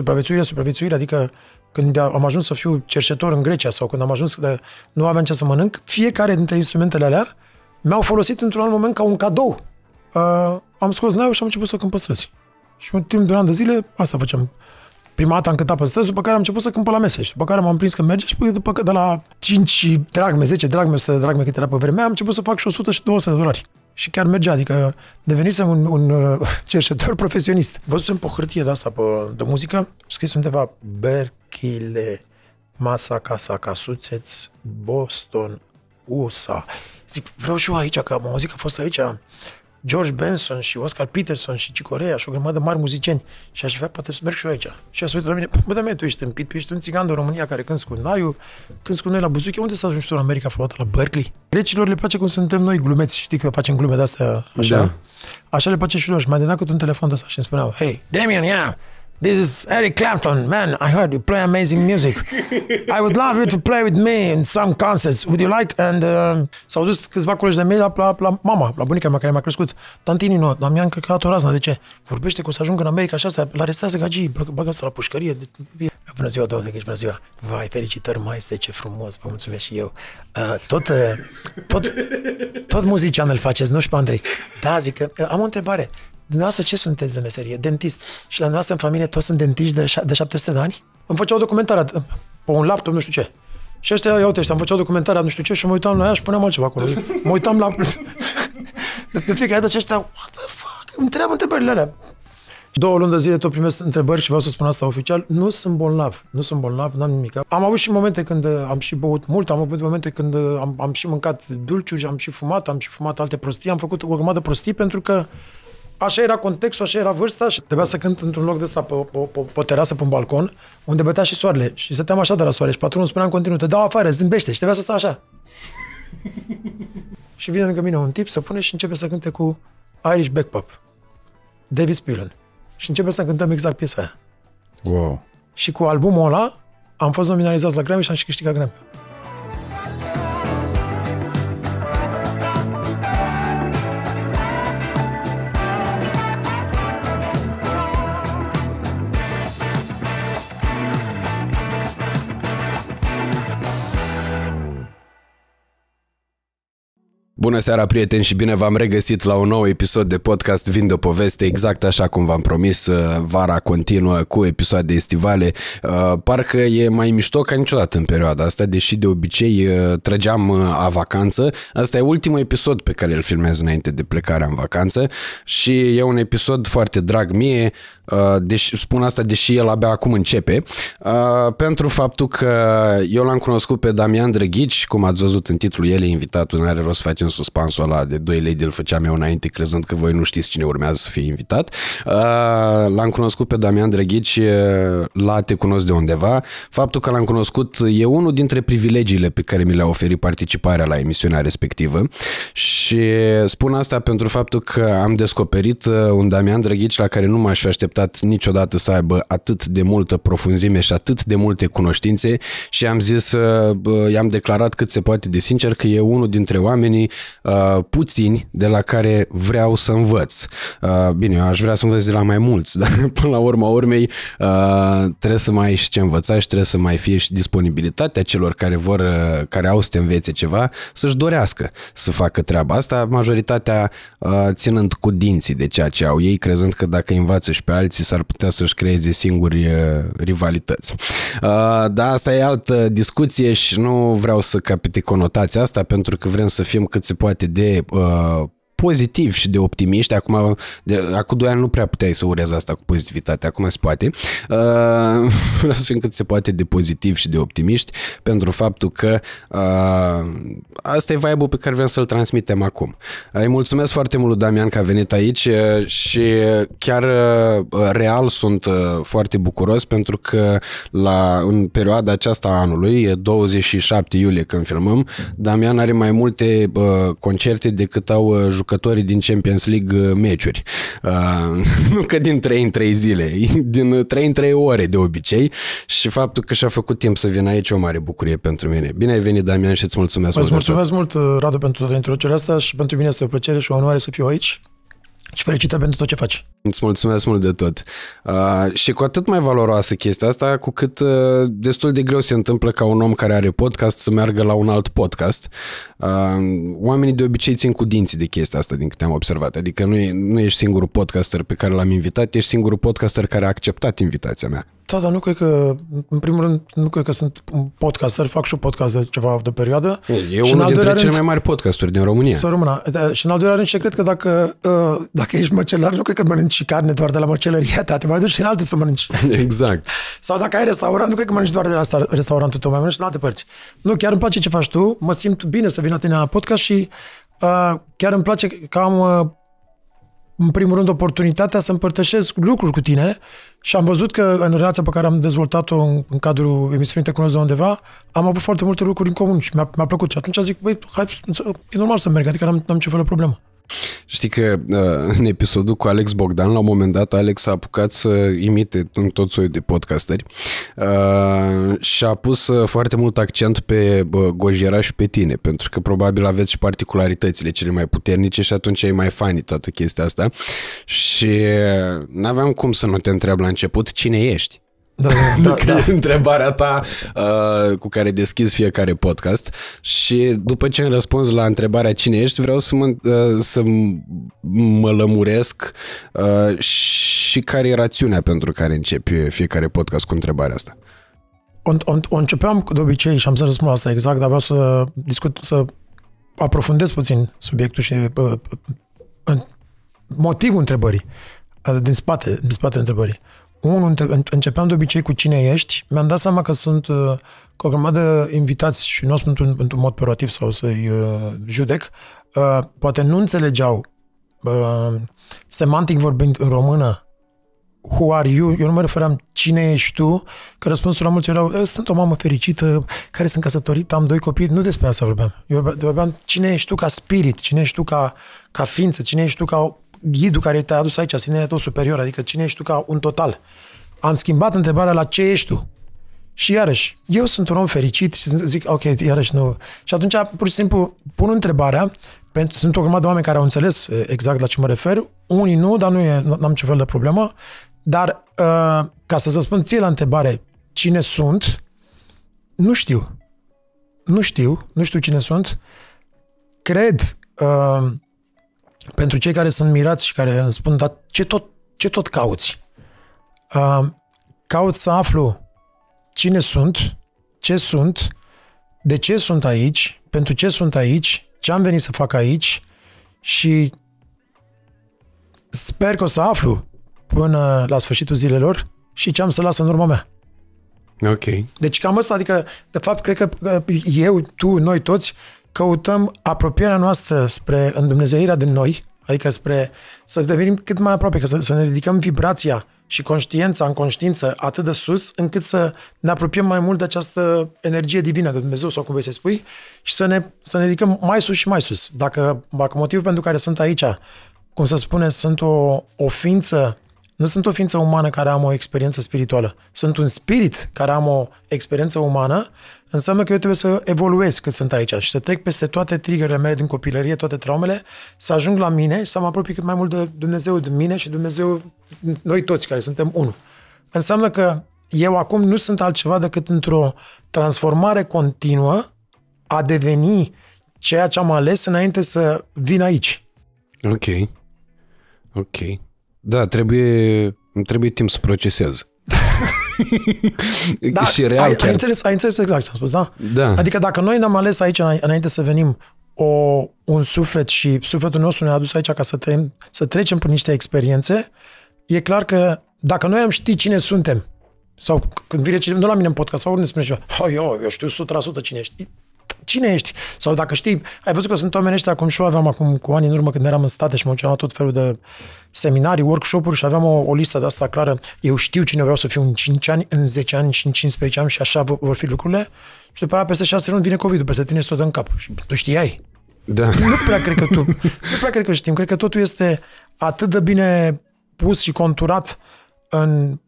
supraviețuire, supraviețuire, adică când am ajuns să fiu cercetător în Grecia sau când am ajuns să nu aveam ce să mănânc, fiecare dintre instrumentele alea mi-au folosit într-un alt moment ca un cadou. Uh, am scos naiul și am început să cânt pe străzi. Și un timp de un an de zile, asta făceam. Prima dată am cântat pe străzi, după care am început să cânt pe la mese. Și după care m-am prins că merge și păi după că de la 5 dragme, 10 dragme, 100 dragme câte era pe vremea, am început să fac și 100 și 200 de dolari și chiar mergea, adică devenisem un, un uh, cercetător profesionist. Văzusem pe hârtie de asta, pe, de muzică, scris undeva Berchile, Masa Casa Casuțeț, Boston, USA. Zic, vreau și eu aici, că am auzit că a fost aici George Benson și Oscar Peterson și Cicorea și o grămadă mari muzicieni. Și aș vrea poate să merg și eu aici. Și a spus la mine, bă, da, tu ești împit, tu ești un țigan de România care cânti cu Naiu, când cu noi la Buzuchi, unde s-a ajuns tu în America făcută la Berkeley? Grecilor le place cum suntem noi glumeți, știi că facem glume de-astea așa. Da. Așa le place și lor și mai dădea cât un telefon de asta și îmi spuneau, hei, Damien, ia, yeah! This is Eric Clapton. Man, I heard you play amazing music. I would love you to play with me in some concerts. Would you like? And uh, s-au dus câțiva colegi de mei la, la, la mama, la bunica mea care m a crescut. Tantini, nu, dar mi-a încăcat o razna. De ce? Vorbește că o să ajungă în America și asta, la restează gagii, bagă, bagă asta la pușcărie. Deci, bună ziua, doamne, că bună ziua. Vai, felicitări, mai este ce frumos, vă mulțumesc și eu. Uh, tot, uh, tot, tot muzician îl faceți, nu știu, Andrei. Da, zic că uh, am o întrebare dumneavoastră ce sunteți de meserie? Dentist. Și la dumneavoastră în familie toți sunt dentiști de, ș- de 700 de ani? Îmi făceau documentarea pe un laptop, nu știu ce. Și ăștia, ia uite, ăștia, am făcut documentarea, nu știu ce, și mă uitam la ea și puneam altceva acolo. Mă uitam la... De, de fiecare dată ce ăștia, what the fuck, întreabă întrebările alea. Două luni de zile tot primesc întrebări și vreau să spun asta oficial. Nu sunt bolnav, nu sunt bolnav, n-am nimic. Am avut și momente când uh, am și băut mult, am avut momente când uh, am, am și mâncat dulciuri, am și fumat, am și fumat alte prostii, am făcut o grămadă prostii pentru că așa era contextul, așa era vârsta și trebuia să cânt într-un loc de ăsta pe, pe, pe, pe terasă, pe un balcon, unde bătea și soarele. Și stăteam așa de la soare și patronul spunea în continuu, te dau afară, zâmbește și trebuia să stai așa. și vine lângă mine un tip, să pune și începe să cânte cu Irish Backpop, Davis Spillan. Și începe să cântăm exact piesa aia. Wow. Și cu albumul ăla am fost nominalizat la Grammy și am și câștigat Grammy. Bună seara, prieteni, și bine v-am regăsit la un nou episod de podcast Vind o poveste, exact așa cum v-am promis, uh, vara continuă cu episoade estivale. Uh, parcă e mai mișto ca niciodată în perioada asta, deși de obicei uh, trăgeam a vacanță. Asta e ultimul episod pe care îl filmez înainte de plecarea în vacanță și e un episod foarte drag mie, Uh, deși, spun asta deși el abia acum începe, uh, pentru faptul că eu l-am cunoscut pe Damian Drăghici, cum ați văzut în titlul el e invitatul, nu are rost să facem suspansul ăla de 2 lei, îl făceam eu înainte crezând că voi nu știți cine urmează să fie invitat. Uh, l-am cunoscut pe Damian Drăghici la Te Cunosc de undeva. Faptul că l-am cunoscut e unul dintre privilegiile pe care mi le-a oferit participarea la emisiunea respectivă și spun asta pentru faptul că am descoperit un Damian Drăghici la care nu m-aș fi așteptat așteptat niciodată să aibă atât de multă profunzime și atât de multe cunoștințe și am zis, uh, i-am declarat cât se poate de sincer că e unul dintre oamenii uh, puțini de la care vreau să învăț. Uh, bine, eu aș vrea să învăț de la mai mulți, dar până la urma urmei trebuie să mai ai și ce învăța și trebuie să mai fie și disponibilitatea celor care vor, care au să te învețe ceva, să-și dorească să facă treaba asta, majoritatea ținând cu dinții de ceea ce au ei, crezând că dacă învață și pe alții societății s-ar putea să-și creeze singuri uh, rivalități. Uh, da, asta e altă discuție și nu vreau să capite conotația asta pentru că vrem să fim cât se poate de uh, pozitivi și de optimiști. Acum, de, acum 2 ani nu prea puteai să urezi asta cu pozitivitate, acum se poate. Uh, vreau să fim cât se poate de pozitiv și de optimiști pentru faptul că uh, asta e vibe-ul pe care vrem să-l transmitem acum. Îi mulțumesc foarte mult lui Damian că a venit aici uh, și chiar uh, real sunt uh, foarte bucuros pentru că la, în perioada aceasta a anului, 27 iulie când filmăm, Damian are mai multe uh, concerte decât au jucat jucătorii din Champions League uh, meciuri. Uh, nu că din 3 în 3 zile, din 3 uh, în 3 ore de obicei și faptul că și-a făcut timp să vină aici o mare bucurie pentru mine. Bine ai venit, Damian, și îți mulțumesc mult. mulțumesc mult, uh, Radu, pentru introducerea asta și pentru mine este o plăcere și o onoare să fiu aici și felicitări pentru tot ce faci. Îți mulțumesc mult de tot. Uh, și cu atât mai valoroasă chestia asta, cu cât uh, destul de greu se întâmplă ca un om care are podcast să meargă la un alt podcast. Uh, oamenii de obicei țin cu dinții de chestia asta, din câte am observat. Adică nu, e, nu ești singurul podcaster pe care l-am invitat, ești singurul podcaster care a acceptat invitația mea. Da, dar nu cred că, în primul rând, nu cred că sunt podcaster, fac și un podcast de ceva de perioadă. E și unul dintre rând, cele mai mari podcasturi din România. Să rămână. Da, și în al doilea rând, și cred că dacă, ă, dacă ești măcelar, nu cred că mănânci carne doar de la măcelăria ta, te mai duci și în altul să mănânci. Exact. Sau dacă ai restaurant, nu cred că mănânci doar de la restaurantul tău, mai mănânci în alte părți. Nu, chiar îmi place ce faci tu, mă simt bine să vin la tine la podcast și uh, chiar îmi place că am ă, în primul rând, oportunitatea să împărtășesc lucruri cu tine și am văzut că în relația pe care am dezvoltat-o în, în cadrul emisiunii Te cunosc de undeva, am avut foarte multe lucruri în comun și mi-a, mi-a plăcut. Și atunci zic, băi, hai, e normal să merg, adică n-am, n-am ce fel de problemă. Știi că uh, în episodul cu Alex Bogdan, la un moment dat, Alex a apucat să imite în tot soiul de podcasteri uh, și a pus uh, foarte mult accent pe Gojera și pe tine, pentru că probabil aveți și particularitățile cele mai puternice și atunci e mai funny toată chestia asta. Și n-aveam cum să nu te întreb la început cine ești. Da, da, da. da, da. întrebarea ta uh, cu care deschizi fiecare podcast și după ce îmi răspuns la întrebarea cine ești, vreau să mă, uh, să mă lămuresc uh, și care e rațiunea pentru care începi fiecare podcast cu întrebarea asta. O, o, o începeam de obicei și am să răspund la asta exact, dar vreau să discut, să aprofundez puțin subiectul și uh, uh motivul întrebării, uh, din spate, din spate întrebării unul, începeam de obicei cu cine ești, mi-am dat seama că sunt uh, cu o grămadă invitați și nu o spun într-un, într-un mod peorativ sau să-i uh, judec, uh, poate nu înțelegeau uh, semantic vorbind în română who are you, eu nu mă refeream cine ești tu, că răspunsul la mulți erau eh, sunt o mamă fericită, care sunt căsătorită, am doi copii, nu despre asta vorbeam. Eu vorbeam cine ești tu ca spirit, cine ești tu ca, ca ființă, cine ești tu ca ghidul care te-a adus aici, sinele tău superior, adică cine ești tu ca un total. Am schimbat întrebarea la ce ești tu. Și iarăși, eu sunt un om fericit și zic, ok, iarăși nu. Și atunci, pur și simplu, pun întrebarea, pentru, sunt o grămadă de oameni care au înțeles exact la ce mă refer, unii nu, dar nu e, n-am ce fel de problemă, dar uh, ca să spun ție la întrebare, cine sunt, nu știu. Nu știu, nu știu cine sunt. Cred uh, pentru cei care sunt mirați și care îmi spun, dar ce tot, ce tot cauți? Uh, caut să aflu cine sunt, ce sunt, de ce sunt aici, pentru ce sunt aici, ce am venit să fac aici și sper că o să aflu până la sfârșitul zilelor și ce am să las în urma mea. Ok. Deci cam asta, adică, de fapt, cred că eu, tu, noi toți căutăm apropierea noastră spre îndumnezeirea din noi, adică spre să devenim cât mai aproape, că să, să ne ridicăm vibrația și conștiința în conștiință atât de sus, încât să ne apropiem mai mult de această energie divină de Dumnezeu, sau cum vei să spui, și să ne, să ne ridicăm mai sus și mai sus. Dacă, dacă motivul pentru care sunt aici, cum se spune, sunt o, o ființă nu sunt o ființă umană care am o experiență spirituală. Sunt un spirit care am o experiență umană înseamnă că eu trebuie să evoluez cât sunt aici și să trec peste toate trigările mele din copilărie, toate traumele, să ajung la mine și să mă apropii cât mai mult de Dumnezeu de mine și Dumnezeu, noi toți care suntem unul. Înseamnă că eu acum nu sunt altceva decât într-o transformare continuă a deveni ceea ce am ales înainte să vin aici. Ok. Ok. Da, trebuie, trebuie timp să procesez. da, și real ai, chiar. Ai înțeles, ai înțeles exact ce am spus, da? da? Adică dacă noi ne-am ales aici înainte să venim o, un suflet și sufletul nostru ne-a adus aici ca să, trăim, să trecem prin niște experiențe, e clar că dacă noi am ști cine suntem, sau când vine cineva, nu la mine în podcast, sau ne spune ceva, oh, eu, eu știu 100% cine ești cine ești? Sau dacă știi, ai văzut că sunt oameni ăștia, cum și eu aveam acum cu ani în urmă când eram în state și mă duceam la tot felul de seminarii, workshop-uri și aveam o, o listă de asta clară. Eu știu cine vreau să fiu în 5 ani, în 10 ani și în 15 ani și așa vor fi lucrurile. Și după aia, peste 6 luni, vine COVID-ul peste tine și tot în cap. Și tu știai. Da. Nu prea cred că tu, nu prea cred că știm. Cred că totul este atât de bine pus și conturat în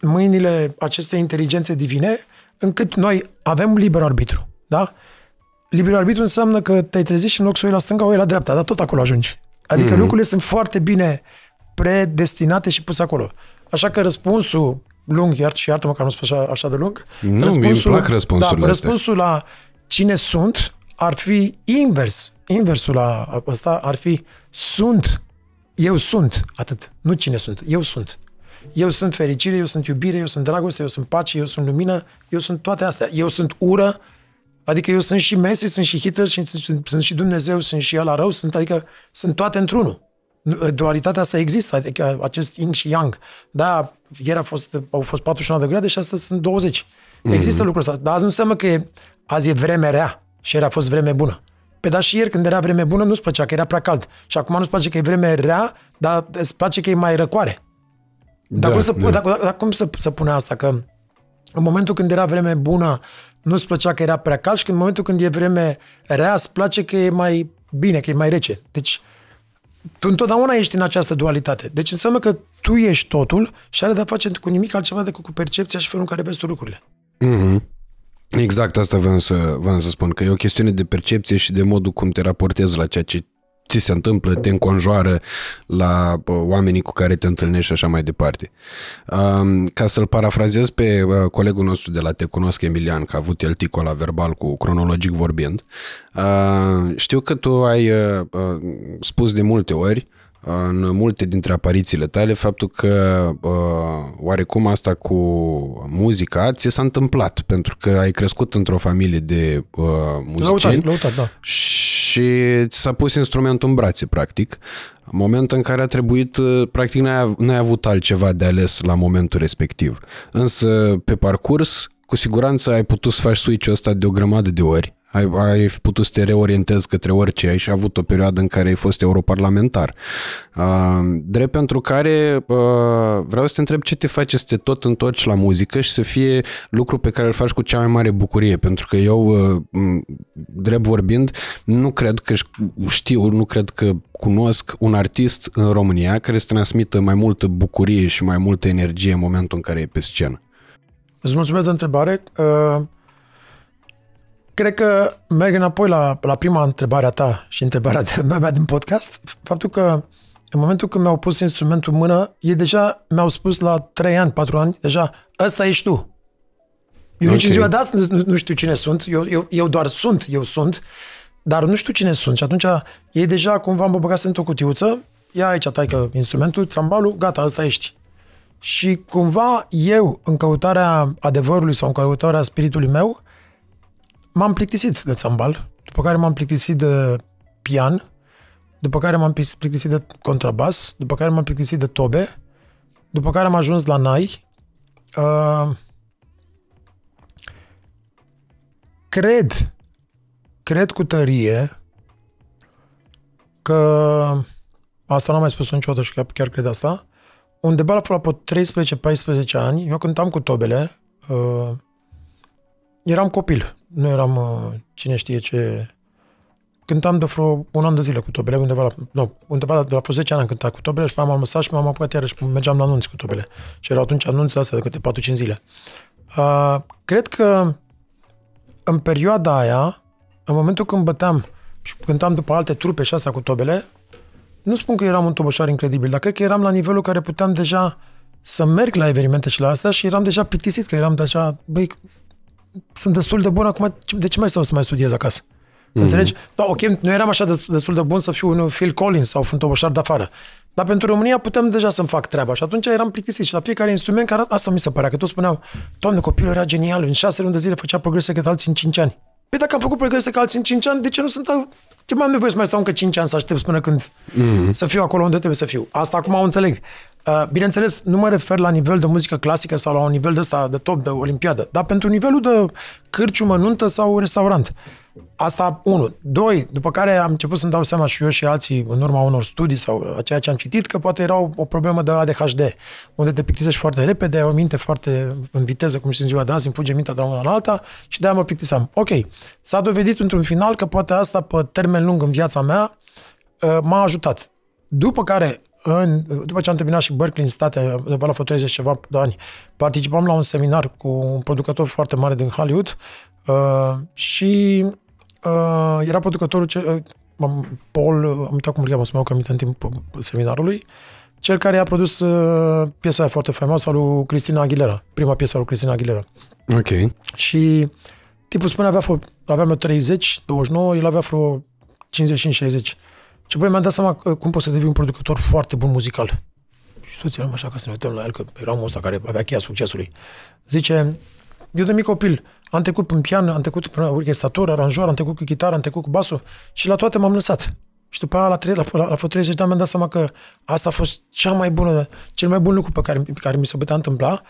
mâinile acestei inteligențe divine, încât noi avem liber arbitru. Da? Liber arbitru înseamnă că te-ai trezit și în loc să o iei la stânga, o iei la dreapta, dar tot acolo ajungi. Adică mm-hmm. lucrurile sunt foarte bine predestinate și puse acolo. Așa că răspunsul lung, iar și iartă-mă că am spus așa, așa de lung. Nu, răspunsul, plac răspunsurile da, astea. Răspunsul la cine sunt ar fi invers. Inversul la ăsta ar fi sunt, eu sunt, atât. Nu cine sunt, eu sunt. Eu sunt fericire, eu sunt iubire, eu sunt dragoste, eu sunt pace, eu sunt lumină, eu sunt toate astea. Eu sunt ură, Adică eu sunt și Messi, sunt și Hitler, și sunt, sunt și Dumnezeu, sunt și ăla rău, sunt, adică sunt toate într-unul. Dualitatea asta există, adică acest yin și yang. Da, ieri a fost, au fost 41 de grade și astăzi sunt 20. Mhm. Există mm-hmm. lucrul ăsta, dar azi nu înseamnă că e, azi e vreme rea și era a fost vreme bună. Pe da și ieri când era vreme bună nu-ți plăcea că era prea cald și acum nu-ți place că e vreme rea, dar îți place că e mai răcoare. Dar da, cum, să, da. Dar, dar cum să, să pune asta? Că în momentul când era vreme bună, nu-ți plăcea că era prea cald și când în momentul când e vreme rea, îți place că e mai bine, că e mai rece. Deci, tu întotdeauna ești în această dualitate. Deci înseamnă că tu ești totul și are de-a face cu nimic altceva decât cu percepția și felul în care vezi tu lucrurile. Mm-hmm. Exact, asta vreau să, vreau să spun, că e o chestiune de percepție și de modul cum te raportezi la ceea ce ți se întâmplă, te înconjoară la oamenii cu care te întâlnești și așa mai departe. Ca să-l parafrazez pe colegul nostru de la Te Cunosc, Emilian, că a avut el la verbal cu cronologic vorbind, știu că tu ai spus de multe ori în multe dintre aparițiile tale faptul că oarecum asta cu muzica ți s-a întâmplat, pentru că ai crescut într-o familie de uh, muzicieni lăutat, lăutat, da. și ți s-a pus instrumentul în brațe, practic. Moment în care a trebuit, ă, practic n-ai, n-ai avut altceva de ales la momentul respectiv. Însă, pe parcurs, cu siguranță ai putut să faci switch-ul ăsta de o grămadă de ori ai, ai putut să te reorientezi către orice, ai și avut o perioadă în care ai fost europarlamentar. Uh, drept pentru care uh, vreau să te întreb ce te face să te tot întorci la muzică și să fie lucru pe care îl faci cu cea mai mare bucurie, pentru că eu, uh, drept vorbind, nu cred că știu, nu cred că cunosc un artist în România care să transmită mai multă bucurie și mai multă energie în momentul în care e pe scenă. Îți mulțumesc de întrebare. Uh... Cred că merg înapoi la, la prima întrebare a ta și întrebarea de, mea, mea din podcast. Faptul că în momentul când mi-au pus instrumentul în mână, ei deja mi-au spus la 3 ani, 4 ani, deja, ăsta ești tu. Eu okay. nici în ziua de azi nu, nu știu cine sunt, eu, eu, eu doar sunt, eu sunt, dar nu știu cine sunt. Și atunci ei deja cumva am băgat într-o cutiuță, ia aici, tai că instrumentul, țambalul, gata, ăsta ești. Și cumva eu, în căutarea adevărului sau în căutarea spiritului meu, m-am plictisit de țambal, după care m-am plictisit de pian, după care m-am plictisit de contrabas, după care m-am plictisit de tobe, după care am ajuns la nai. Uh, cred, cred cu tărie că asta n-am mai spus niciodată și chiar cred asta, undeva la aproape 13-14 ani, eu cântam cu tobele, uh, eram copil nu eram uh, cine știe ce... Cântam de vreo un an de zile cu tobele, undeva la, nu, undeva de la 10 ani am cântat cu tobele și pe am lăsat și m-am apucat iarăși, mergeam la anunți cu tobele. Și erau atunci de astea de câte 4-5 zile. Uh, cred că în perioada aia, în momentul când băteam și cântam după alte trupe și astea cu tobele, nu spun că eram un toboșar incredibil, dar cred că eram la nivelul care puteam deja să merg la evenimente și la asta și eram deja pitisit, că eram deja, băi, sunt destul de bun acum, de ce mai să mai studiez acasă? Mm-hmm. Înțelegi? Da, ok, nu eram așa destul de bun să fiu un Phil Collins sau un toboșar de afară. Dar pentru România putem deja să-mi fac treaba. Și atunci eram plictisit și la fiecare instrument care asta mi se părea, că tu spuneam, doamne, copilul era genial, în șase luni de zile făcea progrese cât alții în cinci ani. Păi dacă am făcut progrese ca alții în cinci ani, de ce nu sunt... Ce mai am nevoie să mai stau încă cinci ani să aștept până când mm-hmm. să fiu acolo unde trebuie să fiu? Asta acum o înțeleg. Uh, bineînțeles, nu mă refer la nivel de muzică clasică sau la un nivel de ăsta de top, de olimpiadă, dar pentru nivelul de cârciu, mănuntă sau restaurant. Asta, unu. Doi, după care am început să-mi dau seama și eu și alții, în urma unor studii sau a uh, ceea ce am citit, că poate era o problemă de ADHD, unde te pictisești foarte repede, o minte foarte în viteză, cum și în ziua de azi, îmi fuge mintea de la una în alta și de-aia mă pictisam. Ok, s-a dovedit într-un final că poate asta, pe termen lung în viața mea, uh, m-a ajutat. După care, în, după ce am terminat și Berkeley în state, undeva la 30 ceva de ani, participam la un seminar cu un producător foarte mare din Hollywood uh, și uh, era producătorul, ce, uh, Paul, am uitat cum îl cheamă, să mă aminte în timpul seminarului, cel care a produs uh, piesa foarte faimoasă a lui Cristina Aguilera, prima piesă a lui Cristina Aguilera. Ok. Și tipul spune, avea, avea 30, 29, el avea vreo 55-60. Și apoi mi-am dat seama cum poți să devii un producător foarte bun muzical. Și toți eram așa ca să ne uităm la el, că era omul ăsta care avea cheia succesului. Zice, eu de mic copil, am trecut prin pian, am trecut prin orchestrator, aranjor, am trecut cu chitară, am trecut cu basul și la toate m-am lăsat. Și după aia, la, 3, la, la, la 30 de ani, mi-am dat seama că asta a fost cea mai bună, cel mai bun lucru pe care, pe care mi se putea întâmpla.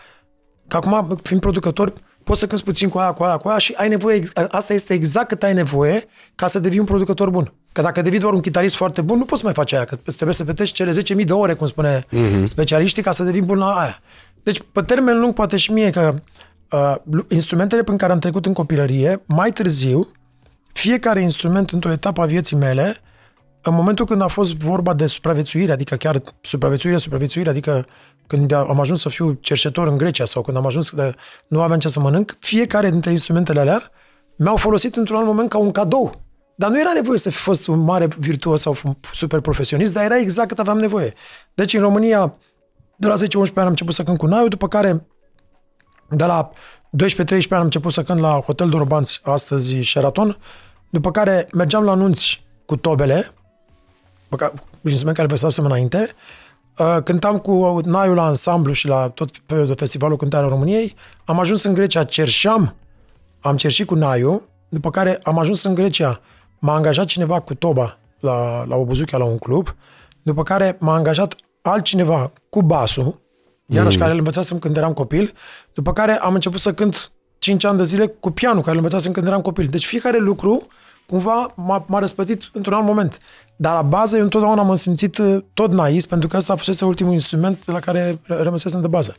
Că acum, fiind producător, poți să cânti puțin cu aia, cu aia, cu aia și ai nevoie, asta este exact cât ai nevoie ca să devii un producător bun. Că dacă devii doar un chitarist foarte bun, nu poți mai face aia, că trebuie să petești cele 10.000 de ore, cum spune uh-huh. specialiștii, ca să devii bun la aia. Deci, pe termen lung, poate și mie că uh, instrumentele prin care am trecut în copilărie, mai târziu, fiecare instrument într-o etapă a vieții mele, în momentul când a fost vorba de supraviețuire, adică chiar supraviețuire, supraviețuire, adică când am ajuns să fiu cercetător în Grecia sau când am ajuns să nu aveam ce să mănânc, fiecare dintre instrumentele alea mi-au folosit într-un alt moment ca un cadou. Dar nu era nevoie să fi fost un mare virtuos sau un super profesionist, dar era exact cât aveam nevoie. Deci în România, de la 10-11 ani am început să cânt cu Naiu, după care de la 12-13 ani am început să cânt la Hotel Dorobanți, astăzi Sheraton, după care mergeam la anunți cu tobele, instrument care vă să înainte, Uh, cântam cu Naiu la ansamblu și la tot perioadul Festivalul al României, am ajuns în Grecia, cerșeam, am cerșit cu Naiu, după care am ajuns în Grecia, m-a angajat cineva cu Toba la, la Obuzuchea, la un club, după care m-a angajat altcineva cu basul, iarăși mm. care îl învățasem când eram copil, după care am început să cânt 5 ani de zile cu pianul, care îl învățasem când eram copil. Deci fiecare lucru cumva m-a, m-a răspătit într-un alt moment. Dar la bază eu întotdeauna m-am simțit uh, tot naiv, pentru că asta fusese ultimul instrument la care rămăsesem de bază.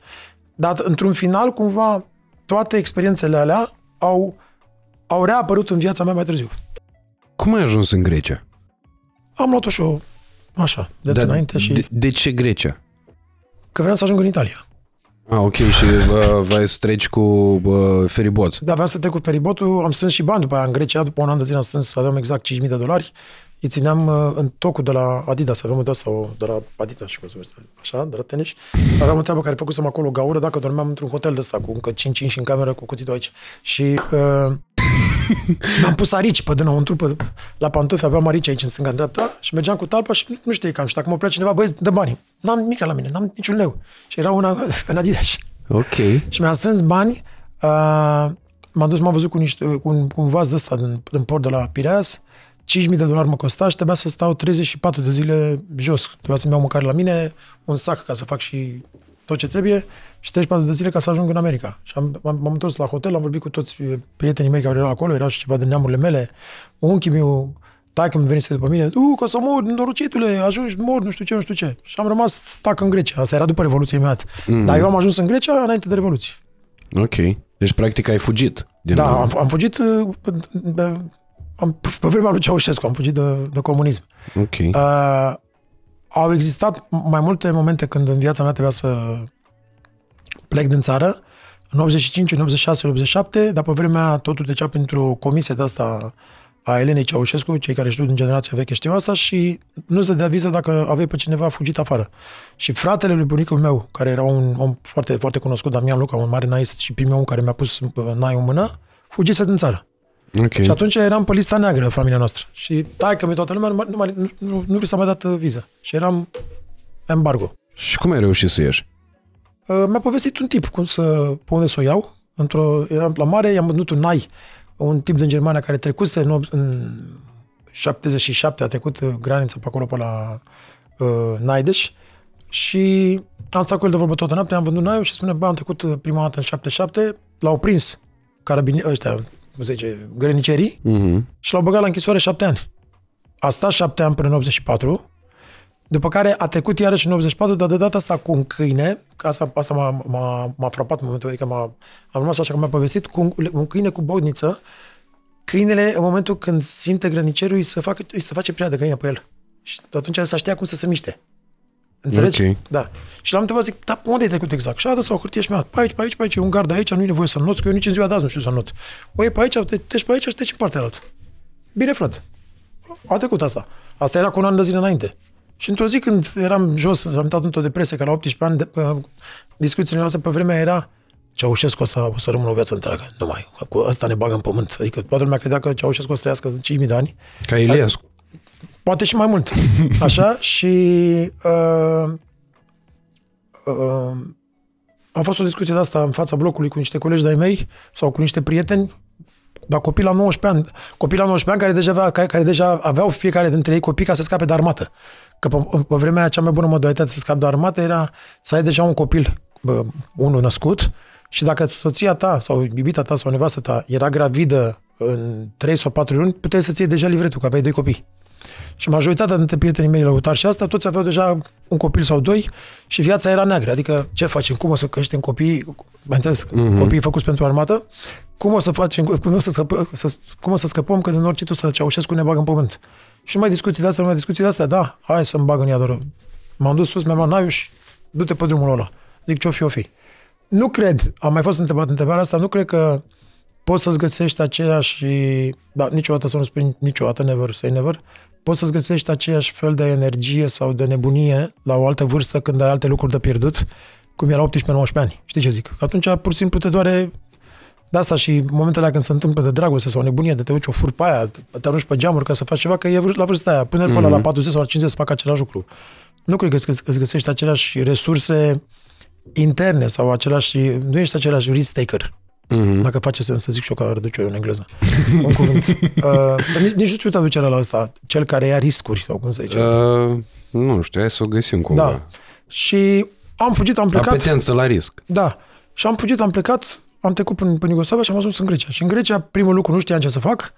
Dar într-un final, cumva, toate experiențele alea au, au reapărut în viața mea mai târziu. Cum ai ajuns în Grecia? Am luat-o și așa, de Dar înainte da. și... De, de ce Grecia? Că vreau să ajung în Italia. Ah, ok, și uh, vrei să treci cu uh, feribot. Da, vreau să trec cu feribotul, am strâns și bani după aia în Grecia, după un an de zile am strâns, aveam exact 5.000 de dolari îi țineam uh, în tocul de la Adidas, aveam de sau de la Adidas și cum se numește, așa, de la tenis. Aveam o treabă care făcusem acolo o gaură dacă dormeam într-un hotel de ăsta, cu încă 5-5 în cameră, cu cuțitul aici. Și uh, am pus arici pe dinăuntru, pe, la pantofi, aveam arici aici în stânga, în dreapta și mergeam cu talpa și nu știu cam. Și dacă mă plea cineva, băi, dă bani. N-am nimic la mine, n-am niciun leu. Și era una în Adidas. Ok. Și mi-am strâns bani, uh, m-am dus, m-am văzut cu, niște, cu, un, cu un vas de ăsta din, din port de la Pireas, 5.000 de dolari mă costa și trebuia să stau 34 de zile jos. Trebuia să-mi iau mâncare la mine, un sac ca să fac și tot ce trebuie și 34 de zile ca să ajung în America. Și am, m-am, am întors la hotel, am vorbit cu toți eh, prietenii mei care erau acolo, erau și ceva de neamurile mele, unchiul meu, taică mi venise după mine, tu, că o să mor, norocitule, ajungi, mor, nu știu ce, nu știu ce. Și am rămas stac în Grecia. Asta era după Revoluție imediat. Mm-hmm. Dar eu am ajuns în Grecia înainte de Revoluție. Ok. Deci, practic, ai fugit. Din da, am, am fugit de, eh, de, am, pe vremea lui Ceaușescu am fugit de, de comunism. Ok. Uh, au existat mai multe momente când în viața mea trebuia să plec din țară, în 85, în 86, în 87, dar pe vremea totul trecea pentru comisie de asta a Elenei Ceaușescu, cei care știu din generația veche știu asta și nu se dea viză dacă aveai pe cineva fugit afară. Și fratele lui bunicul meu, care era un om foarte, foarte cunoscut, Damian Luca, un mare naist și primul om care mi-a pus uh, naiul în mână, fugise din țară. Okay. Și atunci eram pe lista neagră, familia noastră. Și tai că mi toată lumea, nu, nu, nu, nu, nu s-a mai dat uh, viză. Și eram embargo. Și cum ai reușit să ieși? Uh, mi-a povestit un tip cum să, pe unde să o iau. Într-o, eram la mare, i-am vândut un nai, un tip din Germania care trecuse în, în 77, a trecut uh, granița pe acolo, pe la uh, Naideș. Și am stat cu el de vorbă toată noaptea, am vândut naiul și spune, bă, am trecut uh, prima dată în 77, l-au prins carabinieri. ăștia, cum se zice, grănicerii uh-huh. și l-au băgat la închisoare șapte ani. A stat șapte ani până în 84, după care a trecut iarăși în 84, dar de data asta cu un câine, că asta, asta m-a, m-a, m-a frapat în momentul, adică m-a, am rămas așa că mi-a povestit, cu un, un câine cu bodniță, câinele, în momentul când simte grănicerul, îi se, fac, îi se face prea de găină pe el. Și atunci să știa cum să se miște. Înțelegi? Okay. Da. Și l-am întrebat, zic, da, unde ai trecut exact? Și a dat o hârtie și mi-a pe aici, pe aici, pe aici, e un gard aici, nu e nevoie să not, că eu nici în ziua de azi nu știu să not. O e pe aici, te treci pe aici și treci în partea altă. Bine, frate. A trecut asta. Asta era cu un an de zile înainte. Și într-o zi când eram jos, am dat într-o depresie, că la 18 ani, de, pe, discuțiile noastre pe vremea era Ceaușescu asta o să rămână o viață întreagă, numai. Cu asta ne bagă în pământ. Adică toată lumea credea că Ceaușescu o să trăiască 5.000 de ani. Ca Iliescu. Poate și mai mult. Așa? și uh, uh, am fost o discuție de asta în fața blocului cu niște colegi de-ai mei sau cu niște prieteni, dar copii la 19 ani, copii la 19 ani care deja, avea, care, care deja aveau fiecare dintre ei copii ca să scape de armată. Că pe, pe vremea aia cea mai bună modalitate să scape de armată era să ai deja un copil, bă, unul născut, și dacă soția ta sau iubita ta sau nevastă ta era gravidă în 3 sau 4 luni, puteai să-ți iei deja livretul, că aveai doi copii. Și majoritatea dintre prietenii mei lăutari și asta, toți aveau deja un copil sau doi și viața era neagră. Adică ce facem? Cum o să creștem copii? înțeles, mm-hmm. copiii făcuți pentru armată. Cum o să facem? Cum o să, scăp- să, cum o să scăpăm? Că din orice tu să Ceaușescu ne bagă în pământ. Și mai discuții de astea, mai discuții de astea. Da, hai să-mi bag în iadoră. M-am dus sus, mi-am luat și du-te pe drumul ăla. Zic, ce-o fi, o fi. Nu cred, am mai fost întrebat întrebarea asta, nu cred că poți să-ți găsești aceeași, da, niciodată să nu spui niciodată, never say never, poți să-ți găsești aceeași fel de energie sau de nebunie la o altă vârstă când ai alte lucruri de pierdut, cum era 18-19 ani. Știi ce zic? Atunci pur și simplu te doare de asta și momentele când se întâmplă de dragoste sau nebunie, de te duci o fur pe aia, te arunci pe geamuri ca să faci ceva, că e la vârsta aia. Până mm-hmm. la 40 sau la 50 să fac același lucru. Nu cred că îți găsești aceleași resurse interne sau același, nu ești același risk taker. Mm-hmm. Dacă face sens să zic și eu că reduce eu în engleză. în cuvânt. Uh, nici nu știu traducerea la asta. Cel care ia riscuri sau cum să zice. Uh, nu știu, hai să o găsim cumva. Da. Și am fugit, am plecat. Apetență la risc. Da. Și am fugit, am plecat, am trecut prin, prin Iugoslavia și am ajuns în Grecia. Și în Grecia, primul lucru, nu știam ce să fac,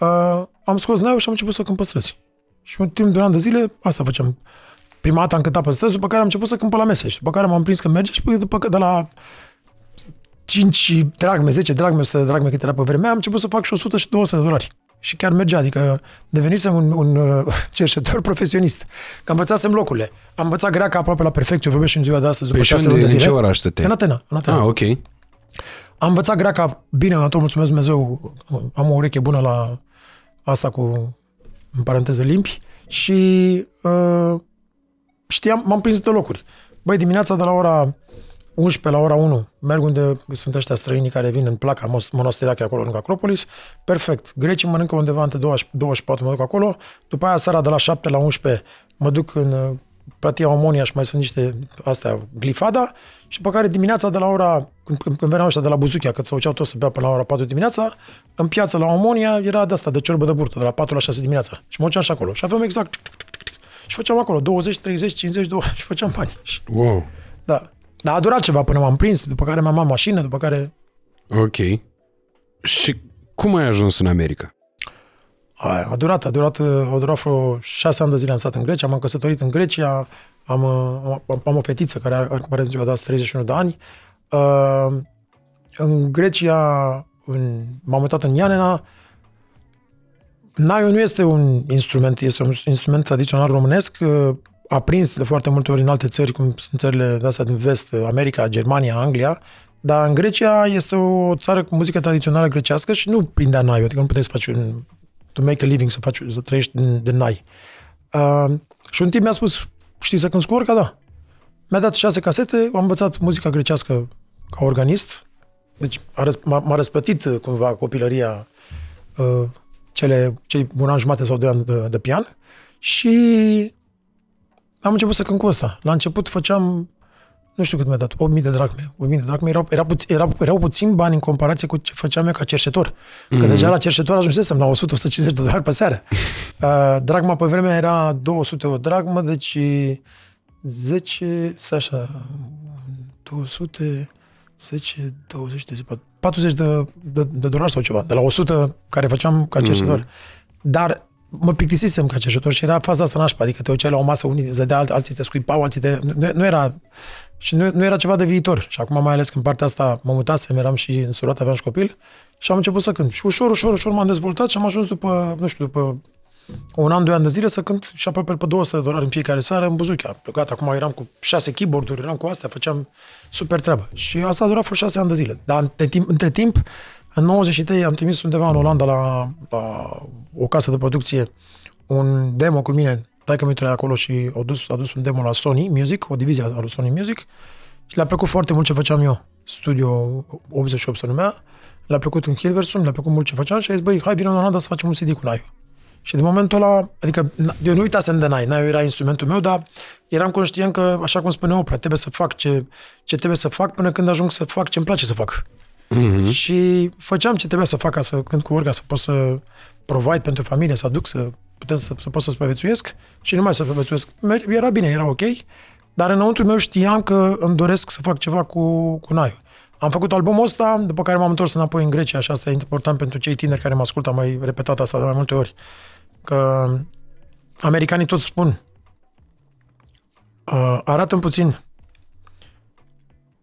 uh, am scos naiul și am început să cânt păstrăzi. Și un timp de un an de zile, asta făceam. Prima dată am cântat pe străzi, după care am început să pe la mesaj, după care m-am prins că merge și după că de la 5 dragme, 10 dragme, 100 dragme cât era pe vremea, am început să fac și 100 și 200 de dolari. Și chiar mergea, adică devenisem un, un uh, cercetător profesionist. Că învățasem locurile. Am învățat greaca aproape la perfect, ce vorbesc și în ziua de astăzi, după păi și unde, de În ce oraș stăteai? În Atena. În Atena. Ah, ok. Am învățat greaca bine, la tot, mulțumesc Dumnezeu, am o ureche bună la asta cu, în paranteză, limbi și uh, știam, m-am prins de locuri. Băi, dimineața de la ora 11 la ora 1, merg unde sunt ăștia străinii care vin în placa monasterache acolo în Acropolis, perfect. Grecii mănâncă undeva între 24, mă duc acolo, după aia seara de la 7 la 11 mă duc în uh, platia Omonia și mai sunt niște astea, glifada, și pe care dimineața de la ora, când, când veneau ăștia de la Buzuchia, că se uceau toți să bea până la ora 4 dimineața, în piața la Omonia era de asta, de ciorbă de burtă, de la 4 la 6 dimineața. Și mă uceam și acolo. Și aveam exact... Și făceam acolo 20, 30, 50, 20 și făceam bani. Wow! Da. Dar a durat ceva până m-am prins, după care mi-am luat mașină, după care... Ok. Și cum ai ajuns în America? A, a durat, a durat, a durat vreo șase ani de zile am stat în Grecia, m-am căsătorit în Grecia, am, am, am o fetiță care are, are ziua de azi 31 de ani. Uh, în Grecia în, m-am mutat în Ianena. Naiul nu este un instrument, este un instrument tradițional românesc. Uh, a prins de foarte multe ori în alte țări, cum sunt țările astea din vest, America, Germania, Anglia, dar în Grecia este o țară cu muzică tradițională grecească și nu de-a nai, adică nu puteți să faci un, to make a living, să, faci, să trăiești din, de nai. Uh, și un timp mi-a spus, știi să cânti cu orca? Da. Mi-a dat șase casete, am învățat muzica grecească ca organist, deci m-a, m-a răspătit uh, cumva copilăria uh, cele, cei un an jumate sau doi ani de, de pian și am început să cânt cu asta. La început făceam, nu știu cât mi-a dat, 8.000 de dracme. 8.000 de dracme erau, era puț, era, erau puțin bani în comparație cu ce făceam eu ca cerșetor. Că mm-hmm. deja la cerșetor ajunsesem la 100-150 de dolari pe seară. Uh, dragma pe vremea era 200 o dragmă, deci 10, să așa, 200, 10, 20, 30, 40 de, de, de dolari sau ceva, de la 100 care făceam ca mm. cerșetor. Mm-hmm. Dar mă plictisisem ca cercetător și era faza asta nașpa, adică te uceai la o masă, unii zădea, alt, alții te scuipau, alții te... Nu, nu era... Și nu, nu, era ceva de viitor. Și acum, mai ales când partea asta mă mutasem, eram și însurat, aveam și copil, și am început să cânt. Și ușor, ușor, ușor m-am dezvoltat și am ajuns după, nu știu, după un an, doi ani de zile să cânt și aproape pe 200 de dolari în fiecare seară în buzuchea. Plecat, acum eram cu șase keyboard-uri, eram cu astea, făceam super treabă. Și asta a durat vreo șase ani de zile. Dar între timp, între timp în 93 am trimis undeva în Olanda la, la o casă de producție un demo cu mine, taică mi acolo și a dus, a dus un demo la Sony Music, o divizie a lui Sony Music și le-a plăcut foarte mult ce făceam eu. Studio 88 se numea, le-a plăcut în Hilversum, le-a plăcut mult ce făceam și a zis, băi, hai, vină în Olanda să facem un CD cu Naiu. Și de momentul ăla, adică eu nu uitasem de Nai, Nai era instrumentul meu, dar eram conștient că, așa cum spune Oprah, trebuie să fac ce, ce trebuie să fac până când ajung să fac ce îmi place să fac. Uh-huh. Și făceam ce trebuia să fac ca să cânt cu orga, să pot să provide pentru familie, să aduc, să putem să, să pot să supraviețuiesc și nu mai să supraviețuiesc. Era bine, era ok, dar înăuntru meu știam că îmi doresc să fac ceva cu, cu Naiu. Am făcut albumul ăsta, după care m-am întors înapoi în Grecia și asta e important pentru cei tineri care mă ascultă, am mai repetat asta de mai multe ori, că americanii tot spun, uh, arată puțin,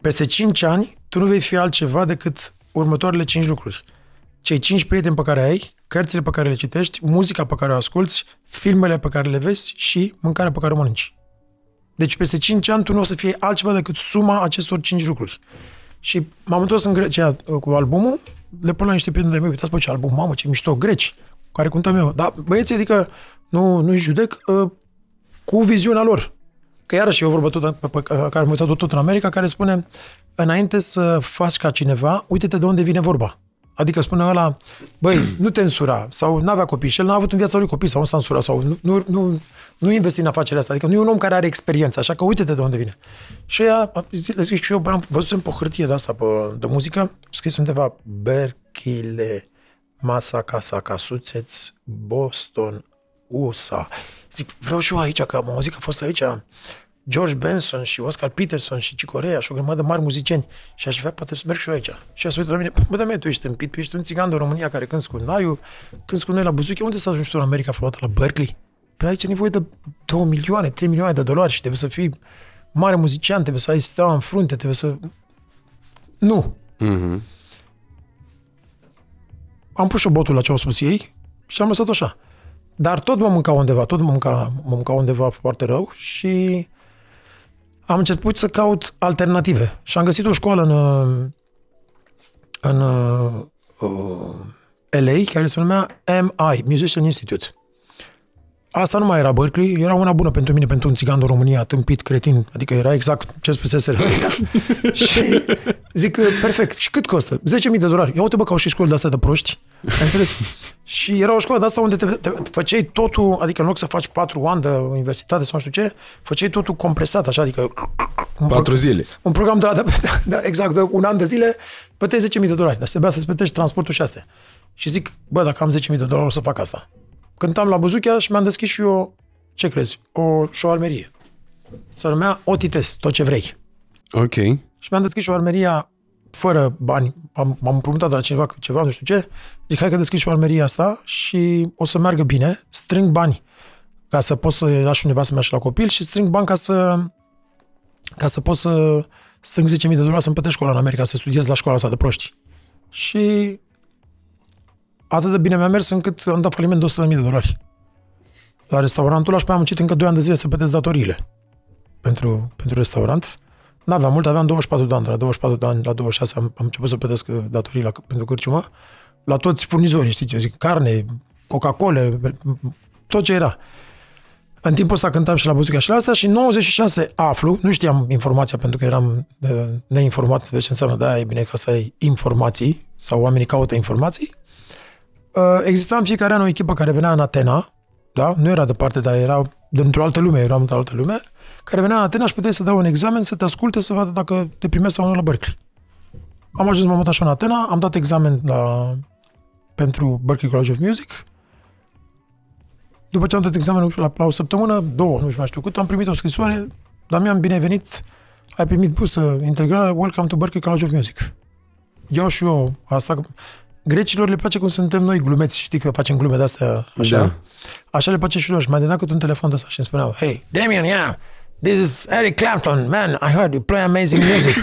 peste 5 ani tu nu vei fi altceva decât următoarele cinci lucruri. Cei cinci prieteni pe care ai, cărțile pe care le citești, muzica pe care o asculți, filmele pe care le vezi și mâncarea pe care o mănânci. Deci peste 5 ani tu nu o să fie altceva decât suma acestor 5 lucruri. Și m-am întors în Grecia uh, cu albumul, le pun la niște prieteni de mei, uitați pe ce album, mamă, ce mișto, greci, care cântam eu. Dar băieții, adică, nu, nu-i judec, uh, cu viziunea lor. Că iarăși e o vorbă tot, uh, pe, pe, uh, care am învățat tot, tot în America, care spune înainte să faci ca cineva, uite-te de unde vine vorba. Adică spune ăla, băi, nu te însura, sau nu avea copii și el n-a avut în viața lui copii, sau nu s-a însurat, sau nu, nu, nu, nu investi în afacerea asta. Adică nu e un om care are experiență, așa că uite-te de unde vine. Și ea, le zic și eu, băi, am văzut în pohârtie de asta, pe, de muzică, scris undeva, Berchile, Masa, Casa, Casuțeți, Boston, USA. Zic, vreau și eu aici, că am auzit că a fost aici. George Benson și Oscar Peterson și Cicorea și o grămadă mari muzicieni. Și aș vrea poate să merg și eu aici. Și a să la mine, bă, dar tu ești tâmpit, tu ești un țigan de România care când cu Naiu, când cu noi la Buzuche, unde să ajungi tu în America frumoasă, la Berkeley? Pe păi aici e nevoie de 2 milioane, 3 milioane de dolari și trebuie să fii mare muzician, trebuie să ai steaua în frunte, trebuie să... Nu! Mm-hmm. Am pus și botul la ce au spus ei și am lăsat așa. Dar tot mă mânca undeva, tot mă mânca, mă mânca undeva foarte rău și am început să caut alternative și am găsit o școală în, uh, în uh, uh LA care se numea MI, Musician Institute. Asta nu mai era Berkeley, era una bună pentru mine, pentru un țigan din România, tâmpit, cretin, adică era exact ce spusese Și zic, perfect, și cât costă? 10.000 de dolari. Ia uite bă că au și școli de astea de proști, ai înțeles? și era o școală de asta unde te, te, te făceai totul, adică în loc să faci patru ani de universitate sau nu știu ce, făceai totul compresat, așa, adică... Un patru pro- zile. Un program de la, da, de, exact, de un an de zile, plăteai 10.000 de dolari, dar trebuia să-ți plătești transportul și astea. Și zic, bă, dacă am 10.000 de dolari, o să fac asta. Cântam la Buzuchea și mi-am deschis și eu, ce crezi, o șoarmerie. Să numea Otites, tot ce vrei. Ok. Și mi-am deschis șoarmeria fără bani, am, m-am împrumutat la cineva ceva, nu știu ce, zic, hai că deschid și o armerie asta și o să meargă bine, strâng bani ca să pot să lași undeva să meargă la copil și strâng bani ca să, ca să pot să strâng 10.000 de dolari să-mi plătești școala în America, să studiez la școala asta de proști. Și atât de bine mi-a mers încât am dat faliment de 100.000 de dolari la restaurantul ăla și pe am muncit încă 2 ani de zile să plătesc datoriile pentru, pentru restaurant. N-aveam da, mult, aveam 24 de ani. De la 24 de ani la 26 am, am început să plătesc uh, datorii la, pentru cârciumă. La toți furnizorii, știi ce zic, carne, Coca-Cola, tot ce era. În timpul ăsta cântam și la muzica și la asta și în 96 aflu, nu știam informația pentru că eram de, uh, neinformat de ce înseamnă, da, e bine ca să ai informații sau oamenii caută informații. Uh, exista în fiecare an o echipă care venea în Atena, da? nu era departe, dar era dintr-o altă lume, eram într-o altă lume, care venea în Atena și puteai să dau un examen, să te asculte, să vadă dacă te primesc sau nu la Berkeley. Am ajuns în momentul așa în Atena, am dat examen la, pentru Berkeley College of Music. După ce am dat examenul la, la o săptămână, două, nu știu mai știu cât, am primit o scrisoare, dar mi-am binevenit, ai primit pusă integrală, welcome to Berkeley College of Music. Eu și eu asta, grecilor le place cum suntem noi glumeți, știi că facem glume de-astea, așa? Da. Așa le place și lor. Și mai dădea câte un telefon de ăsta și îmi spuneau, hei, Damien, ia, yeah! This is Eric Clapton. Man, I heard you play amazing music.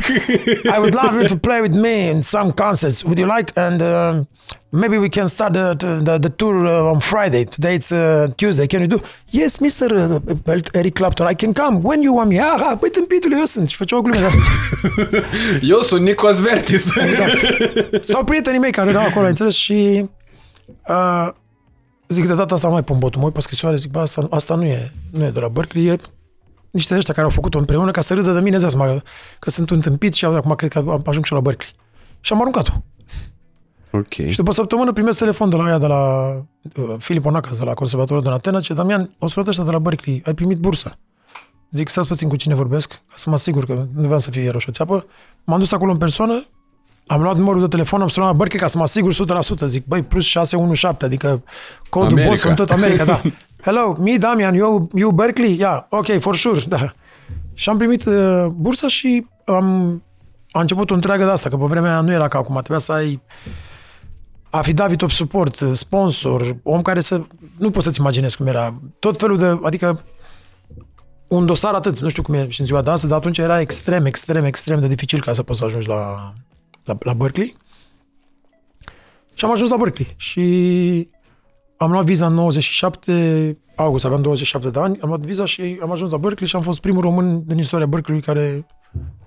I would love you to play with me in some concerts. Would you like? And um, maybe we can start the, the, the tour uh, on Friday. Today it's uh, Tuesday. Can you do? Yes, Mr. Uh, Eric Clapton, I can come when you want me. Ah, păi pitule, eu sunt. Și făceau glume Eu sunt Nicos Vertis. Exactly. Sau prietenii mei care erau acolo, înțeles, și... Uh, zic, de data asta mai pun botul, mă uit pe scrisoare, zic, bă, asta, asta nu e, nu e de la Berkeley, e niște ăștia care au făcut-o împreună ca să râdă de mine, zeazma, că sunt un tâmpit și acum cred că ajuns și la Berkeley. Și am aruncat-o. Ok. Și după o săptămână primesc telefon de la aia, de la uh, Filip Onacas, de la Conservatorul din Atena, ce Damian, o să de la Berkeley, ai primit bursa. Zic, stați puțin cu cine vorbesc, ca să mă asigur că nu vreau să fie iarăși o țeapă. M-am dus acolo în persoană, am luat numărul de telefon, am sunat la Berkeley ca să mă asigur 100%. Zic, băi, plus 617, adică codul America. boss în tot America, da. hello, me Damian, you, eu Berkeley, yeah, ok, for sure, da. Și am primit uh, bursa și am, a început o întreagă de asta, că pe vremea aia nu era ca acum, trebuia să ai a fi David of support, uh, sponsor, om care să... Nu poți să-ți imaginezi cum era. Tot felul de... Adică un dosar atât, nu știu cum e și în ziua de astăzi, dar atunci era extrem, extrem, extrem de dificil ca să poți să ajungi la, la, la Berkeley. Și am ajuns la Berkeley și am luat viza în 97 august, aveam 27 de ani, am luat viza și am ajuns la Berkeley și am fost primul român din istoria Berkeley care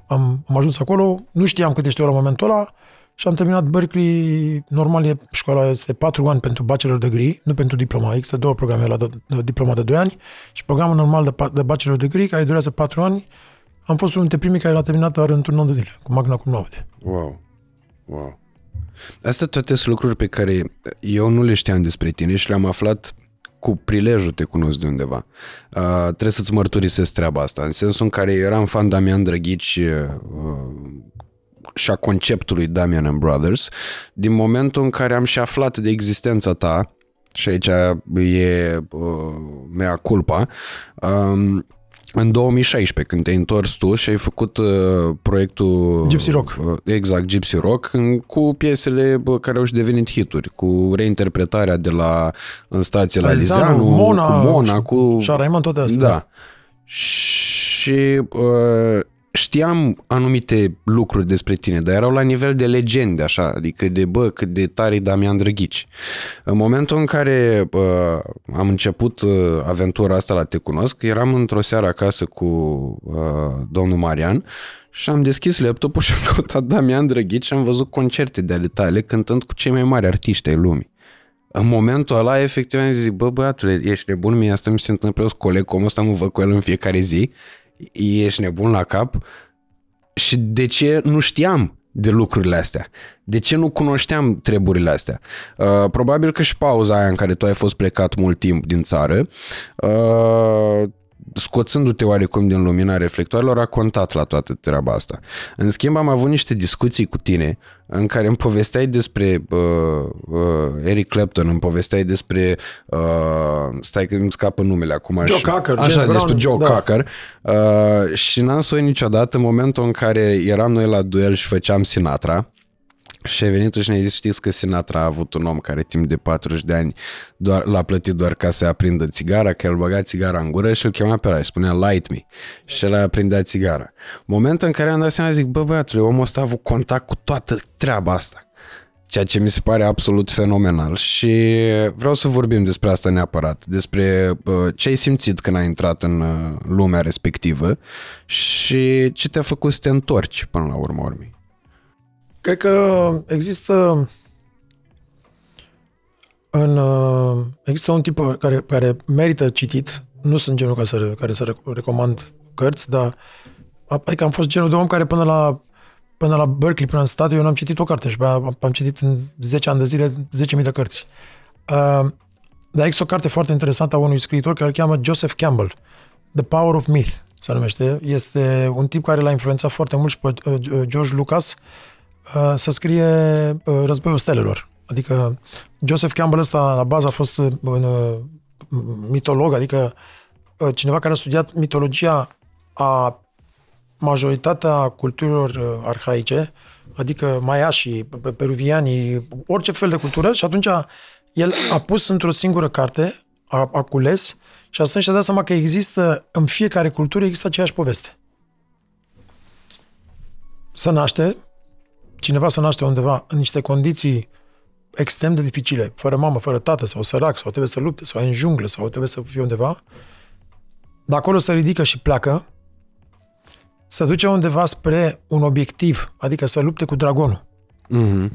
am, am ajuns acolo. Nu știam câte știu la momentul ăla și am terminat Berkeley. Normal, e, școala este 4 ani pentru bachelor degree, nu pentru diploma. Există două programe la de, diploma de 2 ani și programul normal de, de bachelor degree care durează 4 ani. Am fost unul dintre primii care l-a terminat doar într-un an de zile, cu magna cum laude. Wow, wow. Astea toate sunt lucruri pe care eu nu le știam despre tine și le-am aflat cu prilejul te cunosc de undeva. Uh, trebuie să-ți mărturisesc treaba asta, în sensul în care eram fan Damian Drăghici uh, și a conceptului Damian and Brothers, din momentul în care am și aflat de existența ta, și aici e uh, mea culpa, uh, în 2016, când te-ai întors tu și ai făcut uh, proiectul... Gypsy Rock. Uh, exact, Gypsy Rock, în, cu piesele bă, care au și devenit hituri, cu reinterpretarea de la în stație la Lizanu, Mona, cu Mona, cu... și Șaraiman, toate astea. Da. Și uh, știam anumite lucruri despre tine, dar erau la nivel de legende, așa, adică de bă, cât de tare Damian Drăghici. În momentul în care uh, am început uh, aventura asta la Te Cunosc, eram într-o seară acasă cu uh, domnul Marian și am deschis laptopul și am căutat Damian Drăghici și am văzut concerte de ale tale cântând cu cei mai mari artiști ai lumii în momentul ăla, efectiv, am zis, bă, băiatule, ești nebun, mie asta mi se întâmplă, eu coleg, cum ăsta mă văd cu el în fiecare zi, ești nebun la cap și de ce nu știam de lucrurile astea? De ce nu cunoșteam treburile astea? Uh, probabil că și pauza aia în care tu ai fost plecat mult timp din țară uh, scoțându-te oarecum din lumina reflectoarelor, a contat la toată treaba asta. În schimb, am avut niște discuții cu tine în care îmi povesteai despre uh, uh, Eric Clapton, îmi povesteai despre uh, stai că îmi scapă numele acum Joe și, Cocker, așa, James despre Joe da. Cocker uh, și n-am să niciodată în momentul în care eram noi la duel și făceam Sinatra și ai venit și ne ai zis, știți că Sinatra a avut un om care timp de 40 de ani doar, l-a plătit doar ca să aprindă țigara, că el băga țigara în gură și îl chema pe ăla și spunea light me și el aprindea țigara. Moment în care am dat seama, zic, bă băiatule, omul ăsta a avut contact cu toată treaba asta. Ceea ce mi se pare absolut fenomenal și vreau să vorbim despre asta neapărat, despre ce ai simțit când ai intrat în uh, lumea respectivă și ce te-a făcut să te întorci până la urmă urmei. Cred că există în, uh, există un tip care, care merită citit, nu sunt genul care să, care să recomand cărți, dar adică am fost genul de om care până la până la Berkeley, până în stat, eu n-am citit o carte și am, am citit în 10 ani de zile 10.000 de cărți. Uh, dar există o carte foarte interesantă a unui scriitor care îl cheamă Joseph Campbell, The Power of Myth, se numește. Este un tip care l-a influențat foarte mult și pe uh, George Lucas, uh, Uh, să scrie uh, Războiul Stelelor. Adică Joseph Campbell ăsta la bază a fost uh, un mitolog, adică cineva care a studiat mitologia a majoritatea culturilor arhaice, adică maiașii, peruvianii, orice fel de cultură și atunci el a pus într-o singură carte, a, a cules și asta și-a dat seama că există, în fiecare cultură există aceeași poveste. Să naște, cineva se naște undeva în niște condiții extrem de dificile, fără mamă, fără tată sau sărac, sau trebuie să lupte, sau în junglă, sau trebuie să fie undeva, de acolo se ridică și pleacă, se duce undeva spre un obiectiv, adică să lupte cu dragonul. Mm-hmm.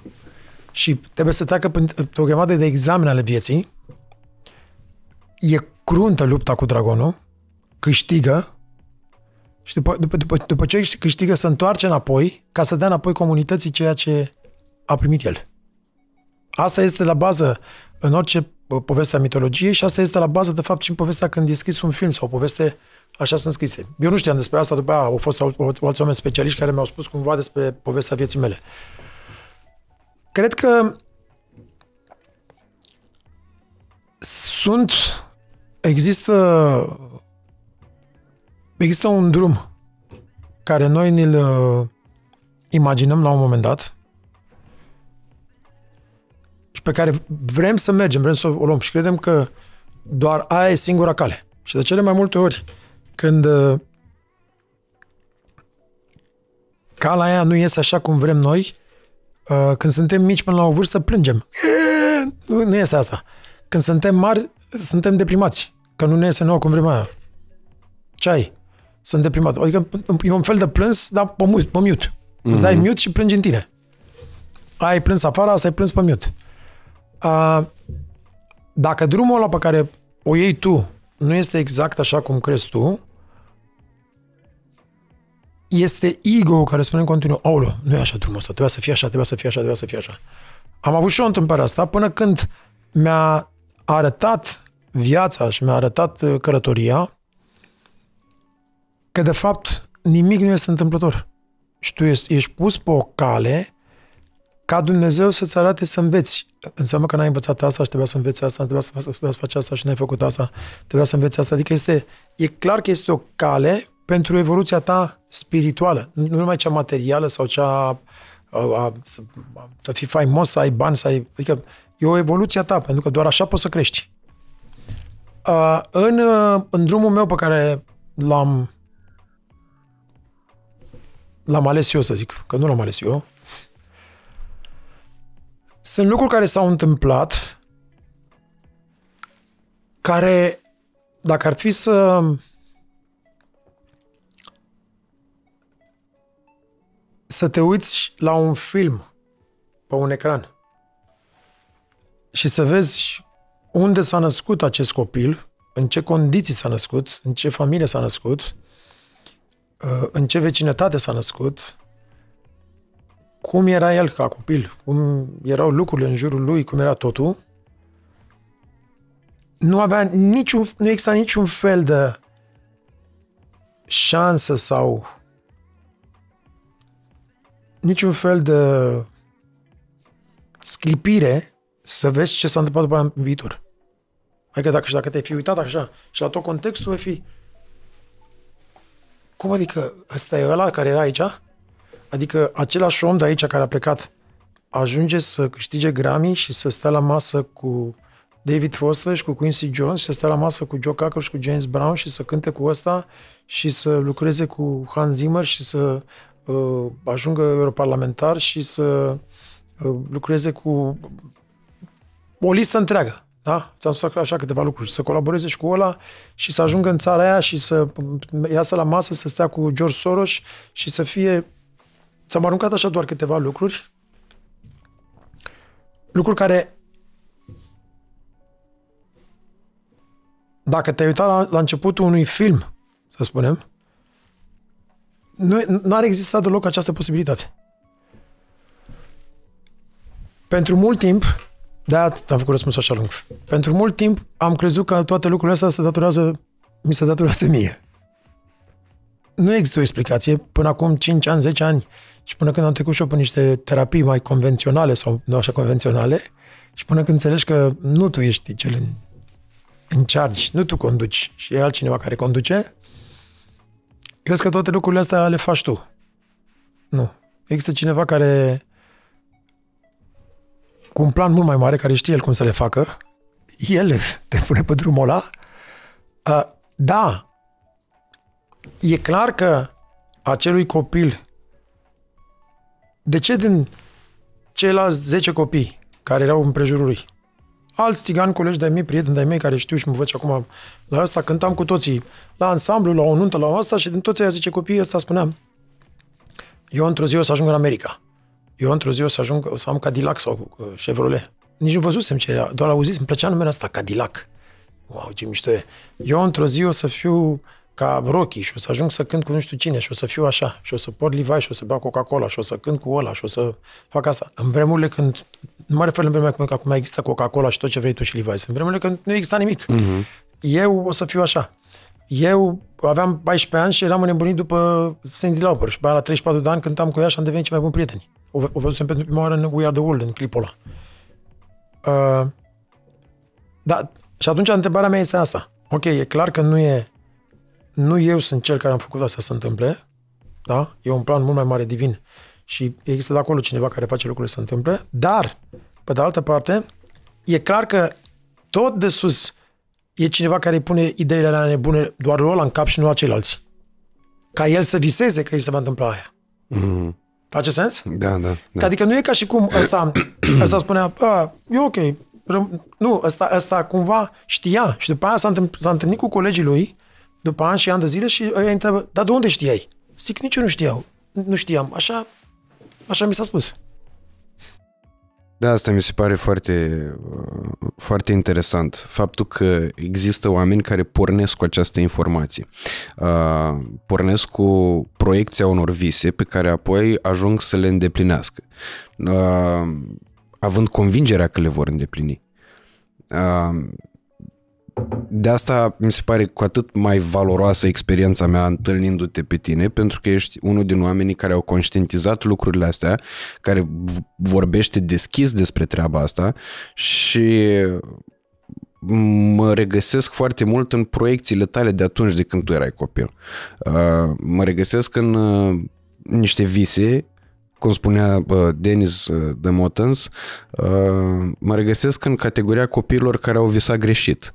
Și trebuie să treacă o grămadă de examen ale vieții. E cruntă lupta cu dragonul, câștigă, și după, după, după, după ce câștigă, să întoarce înapoi ca să dea înapoi comunității ceea ce a primit el. Asta este la bază în orice poveste a mitologiei și asta este la bază, de fapt, și în povestea când e scris un film sau o poveste așa sunt scrise. Eu nu știam despre asta, după aia au fost alți oameni specialiști care mi-au spus cumva despre povestea vieții mele. Cred că sunt, există Există un drum care noi ne-l uh, imaginăm la un moment dat și pe care vrem să mergem, vrem să o luăm și credem că doar aia e singura cale. Și de cele mai multe ori, când uh, calea aia nu iese așa cum vrem noi, uh, când suntem mici până la o vârstă, plângem. Nu, nu iese asta. Când suntem mari, suntem deprimați, că nu ne iese nouă cum vrem aia. Ce ai? sunt deprimat. Adică e un fel de plâns, dar pe mute. Pe mute. Mm-hmm. Îți dai mhm. mute și plângi în tine. Ai plâns afară, asta ai plâns pe mute. Uh, dacă drumul ăla pe care o iei tu nu este exact așa cum crezi tu, este ego care spune în continuu, aulă, nu e așa drumul ăsta, trebuia să fie așa, trebuia să fie așa, trebuia să fie așa. Am avut și o întâmplare asta până când mi-a arătat viața și mi-a arătat uh, călătoria că de fapt nimic nu este întâmplător. Și tu ești, ești pus pe o cale ca Dumnezeu să-ți arate să înveți. Înseamnă că n-ai învățat asta și trebuia să înveți asta, trebuia să, trebuia să faci asta și n-ai făcut asta, trebuia să înveți asta. Adică este, e clar că este o cale pentru evoluția ta spirituală, nu numai cea materială sau cea a, a, să, a, să fii faimos, să ai bani, să ai... Adică e o evoluție a ta, pentru că doar așa poți să crești. A, în, în drumul meu pe care l-am l-am ales eu, să zic, că nu l-am ales eu. Sunt lucruri care s-au întâmplat care, dacă ar fi să să te uiți la un film pe un ecran și să vezi unde s-a născut acest copil, în ce condiții s-a născut, în ce familie s-a născut, Uh, în ce vecinătate s-a născut, cum era el ca copil, cum erau lucrurile în jurul lui, cum era totul, nu avea niciun, nu exista niciun fel de șansă sau niciun fel de sclipire să vezi ce s-a întâmplat după în viitor. Adică dacă, și dacă te-ai fi uitat așa și la tot contextul, vei fi cum adică ăsta e ăla care era aici? Adică același om de aici care a plecat ajunge să câștige Grammy și să stea la masă cu David Foster și cu Quincy Jones și să stea la masă cu Joe Cocker și cu James Brown și să cânte cu ăsta și să lucreze cu Hans Zimmer și să uh, ajungă europarlamentar și să uh, lucreze cu o listă întreagă. Da? Ți-am spus așa câteva lucruri. Să colaboreze și cu ăla și să ajungă în țara aia și să iasă la masă, să stea cu George Soros și să fie... Ți-am aruncat așa doar câteva lucruri. Lucruri care dacă te-ai uitat la, la începutul unui film, să spunem, nu ar exista deloc această posibilitate. Pentru mult timp, de am făcut răspunsul așa lung. Pentru mult timp am crezut că toate lucrurile astea se datorează, mi se datorează mie. Nu există o explicație. Până acum 5 ani, 10 ani și până când am trecut și o pe niște terapii mai convenționale sau nu așa convenționale și până când înțelegi că nu tu ești cel în, în charge, nu tu conduci și e altcineva care conduce, crezi că toate lucrurile astea le faci tu. Nu. Există cineva care cu un plan mult mai mare, care știe el cum să le facă, el te pune pe drumul ăla. Da, e clar că acelui copil, de ce din ceilalți 10 copii care erau în prejurul lui, alți țigani, colegi de-ai mei, prieteni de-ai mei care știu și mă văd și acum la asta, cântam cu toții, la ansamblu, la o nuntă, la asta și din toți aia 10 copii, ăsta spuneam, eu într-o zi o să ajung în America. Eu într-o zi o să ajung, o să am Cadillac sau Chevrolet. Nici nu văzusem ce era, doar auzis, îmi plăcea numele asta, Cadillac. Wow, ce mișto e. Eu într-o zi o să fiu ca Rocky și o să ajung să cânt cu nu știu cine și o să fiu așa și o să port Levi și o să beau Coca-Cola și o să cânt cu ăla și o să fac asta. În vremurile când, nu mă refer în vremea că acum există Coca-Cola și tot ce vrei tu și Levi's, în vremurile când nu exista nimic. Uh-huh. Eu o să fiu așa. Eu aveam 14 ani și eram înnebunit după Sandy Lauper și la 34 de ani cântam cu ea și am devenit cei mai buni prieteni ose mare în We Are The World në clipul Ë uh, da Și atunci, întrebarea mea este asta. Ok, e clar că nu e nu eu sunt cel care am făcut asta să se întâmple, da? E un plan mult mai mare divin și există de acolo cineva care face lucrurile să se întâmple, dar, pe de altă parte, e clar că tot de sus e cineva care îi pune ideile la nebune doar lui ăla în cap și nu la ceilalți. Ca el să viseze că îi se va întâmpla aia. Mm-hmm. Face sens? Da, da. da. Că adică nu e ca și cum ăsta, ăsta spunea, a, e ok, răm... nu, ăsta, ăsta cumva știa și după aia s-a, întâln, s-a întâlnit cu colegii lui după ani și ani de zile și îi întreabă, dar de unde știai? Zic, nici eu nu știau, nu știam, așa, așa mi s-a spus. Da, asta mi se pare foarte, foarte interesant. Faptul că există oameni care pornesc cu această informație. Pornesc cu proiecția unor vise pe care apoi ajung să le îndeplinească. Având convingerea că le vor îndeplini de asta mi se pare cu atât mai valoroasă experiența mea întâlnindu-te pe tine, pentru că ești unul din oamenii care au conștientizat lucrurile astea, care vorbește deschis despre treaba asta și mă regăsesc foarte mult în proiecțiile tale de atunci de când tu erai copil. Uh, mă regăsesc în uh, niște vise cum spunea uh, Denis uh, de Motens, uh, mă regăsesc în categoria copiilor care au visat greșit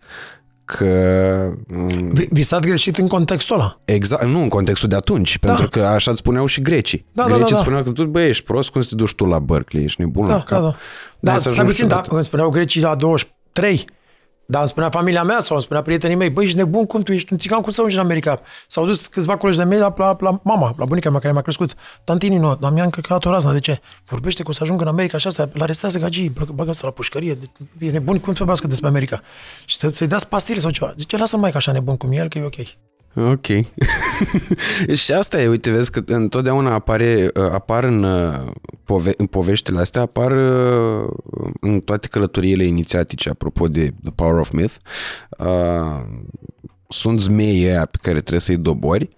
că... Mm, visat greșit în contextul ăla. Exact, nu în contextul de atunci, da. pentru că așa îți spuneau și grecii. Da, da grecii da, da, da. spuneau că tu, bă, ești prost, cum să te duci tu la Berkeley, ești nebun da, la cap. Da, da. Da, stai puțin, da, îmi spuneau grecii la 23, dar îmi spunea familia mea sau îmi spunea prietenii mei, băi, ești nebun, cum tu ești un țigan, cum să ajungi în America? S-au dus câțiva colegi de mei la, la, la, mama, la bunica mea care mi-a crescut. Tantini, nu, dar mi-a încăcat o razna, de ce? Vorbește că o să ajung în America așa, la restează gagii, bagă asta la pușcărie, e nebun, cum să vorbească despre America? Și să-i dați pastile sau ceva. Zice, lasă mai că așa nebun cum e el, că e ok. Ok. și asta e, uite, vezi că întotdeauna apare, uh, apar în, uh, pove- în poveștile astea, apar uh, în toate călătoriile inițiatice, apropo de The Power of Myth, uh, sunt zmeii aia pe care trebuie să-i dobori,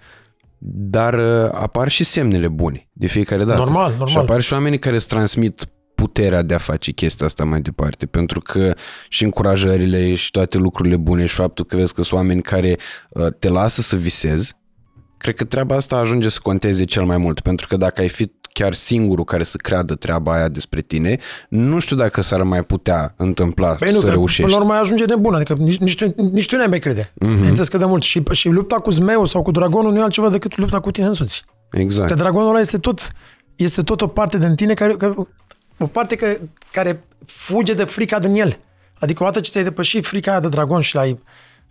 dar apar și semnele bune de fiecare dată. Normal, normal. Și apar și oamenii care îți transmit puterea de a face chestia asta mai departe, pentru că și încurajările și toate lucrurile bune și faptul că vezi că sunt oameni care uh, te lasă să visezi, cred că treaba asta ajunge să conteze cel mai mult, pentru că dacă ai fi chiar singurul care să creadă treaba aia despre tine, nu știu dacă s-ar mai putea întâmpla păi nu, să că, reușești. Până la urmă ajunge nebună, adică nici, nici, nici tu nu ai mai crede. Mm-hmm. Înțeles că de mult. Și, și lupta cu zmeu sau cu dragonul nu e altceva decât lupta cu tine însuți. Exact. Că dragonul ăla este tot, este tot o parte din tine care, o parte că, care fuge de frica din el. Adică odată ce ți-ai depășit frica aia de dragon și l-ai,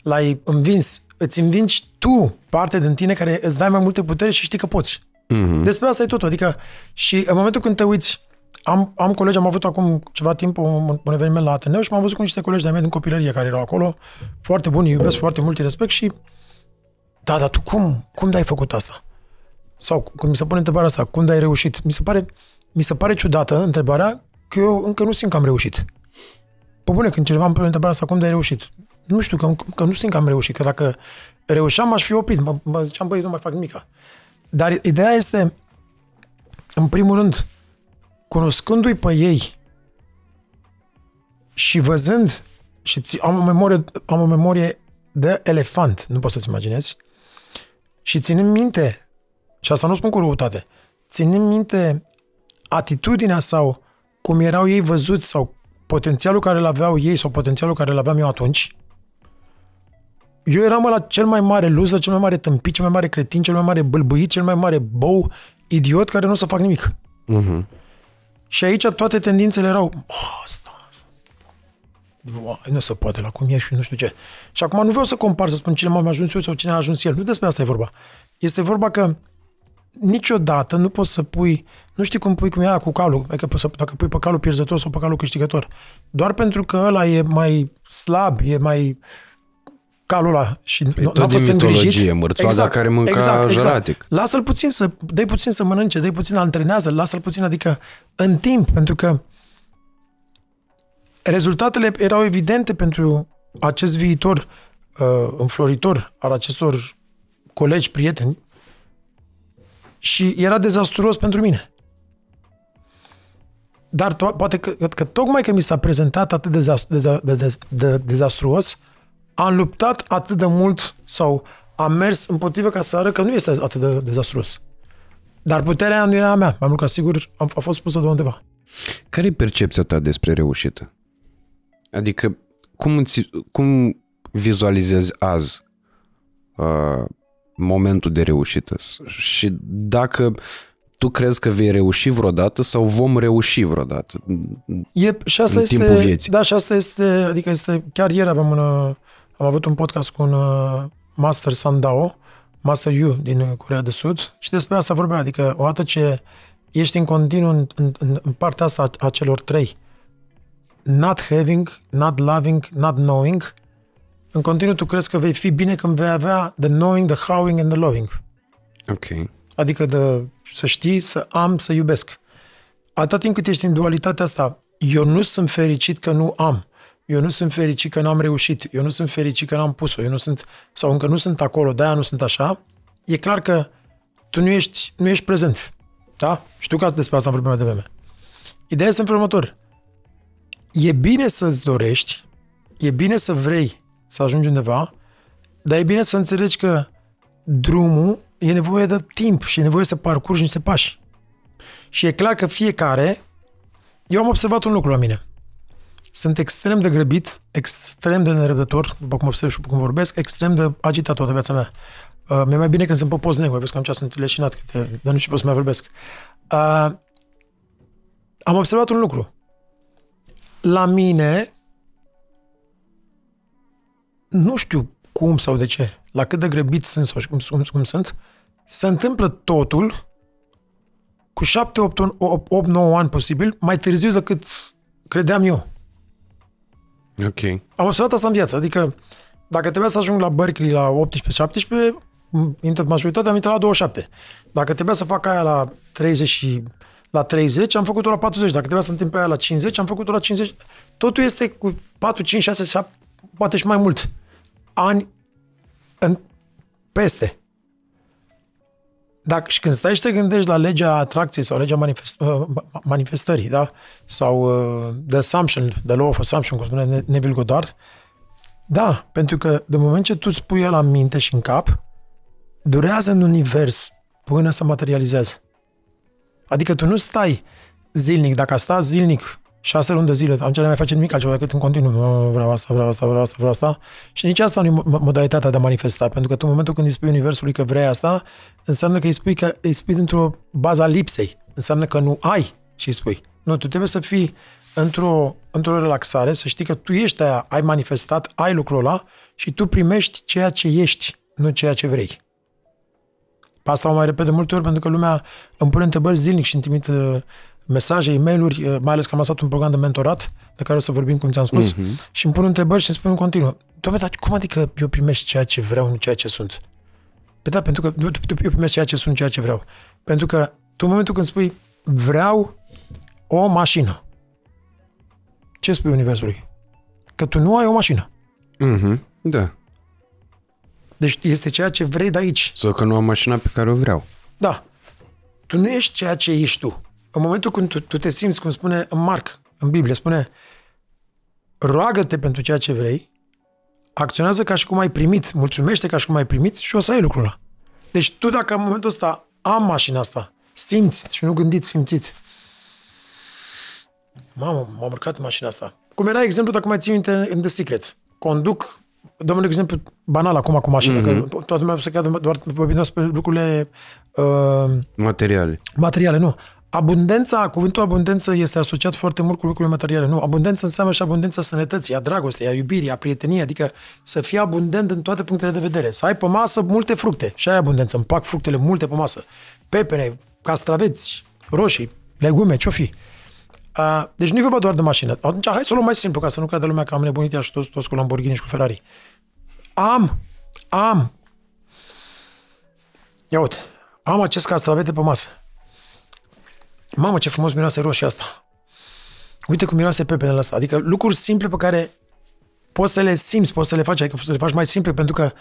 l-ai învins, îți învingi tu parte din tine care îți dai mai multe putere și știi că poți. Mm-hmm. Despre asta e totul. Adică și în momentul când te uiți, am, am colegi, am avut acum ceva timp un, un eveniment la Ateneu și m-am văzut cu niște colegi de-ai mei din copilărie care erau acolo, foarte buni, iubesc foarte mult, îi respect și da, dar tu cum, cum ai făcut asta? Sau când mi se pune întrebarea asta, cum ai reușit? Mi se pare mi se pare ciudată întrebarea că eu încă nu simt că am reușit. Păi bune, când cineva îmi pune întrebarea asta, cum de ai reușit? Nu știu, că, că nu simt că am reușit, că dacă reușeam, aș fi oprit. Mă, mă ziceam, băi, nu mai fac nimic. Dar ideea este, în primul rând, cunoscându-i pe ei și văzând, și ți, am, o memorie, am o memorie de elefant, nu poți să-ți imaginezi, și ținând minte, și asta nu spun cu răutate, ținând minte atitudinea sau cum erau ei văzuți sau potențialul care îl aveau ei sau potențialul care îl aveam eu atunci, eu eram la cel mai mare luză, cel mai mare tâmpit, cel mai mare cretin, cel mai mare bâlbâit, cel mai mare bou, idiot care nu o să fac nimic. Uh-huh. Și aici toate tendințele erau, oh, asta, nu se poate, la cum e și nu știu ce. Și acum nu vreau să compar, să spun cine m-a ajuns eu sau cine a ajuns el. Nu despre asta e vorba. Este vorba că niciodată nu poți să pui nu știi cum pui cum e cu calul, adică dacă pui pe calul pierzător sau pe calul câștigător. Doar pentru că ăla e mai slab, e mai calul ăla și păi nu a fost îngrijit. mărțoaga exact, care mânca exact, exact. Lasă-l puțin să, dai puțin să mănânce, dai puțin antrenează, lasă-l puțin, adică în timp, pentru că rezultatele erau evidente pentru acest viitor uh, înfloritor al acestor colegi, prieteni și era dezastruos pentru mine. Dar to- poate că, că, că tocmai că mi s-a prezentat atât de, dezastru, de, de, de, de dezastruos, am luptat atât de mult sau am mers împotriva ca să arăt că nu este atât de dezastruos. Dar puterea nu era a mea. Mai mult ca sigur a, a fost pusă de undeva. Care e percepția ta despre reușită? Adică, cum, îți, cum vizualizezi azi uh, momentul de reușită? Și dacă tu crezi că vei reuși vreodată sau vom reuși vreodată e, și asta în este, timpul vieții? Da, și asta este, adică este, chiar ieri aveam un, am avut un podcast cu un uh, master Sandao, master Yu din Corea de Sud și despre asta vorbea, adică odată ce ești în continuu în, în, în partea asta a, a celor trei, not having, not loving, not knowing, în continuu tu crezi că vei fi bine când vei avea the knowing, the howing and the loving. Ok. Adică de să știi, să am, să iubesc. Atât timp cât ești în dualitatea asta, eu nu sunt fericit că nu am. Eu nu sunt fericit că n-am reușit. Eu nu sunt fericit că n-am pus-o. Eu nu sunt, sau încă nu sunt acolo, de-aia nu sunt așa. E clar că tu nu ești, nu ești prezent. Da? Știu că despre asta am vorbit mai devreme. Ideea este în felul următor. E bine să-ți dorești, e bine să vrei să ajungi undeva, dar e bine să înțelegi că drumul e nevoie de timp și e nevoie să parcurgi niște pași. Și e clar că fiecare... Eu am observat un lucru la mine. Sunt extrem de grăbit, extrem de nerăbdător, după cum observ și după cum vorbesc, extrem de agitat toată viața mea. Uh, mi-e mai bine când sunt pe post negru, vezi că am ceas sunt leșinat, că te, dar nu știu pot să mai vorbesc. Uh, am observat un lucru. La mine, nu știu cum sau de ce, la cât de grăbit sunt sau cum, cum, cum sunt, se întâmplă totul cu 7, 8, 8, 9 ani posibil, mai târziu decât credeam eu. Ok. Am observat asta în viață, adică dacă trebuia să ajung la Berkeley la 18-17, intră majoritatea am intrat la 27. Dacă trebuia să fac aia la 30 și la 30, am făcut-o la 40. Dacă trebuia să întâmple aia la 50, am făcut-o la 50. Totul este cu 4, 5, 6, 7, poate și mai mult ani în peste. Dacă, și când stai și te gândești la legea atracției sau legea manifest, uh, manifestării, da? sau uh, The Assumption, The Law of Assumption, cum spune Neville Goddard, da, pentru că de moment ce tu îți pui la minte și în cap, durează în univers până să materializeze. Adică tu nu stai zilnic, dacă a stat zilnic șase luni de zile, am nu mai face nimic altceva decât în continuu, vreau asta, vreau asta, vreau asta, vreau asta. Și nici asta nu e modalitatea de a manifesta, pentru că tu în momentul când îi spui universului că vrei asta, înseamnă că îi spui, că îi spui dintr-o bază a lipsei, înseamnă că nu ai și îi spui. Nu, tu trebuie să fii într-o, într-o relaxare, să știi că tu ești aia, ai manifestat, ai lucrul ăla și tu primești ceea ce ești, nu ceea ce vrei. Pe asta o mai repet de multe ori, pentru că lumea îmi pune întrebări zilnic și îmi trimite uh, mesaje, e-mail-uri, mai ales că am lansat un program de mentorat, de care o să vorbim, cum ți-am spus, uh-huh. și îmi pun întrebări și îmi spun în continuu, Doamne, dar cum adică eu primești ceea ce vreau, nu ceea ce sunt? Păi da, pentru că eu primești ceea ce sunt, ceea ce vreau. Pentru că tu în momentul când spui, vreau o mașină, ce spui Universului? Că tu nu ai o mașină. Mhm, da. Deci este ceea ce vrei de aici. Sau că nu am mașina pe care o vreau. Da. Tu nu ești ceea ce ești tu în momentul când tu, tu te simți, cum spune în Marc, în Biblie, spune roagă-te pentru ceea ce vrei, acționează ca și cum ai primit, mulțumește ca și cum ai primit și o să ai lucrul ăla. Deci tu dacă în momentul ăsta am mașina asta, simți și nu gândit, simțit. Mamă, m-am urcat în mașina asta. Cum era exemplu, dacă mai ții minte, în The Secret. Conduc, domnul exemplu banal acum cu mașina, mm-hmm. că mhm. toată lumea să creadă doar vorbim despre lucrurile... Uh, materiale. Materiale, nu. Abundența, cuvântul abundență este asociat foarte mult cu lucrurile materiale. Nu, abundență înseamnă și abundența sănătății, a dragostei, a iubirii, a prieteniei, adică să fii abundent în toate punctele de vedere. Să ai pe masă multe fructe și ai abundență. Îmi pac fructele multe pe masă. Pepene, castraveți, roșii, legume, ce-o fi. A, deci nu e vorba doar de mașină. Atunci hai să o luăm mai simplu ca să nu creadă lumea că am nebunit și toți, toți cu Lamborghini și cu Ferrari. Am, am, ia uite, am acest castravete pe masă mamă ce frumos miroase roșia asta. Uite cum miroase pepenele asta. Adică lucruri simple pe care poți să le simți, poți să le faci, adică poți să le faci mai simple, pentru că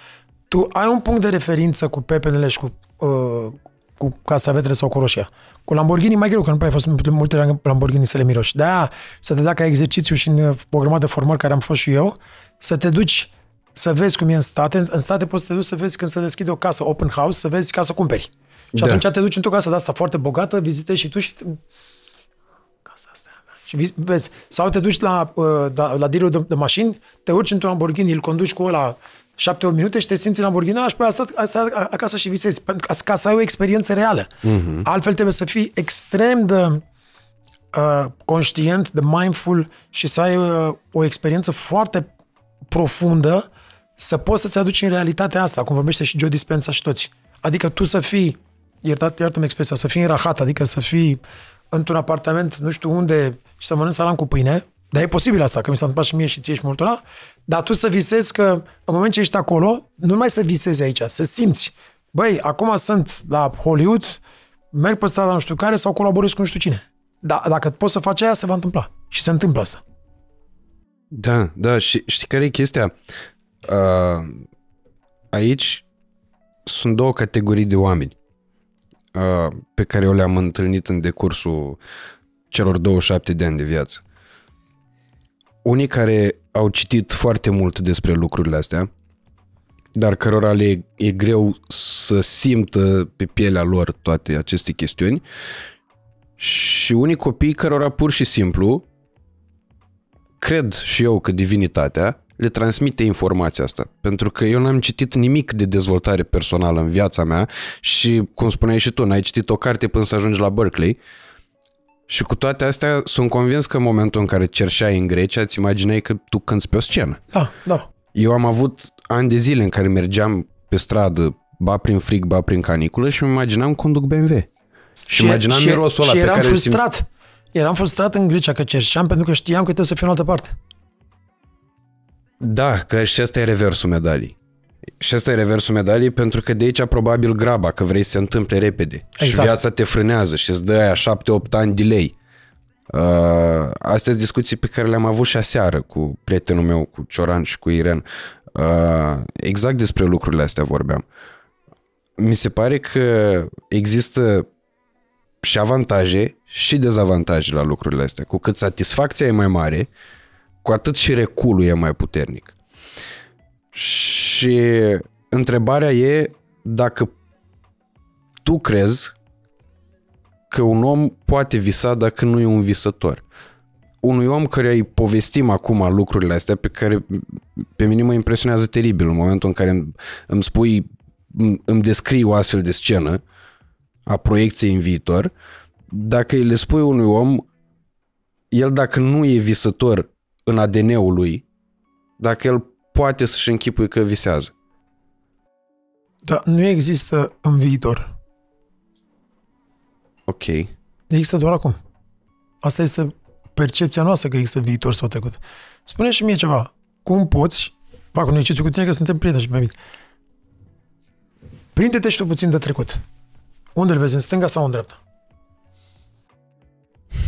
tu ai un punct de referință cu pepenele și cu, uh, cu castravetele sau cu roșia. Cu Lamborghini mai greu, că nu prea ai fost multe Lamborghini să le miroși. Da. să te dea ca exercițiu și în uh, o grămadă de formări care am fost și eu, să te duci să vezi cum e în state. În state poți să te duci să vezi când se deschide o casă, open house, să vezi casă cumperi. Și da. atunci te duci într-o casă de asta foarte bogată, vizitezi și tu și... Te... Casa asta și vezi, sau te duci la, la, uh, da, la dealerul de, de mașini, te urci într-un Lamborghini, îl conduci cu ăla 7-8 minute și te simți în Lamborghini și pe asta stat acasă și visezi, pentru ca să ai o experiență reală. Mm-hmm. Altfel trebuie să fii extrem de uh, conștient, de mindful și să ai uh, o experiență foarte profundă să poți să-ți aduci în realitatea asta, cum vorbește și Joe Dispenza și toți. Adică tu să fii iertat, iartă-mi expresia, să fii în rahat, adică să fii într-un apartament, nu știu unde, și să mănânci salam cu pâine, dar e posibil asta, că mi s-a întâmplat și mie și ție și multora, dar tu să visezi că în moment ce ești acolo, nu mai să visezi aici, să simți. Băi, acum sunt la Hollywood, merg pe strada nu știu care sau colaborez cu nu știu cine. Da, dacă poți să faci aia, se va întâmpla. Și se întâmplă asta. Da, da, și știi care e chestia? Uh, aici sunt două categorii de oameni pe care eu le-am întâlnit în decursul celor 27 de ani de viață. Unii care au citit foarte mult despre lucrurile astea, dar cărora le e, greu să simtă pe pielea lor toate aceste chestiuni și unii copii cărora pur și simplu cred și eu că divinitatea le transmite informația asta. Pentru că eu n-am citit nimic de dezvoltare personală în viața mea și, cum spuneai și tu, n-ai citit o carte până să ajungi la Berkeley. Și cu toate astea, sunt convins că în momentul în care cerșai în Grecia, îți imaginai că tu cânti pe o scenă. Da, da. Eu am avut ani de zile în care mergeam pe stradă, ba prin frig, ba prin caniculă și îmi imaginam conduc BMW. Și, și imaginam și, mirosul ăla și pe eram care frustrat. Simt... Eram frustrat în Grecia că cerșeam pentru că știam că trebuie să fiu în altă parte. Da, că și asta e reversul medalii. Și asta e reversul medalii pentru că de aici probabil graba, că vrei să se întâmple repede. Exact. Și viața te frânează și îți dă aia 7-8 ani delay. Uh, astea sunt discuții pe care le-am avut și aseară cu prietenul meu, cu Cioran și cu Iren. Uh, exact despre lucrurile astea vorbeam. Mi se pare că există și avantaje și dezavantaje la lucrurile astea. Cu cât satisfacția e mai mare, uh, cu atât și reculul e mai puternic. Și întrebarea e dacă tu crezi că un om poate visa dacă nu e un visător. Unui om care îi povestim acum lucrurile astea pe care pe mine mă impresionează teribil în momentul în care îmi, îmi spui, îmi descrii o astfel de scenă a proiecției în viitor, dacă îi le spui unui om, el dacă nu e visător în ADN-ul lui dacă el poate să-și închipui că visează. Da, nu există în viitor. Ok. Există doar acum. Asta este percepția noastră că există viitor sau trecut. Spune și mie ceva. Cum poți, fac un exercițiu cu tine că suntem prieteni și mai bine. Prinde-te și tu puțin de trecut. Unde îl vezi, în stânga sau în dreapta?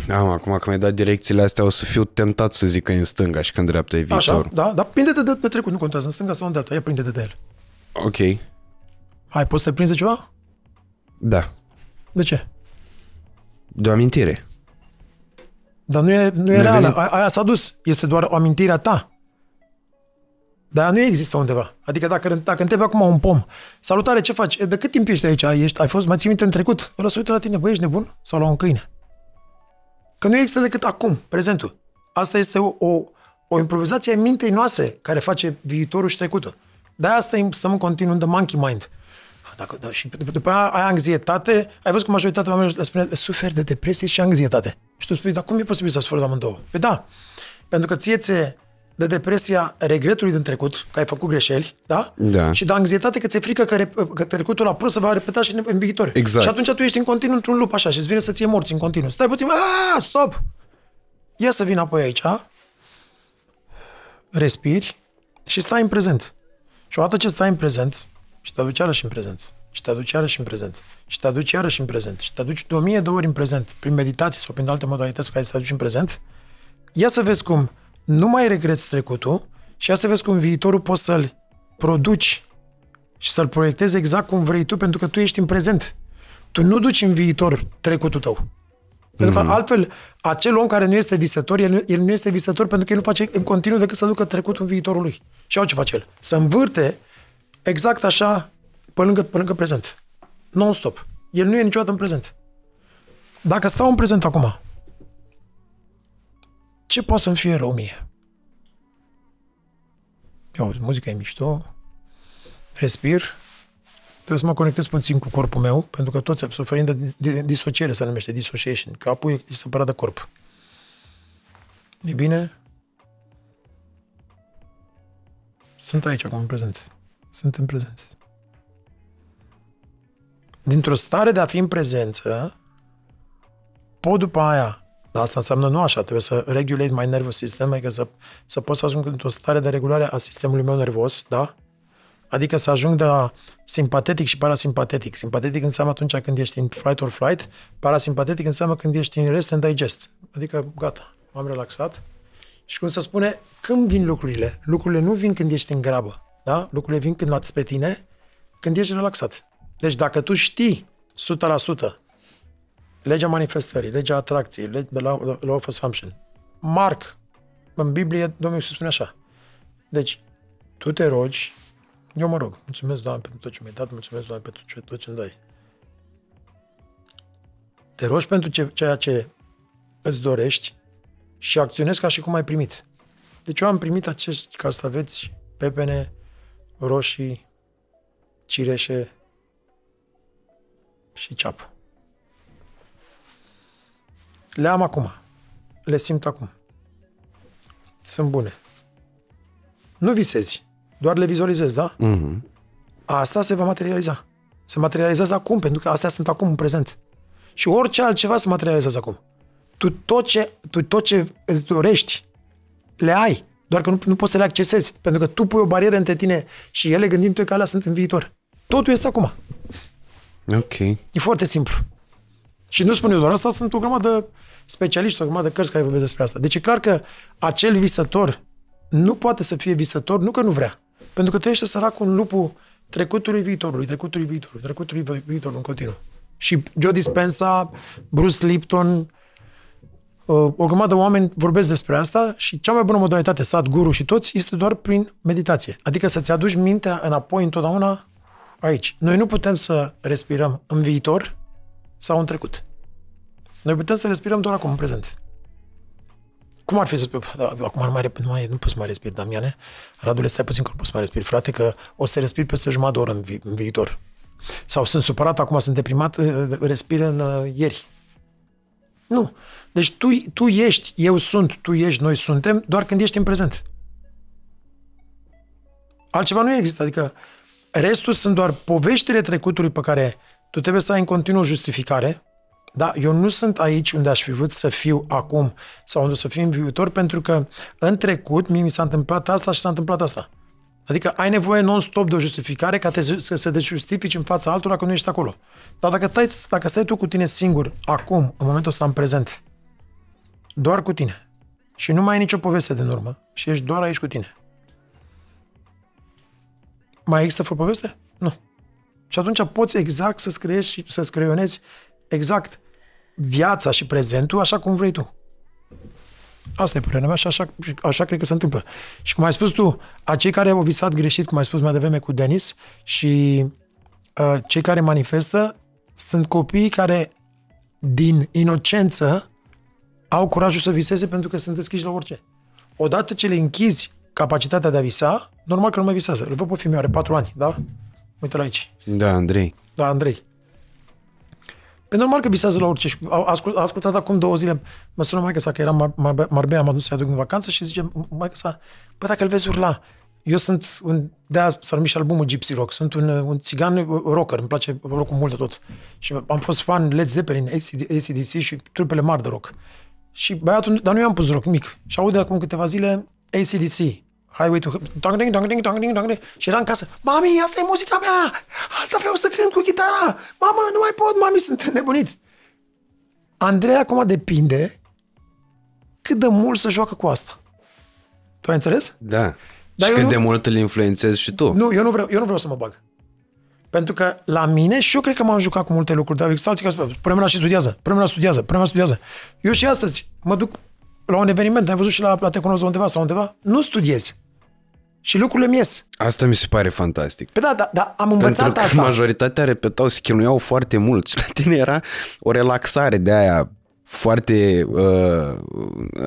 Am, da, acum că mi-ai dat direcțiile astea, o să fiu tentat să zic că e în stânga și când dreapta e viitor. Așa, da, dar prinde-te de, de trecut, nu contează, în stânga sau în dreapta, ia prinde-te de el. Ok. Hai, poți să te prinzi de ceva? Da. De ce? De o amintire. Dar nu e, nu e reală, venit... aia s-a dus, este doar o amintire a ta. Dar nu există undeva. Adică dacă, dacă întrebi acum un pom, salutare, ce faci? De cât timp ești aici? Ești, ai fost, mai ții minte în trecut? Ăla să uită la tine, băi, ești nebun? Sau la un câine? Că nu există decât acum, prezentul. Asta este o, o, o improvizație a mintei noastre care face viitorul și trecutul. De asta să mă continuu The monkey mind. Dacă, da, și după aia ai anxietate, ai văzut că majoritatea oamenilor le spune suferi de depresie și anxietate. Și tu spui, dar cum e posibil să suferi de amândouă? Păi da, pentru că ție ți de depresia regretului din trecut, că ai făcut greșeli, da? da. Și de anxietate că ți-e frică că, rep- că trecutul a prus să va repeta și în viitor. Exact. Și atunci tu ești în continuu într-un lup așa și îți vine să ție morți în continuu. Stai puțin, a, stop! Ia să vin apoi aici, respiri și stai în prezent. Și odată ce stai în prezent și te aduci iarăși în prezent, și te aduci iarăși în prezent, și te aduci iarăși în prezent, și te aduci de o mie de ori în prezent, prin meditații sau prin alte modalități pe care să te aduci în prezent, ia să vezi cum nu mai regreți trecutul și ia să vezi cum viitorul poți să-l produci și să-l proiectezi exact cum vrei tu, pentru că tu ești în prezent. Tu nu duci în viitor trecutul tău. Pentru că mm-hmm. altfel, acel om care nu este visător, el nu, el nu este visător pentru că el nu face în continuu decât să ducă trecutul în viitorul lui. Și au ce face el? Să învârte exact așa pe lângă, pe lângă prezent. Non-stop. El nu e niciodată în prezent. Dacă stau în prezent acum ce poate să-mi fie rău mie? Eu, muzica e mișto, respir, trebuie să mă conectez puțin cu corpul meu, pentru că toți suferim de disociere, se numește dissociation, că apoi e separat de corp. E bine? Sunt aici acum, în prezent. Sunt în prezent. Dintr-o stare de a fi în prezență, pot după aia dar asta înseamnă nu așa, trebuie să regulate mai nervous system, adică să, să pot să ajung într-o stare de regulare a sistemului meu nervos, da? Adică să ajung de la simpatetic și parasimpatetic. Simpatetic înseamnă atunci când ești în fight or flight, parasimpatetic înseamnă când ești în rest and digest. Adică, gata, m-am relaxat. Și cum se spune, când vin lucrurile? Lucrurile nu vin când ești în grabă, da? Lucrurile vin când ați pe tine, când ești relaxat. Deci dacă tu știi legea manifestării, legea atracției, legea law, law of assumption. Marc, în Biblie, Domnul Iisus spune așa. Deci, tu te rogi, eu mă rog, mulțumesc, Doamne, pentru tot ce mi-ai dat, mulțumesc, Doamne, pentru tot ce îmi dai. Te rogi pentru ce, ceea ce îți dorești și acționezi ca și cum ai primit. Deci eu am primit acești castaveți, pepene, roșii, cireșe și ceapă. Le am acum. Le simt acum. Sunt bune. Nu visezi, doar le vizualizezi, da? Mm-hmm. Asta se va materializa. Se materializează acum, pentru că astea sunt acum în prezent. Și orice altceva se materializează acum. Tu tot ce, tu tot ce îți dorești, le ai, doar că nu, nu poți să le accesezi, pentru că tu pui o barieră între tine și ele gândindu-te că alea sunt în viitor. Totul este acum. Ok. E foarte simplu. Și nu spun eu doar asta, sunt o grămadă specialiști, o grămadă de cărți care vorbesc despre asta. Deci e clar că acel visător nu poate să fie visător, nu că nu vrea, pentru că trăiește sărac un lupul trecutului viitorului, trecutului viitorului, trecutului viitorului în continuu. Și Joe Dispensa, Bruce Lipton, uh, o grămadă de oameni vorbesc despre asta și cea mai bună modalitate, sat, guru și toți, este doar prin meditație. Adică să-ți aduci mintea înapoi întotdeauna aici. Noi nu putem să respirăm în viitor sau în trecut. Noi putem să respirăm doar acum, în prezent. Cum ar fi să... Da, acum nu mai, nu, mai, nu pot să mai respir, Damiane. Radule, stai puțin că nu pot să mai respir, frate, că o să respir peste jumătate de oră în, vi- în viitor. Sau sunt supărat, acum sunt deprimat, eh, respir în uh, ieri. Nu. Deci tu, tu ești, eu sunt, tu ești, noi suntem, doar când ești în prezent. Altceva nu există. Adică restul sunt doar poveștile trecutului pe care tu trebuie să ai în continuu justificare, da? Eu nu sunt aici unde aș fi vrut să fiu acum sau unde o să fiu în viitor, pentru că în trecut mie mi s-a întâmplat asta și s-a întâmplat asta. Adică ai nevoie non-stop de o justificare ca te, să, se te în fața altora că nu ești acolo. Dar dacă, stai, dacă stai tu cu tine singur, acum, în momentul ăsta, în prezent, doar cu tine, și nu mai ai nicio poveste din urmă, și ești doar aici cu tine, mai există fără poveste? Nu. Și atunci poți exact să scriești și să scrionezi exact viața și prezentul așa cum vrei tu. Asta e părerea mea și așa, așa cred că se întâmplă. Și cum ai spus tu, acei care au visat greșit, cum ai spus mai devreme cu Denis, și uh, cei care manifestă, sunt copii care din inocență au curajul să viseze pentru că sunt deschiși la orice. Odată ce le închizi capacitatea de a visa, normal că nu mai visează. Îl văd pe filmul, are patru ani, da? uite la aici. Da, Andrei. Da, Andrei. Pe păi normal că visează la orice. Ascult, ascultat acum două zile, mă sună mai sa că era Mar- Mar- Mar- m-am dus să-i aduc în vacanță și zice mai sa, păi dacă îl vezi urla, eu sunt un, de s-a numit și albumul Gypsy Rock, sunt un, un țigan rocker, îmi place rockul mult de tot. Și am fost fan Led Zeppelin, ACDC și trupele mari de rock. Și băiatul, dar nu i-am pus rock, mic. Și aude acum câteva zile ACDC. Highway to Hell, ding, dang, ding, dang, ding, dang, ding. și era în casă, mami, asta e muzica mea, asta vreau să cânt cu chitara, mama nu mai pot, mami, sunt nebunit. Andrei acum depinde cât de mult să joacă cu asta. Tu ai înțeles? Da. Dar și cât nu... de mult îl influențezi și tu. Nu, eu nu, vreau, eu nu vreau să mă bag. Pentru că la mine, și eu cred că m-am jucat cu multe lucruri, dar există alții care spun, pune mâna și studiază, până la studiază, până la studiază. Eu și astăzi mă duc la un eveniment, ai văzut și la, la cunosc undeva sau undeva, nu studiezi. Și lucrurile mi ies. Asta mi se pare fantastic. Pe păi da, da, da am învățat Pentru că asta. majoritatea repetau, se chinuiau foarte mult și la tine era o relaxare de aia foarte, uh,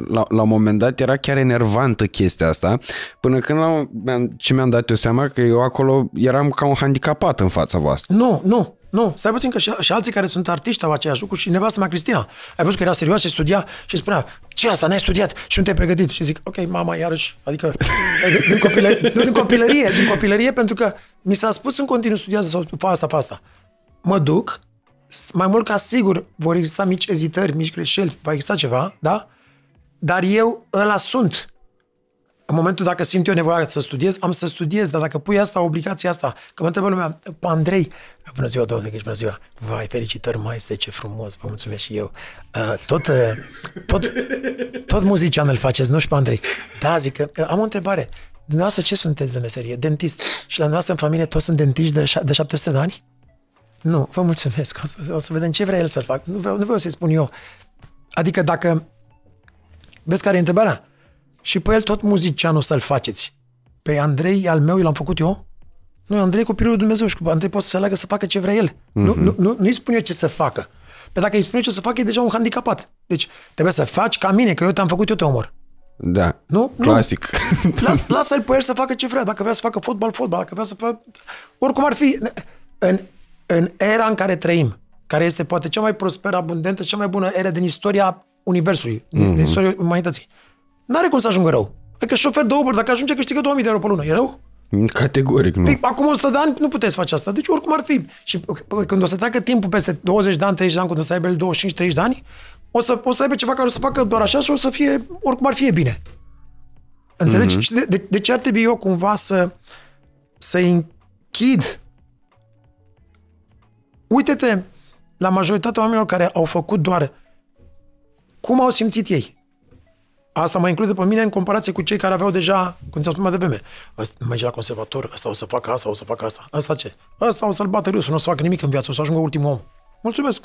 la, la un moment dat era chiar enervantă chestia asta, până când la, ce mi-am dat eu seama că eu acolo eram ca un handicapat în fața voastră. Nu, nu, nu, stai puțin că și, și alții care sunt artiști au aceeași lucru și nevastă mea Cristina. Ai văzut că era serioasă și studia și spunea, ce asta, n-ai studiat și nu te-ai pregătit. Și zic, ok, mama, iarăși, adică, adică din, copilărie, din copilărie, din copilărie, pentru că mi s-a spus în continuu studiază sau fa asta, fa asta. Mă duc, mai mult ca sigur vor exista mici ezitări, mici greșeli, va exista ceva, da? Dar eu ăla sunt în momentul dacă simt eu nevoia să studiez, am să studiez, dar dacă pui asta, obligația asta, că mă întreabă lumea, Andrei, bună ziua, domnule, ești bună ziua, vai, felicitări, mai este ce frumos, vă mulțumesc și eu. Uh, tot, uh, tot, tot muzician îl faceți, nu pe Andrei. Da, zic că uh, am o întrebare. Dumneavoastră ce sunteți de meserie? Dentist. Și la noastră în familie toți sunt dentiști de, ș- de 700 de ani? Nu, vă mulțumesc. O să, o să vedem ce vrea el să fac. Nu vreau, nu vreau să-i spun eu. Adică dacă... Vezi care e întrebarea? Și pe el tot muzicianul să-l faceți. Pe Andrei, al meu, l-am făcut eu? Nu, Andrei copilul lui Dumnezeu și cu Andrei poate să aleagă să facă ce vrea el. Mm-hmm. Nu, mhm. nu, nu, nu-i spune eu ce să facă. Pe dacă îi spune ce să facă, e deja un handicapat. Deci trebuie să faci ca mine, că eu te-am făcut, eu te omor. Da, nu? clasic. Nu. Las, lasă-l pe el să facă ce vrea. Dacă vrea să facă fotbal, fotbal. Dacă vrea să facă... Oricum ar fi. În, în era în care trăim, care este poate cea mai prosperă, abundentă, cea mai bună era din istoria Universului, mm-hmm. din mhm. istoria umanității. Uh, N-are cum să ajungă rău. Adică șofer de Uber, dacă ajunge, câștigă 2000 de euro pe lună. E rău? Mm, categoric nu. Păi, acum 100 de ani nu puteți face asta. Deci oricum ar fi. Și p- păi, când o să treacă timpul peste 20 de ani, 30 de ani, când o să aibă 25-30 de ani, o să, o să aibă ceva care o să facă doar așa și o să fie, oricum ar fi bine. Înțelegi? Mm-hmm. Și de, de, de ce ar trebui eu cumva să să închid? Uite-te la majoritatea oamenilor care au făcut doar cum au simțit ei. Asta mă include pe mine în comparație cu cei care aveau deja, cum ți-am spus mai devreme, ăsta merge la conservator, ăsta o să facă asta, o să facă asta. Asta ce? Ăsta o să-l bată râsul, nu o să facă nimic în viață, o să ajungă ultimul om. Mulțumesc!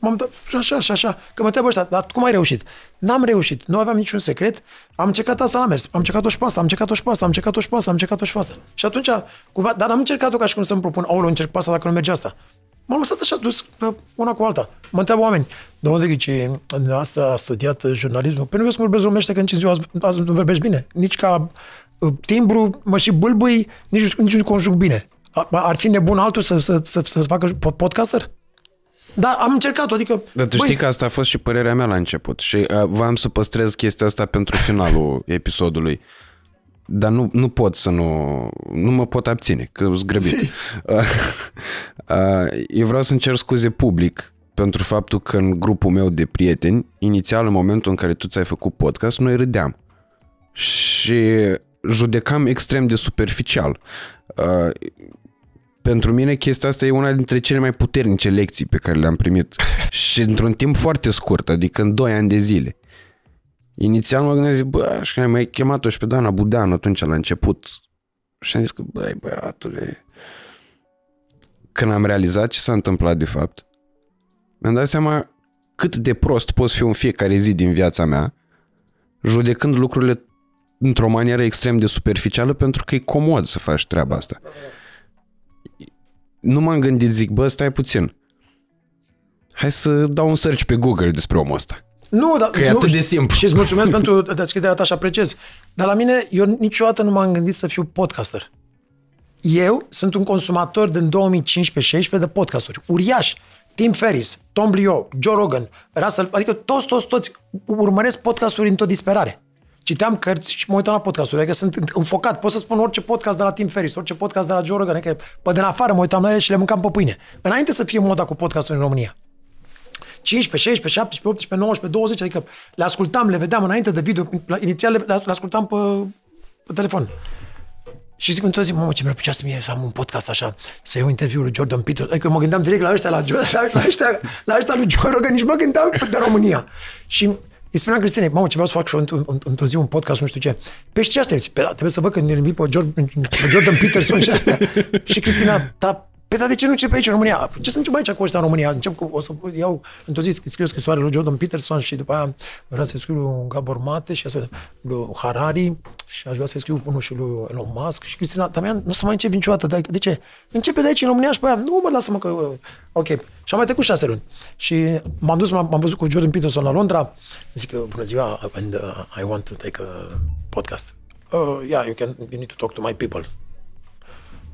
M-am dat, așa, și așa, că mă întreabă ăștia, dar cum ai reușit? N-am reușit, nu aveam niciun secret, am încercat asta, n-am mers, am încercat-o și pe asta, am încercat-o și pe asta, am încercat-o și pe asta, am încercat-o și pe asta. Și atunci, cumva, dar am încercat-o ca și cum să-mi propun, aolo, încerc pe asta dacă nu merge asta m-am lăsat așa dus una cu alta. Mă întreabă oameni, domnul Deghici, asta a studiat jurnalismul, păi nu vezi cum vorbesc românește că nici în ziua azi, azi nu vorbești bine. Nici ca uh, timbru mă și bâlbâi, nici, nici nu conjug bine. Ar, ar fi nebun altul să, să, să, să facă podcaster? Dar am încercat, adică... Dar tu băi... știi că asta a fost și părerea mea la început și uh, v-am să păstrez chestia asta pentru finalul episodului dar nu, nu pot să nu... Nu mă pot abține, că sunt grăbit. Eu vreau să încerc scuze public pentru faptul că în grupul meu de prieteni, inițial în momentul în care tu ți-ai făcut podcast, noi râdeam. Și judecam extrem de superficial. Pentru mine chestia asta e una dintre cele mai puternice lecții pe care le-am primit și într-un timp foarte scurt, adică în 2 ani de zile. Inițial mă gândesc, bă, și mai chemat-o și pe Dana Budean atunci la început. Și am zis că, băi, băiatule, când am realizat ce s-a întâmplat de fapt, mi-am dat seama cât de prost poți fi în fiecare zi din viața mea, judecând lucrurile într-o manieră extrem de superficială pentru că e comod să faci treaba asta. Nu m-am gândit, zic, bă, stai puțin. Hai să dau un search pe Google despre omul ăsta. Nu, dar... Că e nu, atât de simplu. Și îți mulțumesc pentru deschiderea ta și apreciez. Dar la mine, eu niciodată nu m-am gândit să fiu podcaster. Eu sunt un consumator din 2015-16 de podcasturi. Uriaș. Tim Ferris, Tom Blio, Joe Rogan, Russell, adică toți, toți, toți urmăresc podcasturi în tot disperare. Citeam cărți și mă uitam la podcasturi, adică sunt înfocat. Pot să spun orice podcast de la Tim Ferris, orice podcast de la Joe Rogan, adică pe din afară mă uitam la ele și le mâncam pe pâine. Înainte să fie moda cu podcasturi în România. 15, 16, 17, 18, 19, 20, adică le ascultam, le vedeam înainte de video, inițial le, le ascultam pe, pe telefon. Și zic într-o zi, mamă, ce mi-ar plăcea să, mie, să am un podcast așa, să iau interviul lui Jordan Peterson. Adică mă gândeam direct la ăștia, la, la, la, ăștia, la ăștia lui Joe Rogan, nici mă gândeam de România. Și îi spuneam Cristinei, mamă, ce vreau să fac și într-o, într zi un podcast, nu știu ce. Pe păi ce asta? Pe, trebuie să văd când ne pe Jordan, pe Jordan Peterson și astea. și Cristina, da, Păi, dar de ce nu începe aici, în România? Ce să încep aici cu ăștia în România? Încep cu, o să iau, într-o zi scriu scrisoare lui Jordan Peterson și după aia vreau să scriu un Gabor Mate și asta, lui Harari și aș vrea să scriu unul și lui Elon Musk și Cristina Damian, nu să mai încep niciodată. Dar de ce? Începe de aici, în România și pe aia. Nu, mă, lasă-mă că... Ok. Și am mai trecut șase luni. Și m-am dus, m-am, văzut cu Jordan Peterson la Londra. Zic că, bună ziua, and, uh, I want to take a podcast. Uh, yeah, you, can, you need to talk to my people.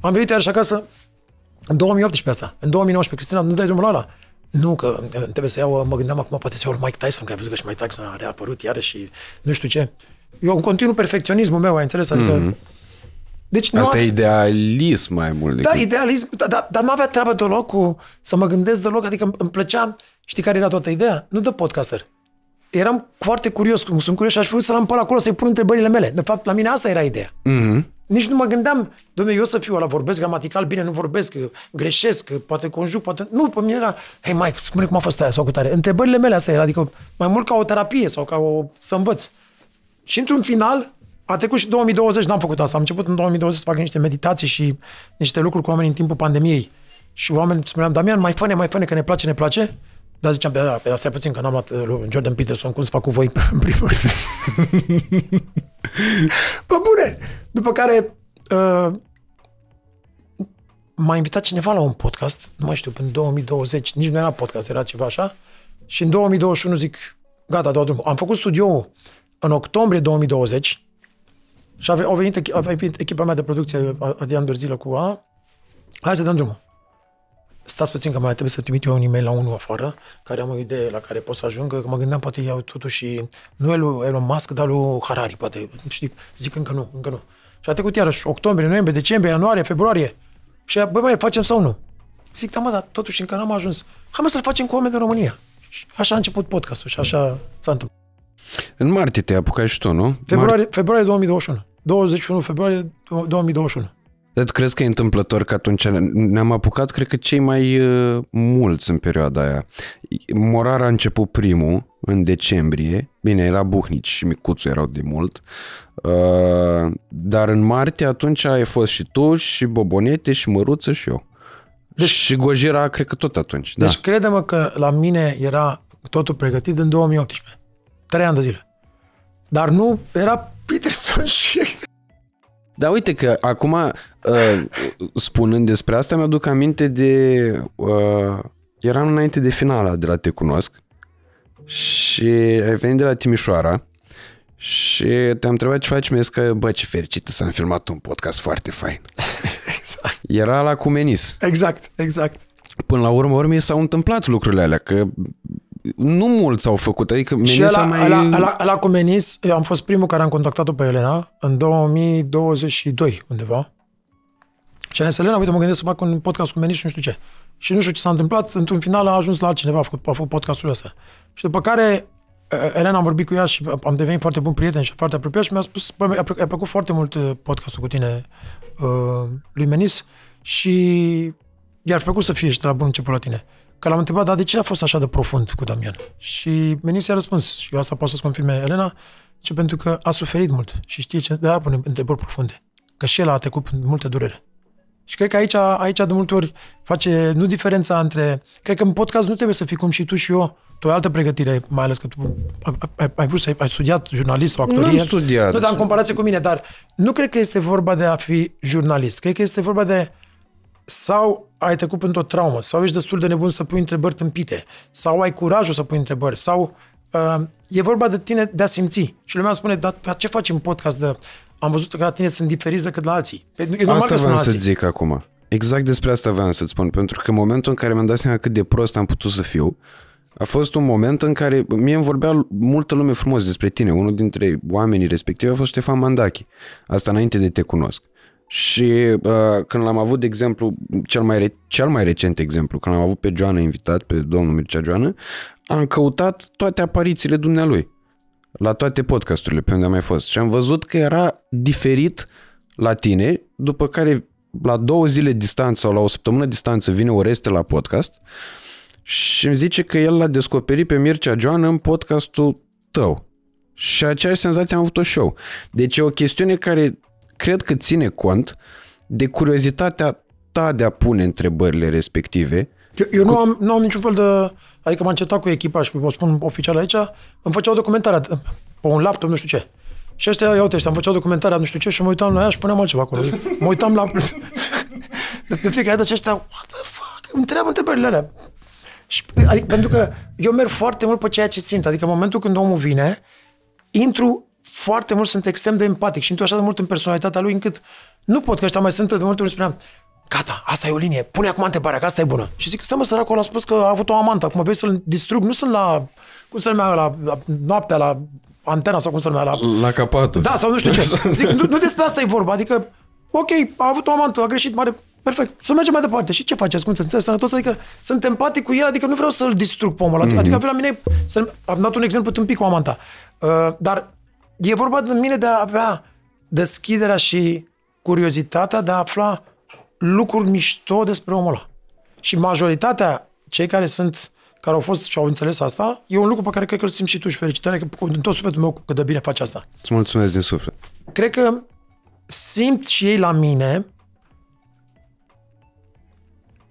Am venit iar și acasă, în 2018 asta, în 2019, Cristina, nu dai drumul ăla. Nu, că uh, trebuie să iau, uh, mă gândeam acum, poate să iau Mike Tyson, că ai văzut că și Mike Tyson a reapărut iarăși și nu știu ce. Eu în continuu perfecționismul meu, ai înțeles? Adică, mm-hmm. Deci nu Asta nu... e idealism mai mult da, decât... Da, idealism, dar da, da, nu avea treabă deloc cu să mă gândesc deloc, adică îmi plăcea, știi care era toată ideea? Nu de podcaster. Eram foarte curios, cum sunt curios și aș fi vrut să-l am pe acolo, să-i pun întrebările mele. De fapt, la mine asta era ideea. Mm-hmm. Nici nu mă gândeam, domnule, eu să fiu la vorbesc gramatical bine, nu vorbesc, greșesc, poate conjug, poate... Nu, pe mine era, hei, Mike, spune cum a fost aia sau cu tare. Întrebările mele astea era, adică mai mult ca o terapie sau ca o... să învăț. Și într-un final, a trecut și 2020, n-am făcut asta. Am început în 2020 să fac niște meditații și niște lucruri cu oameni în timpul pandemiei. Și oameni spuneam, Damian, mai fane, mai fane, că ne place, ne place. Dar ziceam, da, da, stai puțin că n-am luat uh, Jordan Peterson, cum să fac cu voi în primul Pe bune! După care uh, m-a invitat cineva la un podcast, nu mai știu, în 2020, nici nu era podcast, era ceva așa, și în 2021 zic, gata, dau drumul. Am făcut studioul în octombrie 2020 și a venit, a venit echipa mea de producție, Adrian Berzilă cu A, hai să dăm drumul stați puțin că mai trebuie să trimit eu un e-mail la unul afară, care am o idee la care pot să ajungă, că mă gândeam poate iau totuși, nu lui Elon Musk, dar lui Harari, poate, știi, zic încă nu, încă nu. Și a trecut iarăși octombrie, noiembrie, decembrie, ianuarie, februarie. Și a, băi, mai facem sau nu? Zic, da, mă, dar totuși încă n-am ajuns. Hai mă să-l facem cu oameni de România. Și așa a început podcastul și așa s-a întâmplat. În martie te apucai apucat și tu, nu? Februarie, februarie 2021. 21 februarie 2021. Dar tu crezi că e întâmplător că atunci ne-am apucat, cred că cei mai uh, mulți în perioada aia. Morar a început primul în decembrie. Bine, era Buhnici și Micuțu erau de mult. Uh, dar în martie atunci ai fost și tu, și Bobonete, și Măruță și eu. Deci, și Gojira, cred că tot atunci. Da. Deci da. crede-mă că la mine era totul pregătit în 2018. Trei ani de zile. Dar nu, era Peterson și dar uite că acum, uh, spunând despre asta, mi-aduc aminte de... Uh, eram înainte de finala de la Te Cunosc și ai venit de la Timișoara și te-am întrebat ce faci, mi că, bă, ce fericită, s-am filmat un podcast foarte fain. exact. Era la Cumenis. Exact, exact. Până la urmă, urmei s-au întâmplat lucrurile alea, că nu mulți au făcut, adică și ăla, mai... Ăla, ăla, ăla cu Menis, eu am fost primul care am contactat-o pe Elena în 2022 undeva. Și am zis, Elena, uite, mă gândesc să fac un podcast cu Menis și nu știu ce. Și nu știu ce s-a întâmplat, într-un final a ajuns la altcineva, a făcut, a făcut podcastul ăsta. Și după care Elena am vorbit cu ea și am devenit foarte bun prieten și foarte apropiat și mi-a spus, bă, mi-a plăcut foarte mult uh, podcastul cu tine, uh, lui Menis, și i-ar plăcut să fie și de la bun început la tine că l-am întrebat, dar de ce a fost așa de profund cu Damian? Și Menis a răspuns, și eu asta pot să-ți confirme Elena, ce pentru că a suferit mult și știe ce, de-aia pune întrebări profunde, că și el a trecut multe durere. Și cred că aici, aici de multe ori face nu diferența între... Cred că în podcast nu trebuie să fii cum și tu și eu. Tu ai altă pregătire, mai ales că tu ai, ai vrut să ai, ai studiat jurnalist sau actorie. Nu am studiat. Nu, dar în comparație cu mine. Dar nu cred că este vorba de a fi jurnalist. Cred că este vorba de sau ai trecut pentru o traumă, sau ești destul de nebun să pui întrebări tâmpite, sau ai curajul să pui întrebări, sau uh, e vorba de tine de a simți. Și lumea spune, dar, dar ce faci în podcast de... Am văzut că la tine sunt diferiți decât la alții. E normal Asta vreau să zic acum. Exact despre asta vreau să-ți spun, pentru că momentul în care mi-am dat seama cât de prost am putut să fiu, a fost un moment în care mie îmi vorbea multă lume frumos despre tine. Unul dintre oamenii respectivi a fost Ștefan Mandachi. Asta înainte de te cunosc. Și uh, când l-am avut, de exemplu, cel mai, re- cel mai recent exemplu, când l-am avut pe Joana invitat, pe domnul Mircea Joana, am căutat toate aparițiile dumnealui la toate podcasturile pe unde am mai fost și am văzut că era diferit la tine, după care la două zile distanță sau la o săptămână distanță vine Oreste la podcast și îmi zice că el l-a descoperit pe Mircea Joana în podcastul tău. Și aceeași senzație am avut-o și eu. Deci e o chestiune care cred că ține cont de curiozitatea ta de a pune întrebările respective. Eu, eu cu... nu, am, nu am niciun fel de... Adică m-am încetat cu echipa și vă spun oficial aici, îmi făceau documentarea pe un laptop, nu știu ce. Și ăștia, iau te am am făceau documentarea, nu știu ce, și mă uitam la ea și puneam altceva acolo. Mă uitam la... De, de fiecare dată aceștia, what the fuck, îmi întreabă întrebările alea. Și, adică, pentru că eu merg foarte mult pe ceea ce simt. Adică în momentul când omul vine, intru foarte mult sunt extrem de empatic și intru așa de mult în personalitatea lui încât nu pot, că ăștia mai sunt de multe ori spuneam, gata, asta e o linie, pune acum întrebarea, că asta e bună. Și zic, stai mă, săracul a spus că a avut o amantă, acum vrei să-l distrug, nu sunt la, cum să numea, la, la noaptea, la antena sau cum să numea, la... La capatul. Da, sau nu știu ce. Exact. Zic, nu, nu despre asta e vorba, adică, ok, a avut o amantă, a greșit, mare, Perfect. Să mergem mai departe. Și ce faceți? Cum te sănătos? Adică sunt empatic cu el, adică nu vreau să-l distrug pe omul ăla. Mm-hmm. Adică la mine, am dat un exemplu tâmpit cu amanta. Uh, dar E vorba de mine de a avea deschiderea și curiozitatea de a afla lucruri mișto despre omul ăla. Și majoritatea cei care sunt care au fost și au înțeles asta, e un lucru pe care cred că îl simți și tu și felicitări că din tot sufletul meu cât de bine faci asta. Îți mulțumesc din suflet. Cred că simt și ei la mine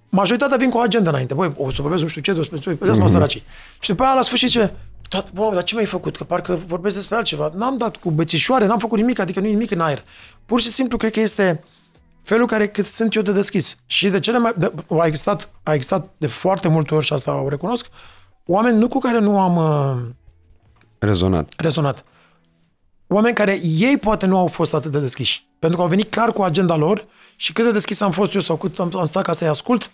majoritatea vin cu o agenda înainte. Băi, o să vorbesc nu știu ce, să ce, mm-hmm. săracii. Și după aia la sfârșit ce? Dar, bă, dar ce mi-ai făcut? Că parcă vorbesc despre altceva. N-am dat cu bățișoare, n-am făcut nimic, adică nu e nimic în aer. Pur și simplu cred că este felul care cât sunt eu de deschis. Și de cele mai... De, a, existat, a existat de foarte multe ori, și asta o recunosc, oameni nu cu care nu am... Uh, rezonat. Rezonat. Oameni care ei poate nu au fost atât de deschiși. Pentru că au venit clar cu agenda lor și cât de deschis am fost eu sau cât am, am stat ca să-i ascult,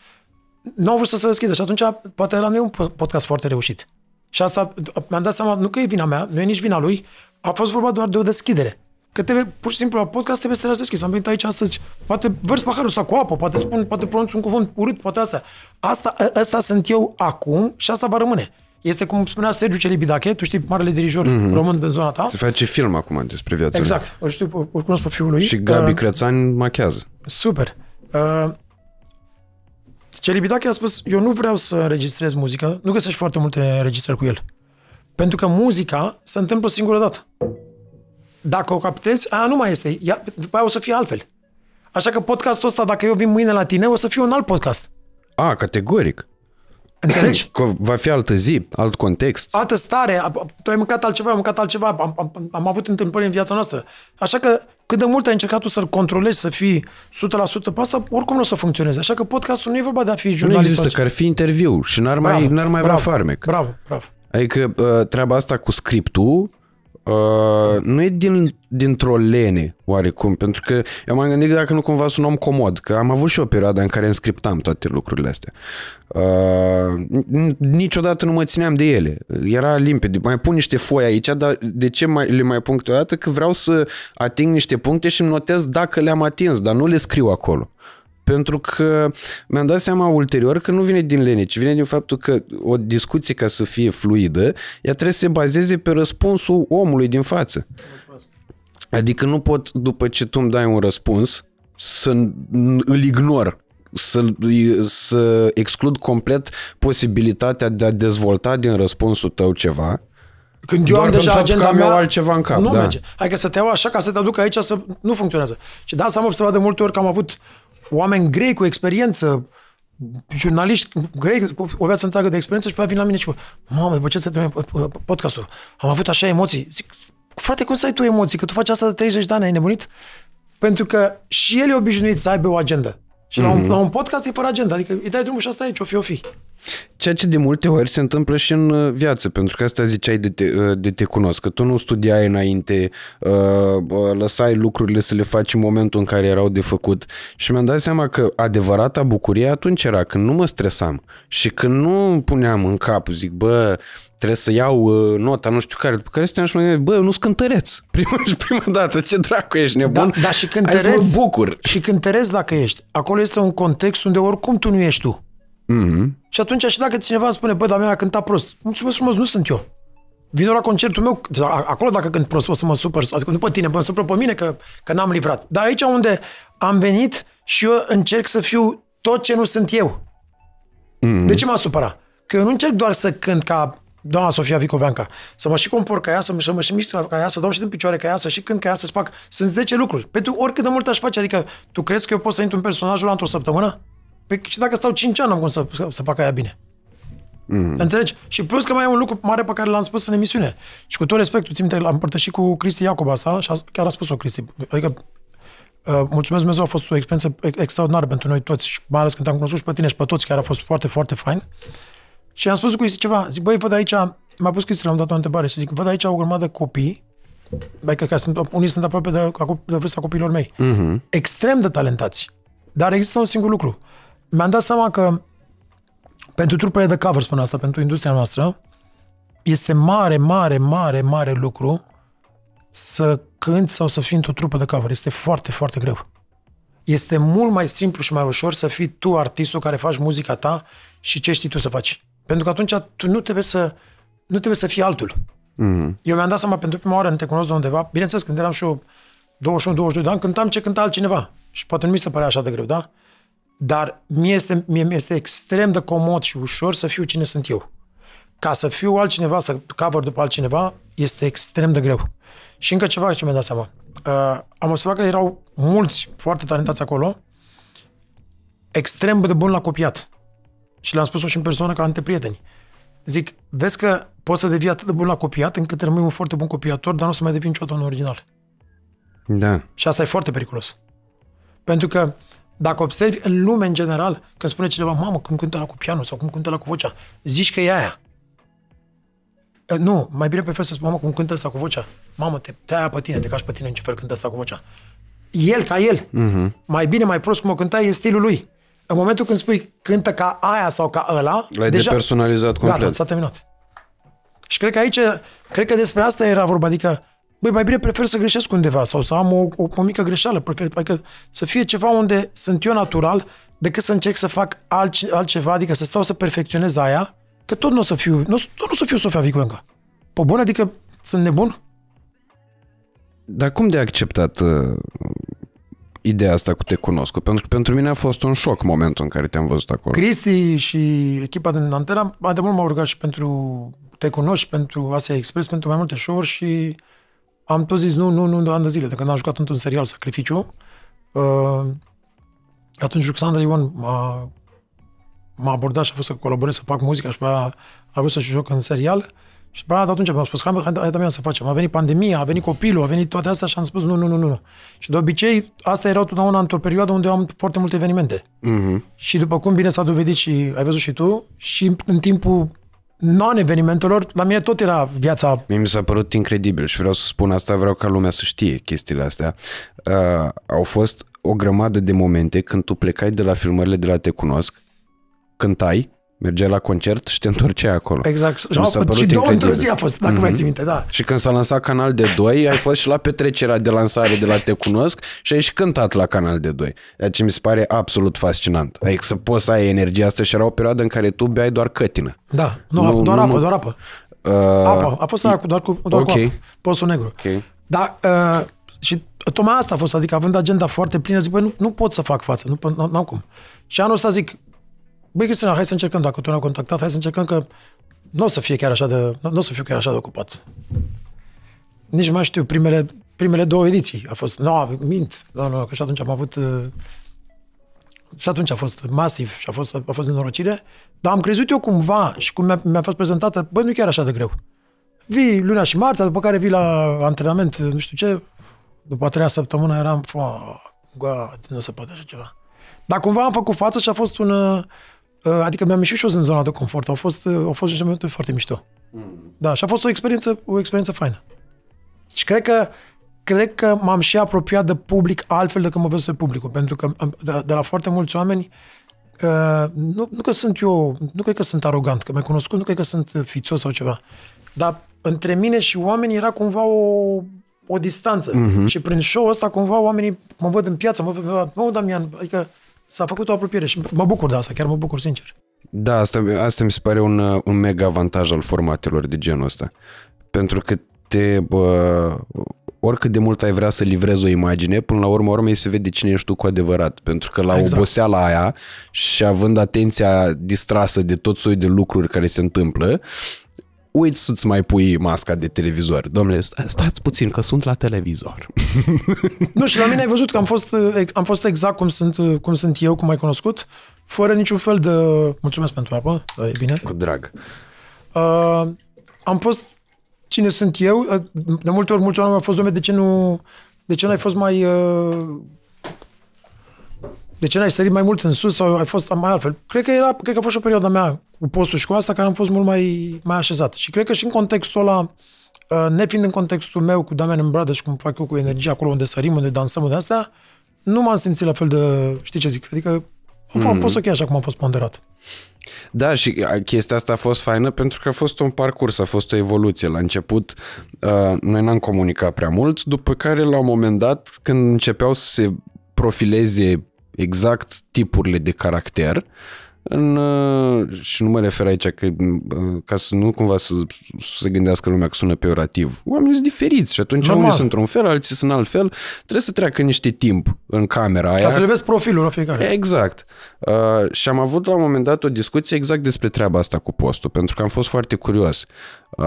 nu au vrut să se deschidă. Și atunci, poate la noi e un podcast foarte reușit. Și asta mi-am dat seama, nu că e vina mea, nu e nici vina lui, a fost vorba doar de o deschidere. Că trebuie, pur și simplu, la podcast trebuie să te lăsesc deschis. Am venit aici astăzi, poate vârs paharul sau cu apă, poate spun, poate pronunț un cuvânt urât, poate asta. Asta, asta ă, sunt eu acum și asta va rămâne. Este cum spunea Sergiu Celibidache, tu știi, marele dirijor mm-hmm. român din zona ta. Se face film acum despre viața Exact, îl știu, îl cunosc pe fiul lui. Și Gabi uh, Crețan machează. Super. Uh, Celibidache a spus, eu nu vreau să înregistrez muzică, nu găsești foarte multe înregistrări cu el. Pentru că muzica se întâmplă o singură dată. Dacă o captezi, aia nu mai este. Ea, după aia o să fie altfel. Așa că podcastul ăsta, dacă eu vin mâine la tine, o să fie un alt podcast. A, categoric. Înțelegi? Că va fi altă zi, alt context. Altă stare. Tu ai mâncat altceva, am mâncat altceva. Am, am, am avut întâmplări în viața noastră. Așa că cât de mult ai încercat tu să-l controlezi, să fii 100% pe asta, oricum nu o să funcționeze. Așa că podcastul nu e vorba de a fi jurnalist. Nu există, că ar fi interviu și n-ar bravo, mai, n-ar mai bravo, vrea farmec. Bravo, bravo. Adică ă, treaba asta cu scriptul Uh, nu e din, dintr-o lene, oarecum, pentru că eu m-am gândit dacă nu cumva sunt om comod, că am avut și o perioadă în care înscriptam toate lucrurile astea. Uh, niciodată nu mă țineam de ele. Era limpede. Mai pun niște foi aici, dar de ce mai, le mai pun câteodată? Că vreau să ating niște puncte și îmi notez dacă le-am atins, dar nu le scriu acolo. Uh, pentru că mi-am dat seama ulterior că nu vine din lene, ci vine din faptul că o discuție ca să fie fluidă, ea trebuie să se bazeze pe răspunsul omului din față. Adică nu pot, după ce tu îmi dai un răspuns, să îl ignor să, să exclud complet posibilitatea de a dezvolta din răspunsul tău ceva. Când eu am deja agenda că am mea, altceva în cap. Nu da. merge. Hai că să te iau așa ca să te aduc aici să nu funcționează. Și de asta am observat de multe ori că am avut oameni grei cu experiență, jurnaliști grei cu o viață întreagă de experiență și pe vin la mine și mamă, după ce se podcastul, am avut așa emoții. Zic, frate, cum să ai tu emoții? Că tu faci asta de 30 de ani, ai nebunit? Pentru că și el e obișnuit să aibă o agendă. Și mm-hmm. la, un, mhm. la un podcast e fără agenda, adică îi dai drumul și asta e ce-o fi, o fi. Ceea ce de multe ori se întâmplă și în uh, viață, pentru că asta ziceai de te, uh, de te cunosc, că tu nu studiai înainte, uh, lăsai lucrurile să le faci în momentul în care erau de făcut și mi-am dat seama că adevărata bucurie atunci era când nu mă stresam și când nu puneam în cap, zic, bă, trebuie să iau uh, nota, nu știu care, după care stăteam și mă gândeam, bă, eu nu sunt cântăreț. Prima și prima dată, ce dracu ești nebun? Da, da și cântăreț. mă bucur. Și cântăreț dacă ești. Acolo este un context unde oricum tu nu ești tu. Mm-hmm. Și atunci și dacă cineva îmi spune, bă, dar mi-a cântat prost. Mulțumesc frumos, nu sunt eu. Vino la concertul meu, da, acolo dacă cânt prost o să mă supăr, adică nu pe tine, mă supăr pe mine că, că n-am livrat. Dar aici unde am venit și eu încerc să fiu tot ce nu sunt eu. Mm-hmm. De ce m-a supărat? Că eu nu încerc doar să cânt ca doamna Sofia Vicoveanca, să mă și compor ca ea, să mă, să mă și mișc ca ea, să dau și din picioare ca ea, să și când ca ea, să ți fac. Sunt 10 lucruri. Pentru oricât de mult aș face, adică tu crezi că eu pot să intru în personajul într-o săptămână? Păi și dacă stau 5 ani am cum să, să, să fac aia bine. Mm. Înțelegi? Și plus că mai e un lucru mare pe care l-am spus în emisiune. Și cu tot respectul, țin l-am împărtășit cu Cristi Iacob asta și a, chiar a spus-o Cristi. Adică Uh, mulțumesc Dumnezeu, a fost o experiență extraordinară pentru noi toți, și mai ales când am cunoscut și pe tine și pe toți, care a fost foarte, foarte fain. Uh, și am spus cu ei ceva. Zic, băi, văd aici, m-a pus Cristi, l-am dat o întrebare și zic, văd aici o grămadă de copii, adică că sunt, unii sunt aproape de, de vârsta copiilor mei, uh-huh. extrem de talentați. Dar există un singur lucru. Mi-am dat seama că pentru trupele de cover, spun asta, pentru industria noastră, este mare, mare, mare, mare lucru să cânti sau să fii într-o trupă de cover. Este foarte, foarte greu. Este mult mai simplu și mai ușor să fii tu artistul care faci muzica ta și ce știi tu să faci. Pentru că atunci tu nu trebuie să, nu trebuie să fii altul. Mm-hmm. Eu mi-am dat seama pentru prima oară, nu te cunosc de undeva, bineînțeles când eram și eu 21-22 de ani, cântam ce cânta altcineva. Și poate nu mi se pare așa de greu, da? Dar mie este, mie este extrem de comod și ușor să fiu cine sunt eu. Ca să fiu altcineva, să cover după altcineva, este extrem de greu. Și încă ceva ce mi-am dat seama. Uh, am observat că erau mulți foarte talentați acolo, extrem de bun la copiat și le-am spus-o și în persoană ca între prieteni. Zic, vezi că poți să devii atât de bun la copiat încât rămâi un foarte bun copiator, dar nu o să mai devii niciodată un original. Da. Și asta e foarte periculos. Pentru că dacă observi în lume în general, că spune cineva, mamă, cum cântă la cu pianul sau cum cântă la cu vocea, zici că e aia. E, nu, mai bine prefer să spun, mamă, cum cântă asta cu vocea. Mamă, te, te aia pe tine, te cași pe tine în ce fel cântă asta cu vocea. El ca el. Uh-huh. Mai bine, mai prost cum o cânta, e stilul lui. În momentul când spui cântă ca aia sau ca ăla... L-ai deja, depersonalizat complet. Gata, s-a terminat. Și cred că aici, cred că despre asta era vorba, adică, băi, mai bine prefer să greșesc undeva sau să am o, o, o mică greșeală, prefer, adică să fie ceva unde sunt eu natural, decât să încerc să fac alt, altceva, adică să stau să perfecționez aia, că tot nu o să fiu, nu, tot nu o să fiu Sofia Vicuenca. Po, bun, adică sunt nebun? Dar cum de acceptat uh, ideea asta cu te cunosc. Pentru că pentru mine a fost un șoc momentul în care te-am văzut acolo. Cristi și echipa din Antena, mai de mult m-au rugat și pentru te cunoști, pentru Asia Express, pentru mai multe show și am tot zis nu, nu, nu, de ani de zile, de când am jucat într-un serial Sacrificiu. Uh, atunci Ruxandra Ion m-a, m-a abordat și a fost să colaborez, să fac muzică și a, a vrut să și joc în serial. Uh, și după atunci mi-am spus, hai, hai, hai să facem. A venit pandemia, a venit copilul, a venit toate astea și am spus, nu, nu, nu, nu. Și de obicei, asta era totdeauna într-o perioadă unde am foarte multe evenimente. Uh-huh. Și după cum bine s-a dovedit și ai văzut și tu, și în timpul non-evenimentelor, la mine tot era viața... Mie mi s-a părut incredibil și vreau să spun asta, vreau ca lumea să știe chestiile astea. Uh, au fost o grămadă de momente când tu plecai de la filmările de la Te Cunosc, cântai, mergea la concert și te întorceai acolo. Exact. Și, a, și incredibil. două într-o zi a fost, dacă mm-hmm. mai ții minte, da. Și când s-a lansat Canal de 2, ai fost și la petrecerea de lansare de la Te Cunosc și ai și cântat la Canal de 2. Ceea ce mi se pare absolut fascinant. Adică să poți să ai energia asta și era o perioadă în care tu beai doar cătină. Da, nu, nu doar nu, apă, doar apă. Uh, apă, a fost cu, doar cu, doar okay. cu apă. Postul negru. Ok. Da, uh, și tocmai asta a fost, adică având agenda foarte plină, zic, băi, nu, nu pot să fac față, nu, n-am cum. Și anul ăsta zic, Băi, Cristina, hai să încercăm, dacă tu ne-ai contactat, hai să încercăm că nu o să fie chiar așa de, nu o să fiu chiar așa de ocupat. Nici mai știu, primele, primele două ediții a fost, nu, no, mint, nu, no, nu, no, că și atunci am avut, uh, și atunci a fost masiv și a fost, a fost nenorocire, dar am crezut eu cumva și cum mi-a, mi-a fost prezentată, bă, nu chiar așa de greu. Vii luna și marțea, după care vii la antrenament, nu știu ce, după a treia săptămână eram, fuck, God, nu se poate așa ceva. Dar cumva am făcut față și a fost un, uh, Uh, adică mi-am ieșit și eu în zona de confort. Au fost, uh, au fost niște momente foarte mișto. Mm. Da, și a fost o experiență, o experiență faină. Și cred că cred că m-am și apropiat de public altfel decât mă pe publicul, pentru că de, de la foarte mulți oameni uh, nu, nu că sunt eu, nu cred că sunt arogant, că mai cunoscut, nu cred că sunt fițos sau ceva, dar între mine și oameni era cumva o, o distanță. Uh-huh. Și prin show ăsta cumva oamenii mă văd în piață, mă văd, mă, Damian, adică s-a făcut o apropiere și mă bucur de asta, chiar mă bucur sincer. Da, asta, asta mi se pare un, uh, un mega avantaj al formatelor de genul ăsta. Pentru că te, bă, oricât de mult ai vrea să livrezi o imagine, până la urmă urmei se vede cine ești tu cu adevărat. Pentru că la exact. oboseala aia și având atenția distrasă de tot soiul de lucruri care se întâmplă, uiți să-ți mai pui masca de televizor. Domnule, stați puțin că sunt la televizor. Nu, și la mine ai văzut că am fost, am fost exact cum sunt, cum sunt eu, cum ai cunoscut, fără niciun fel de... Mulțumesc pentru apă, da, e bine. Cu drag. Uh, am fost cine sunt eu. Uh, de multe ori, mulți oameni au fost, domnule, de ce nu... De ce n-ai fost mai... Uh, de ce n-ai sărit mai mult în sus sau ai fost mai altfel? Cred că, era, cred că a fost și o perioadă mea cu postul și cu asta, care am fost mult mai, mai așezat. Și cred că și în contextul ăla, uh, nefiind în contextul meu cu Damian Brothers și cum fac eu cu energia acolo unde sărim, unde dansăm, unde astea, nu m-am simțit la fel de, știi ce zic, adică am, mm. am fost ok așa cum am fost ponderat. Da, și chestia asta a fost faină pentru că a fost un parcurs, a fost o evoluție. La început uh, noi n-am comunicat prea mult, după care la un moment dat, când începeau să se profileze exact tipurile de caracter, uh, în, uh, și nu mă refer aici că, uh, ca să nu cumva să, să se gândească lumea că sună peorativ. Oamenii sunt diferiți și atunci Normal. unii sunt într-un fel, alții sunt alt fel. Trebuie să treacă niște timp în camera aia. Ca să le vezi profilul la fiecare. Exact. Uh, și am avut la un moment dat o discuție exact despre treaba asta cu postul, pentru că am fost foarte curios. Uh,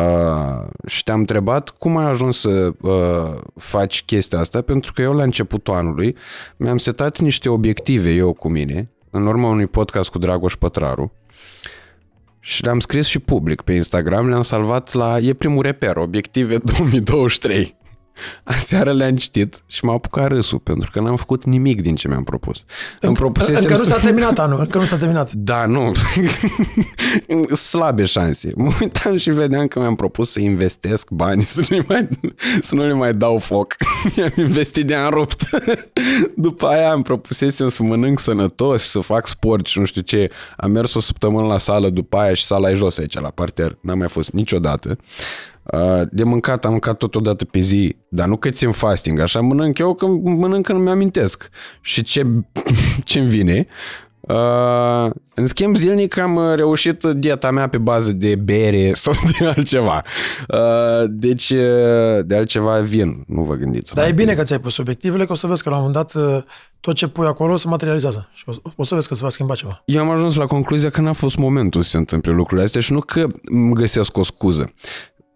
și te-am întrebat cum ai ajuns să uh, faci chestia asta, pentru că eu la începutul anului mi-am setat niște obiective eu cu mine în urma unui podcast cu Dragoș Pătraru și le-am scris și public pe Instagram, le-am salvat la, e primul reper, obiective 2023. Aseară le-am citit și m-a apucat râsul, pentru că n-am făcut nimic din ce mi-am propus. În, Îmi propusesem încă nu s-a să... terminat anul, încă nu s-a terminat. Da, nu. Slabe șanse. Mă uitam și vedeam că mi-am propus să investesc bani, să nu, mai, să nu le mai dau foc. I-am investit de-am rupt. După aia am propusesem să mănânc sănătos, să fac sport și nu știu ce. Am mers o săptămână la sală după aia și sala e jos aici, la parter. N-am mai fost niciodată. Uh, de mâncat am mâncat totodată pe zi, dar nu că țin fasting, așa mănânc eu că mănânc când mi-amintesc și ce, ce vine. Uh, în schimb, zilnic am uh, reușit dieta mea pe bază de bere sau de altceva. Deci, uh, deci, de altceva vin, nu vă gândiți. Dar e bine că ți-ai pus obiectivele, că o să vezi că la un moment dat uh, tot ce pui acolo se materializează și o, o să vezi că se va schimba ceva. Eu am ajuns la concluzia că n-a fost momentul să se întâmple lucrurile astea și nu că îmi găsesc o scuză,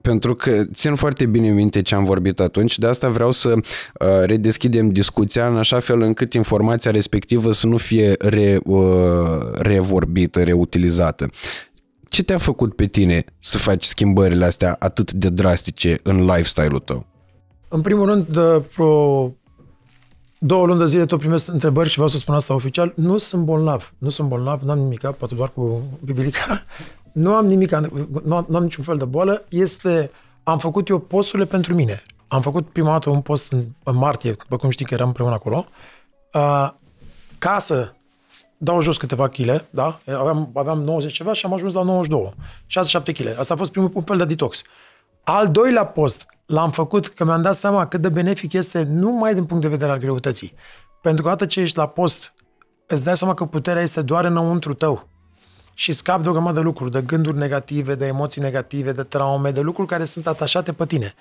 pentru că țin foarte bine minte ce am vorbit atunci, de asta vreau să uh, redeschidem discuția în așa fel încât informația respectivă să nu fie re, uh, revorbită, reutilizată. Ce te-a făcut pe tine să faci schimbările astea atât de drastice în lifestyle-ul tău? În primul rând, de pro două luni de zile tot primesc întrebări și vreau să spun asta oficial. Nu sunt bolnav. Nu sunt bolnav, n-am nimic, poate doar cu bibilica, nu am nimic, nu am, nu am niciun fel de boală, este, am făcut eu posturile pentru mine. Am făcut prima dată un post în, în martie, după cum știi că eram împreună acolo, uh, ca să dau jos câteva chile, da? Aveam, aveam 90 ceva și am ajuns la 92, 6-7 chile. Asta a fost primul un fel de detox. Al doilea post l-am făcut că mi-am dat seama cât de benefic este numai din punct de vedere al greutății. Pentru că odată ce ești la post, îți dai seama că puterea este doar înăuntru tău și scap de o grămadă de lucruri, de gânduri negative, de emoții negative, de traume, de lucruri care sunt atașate pe tine.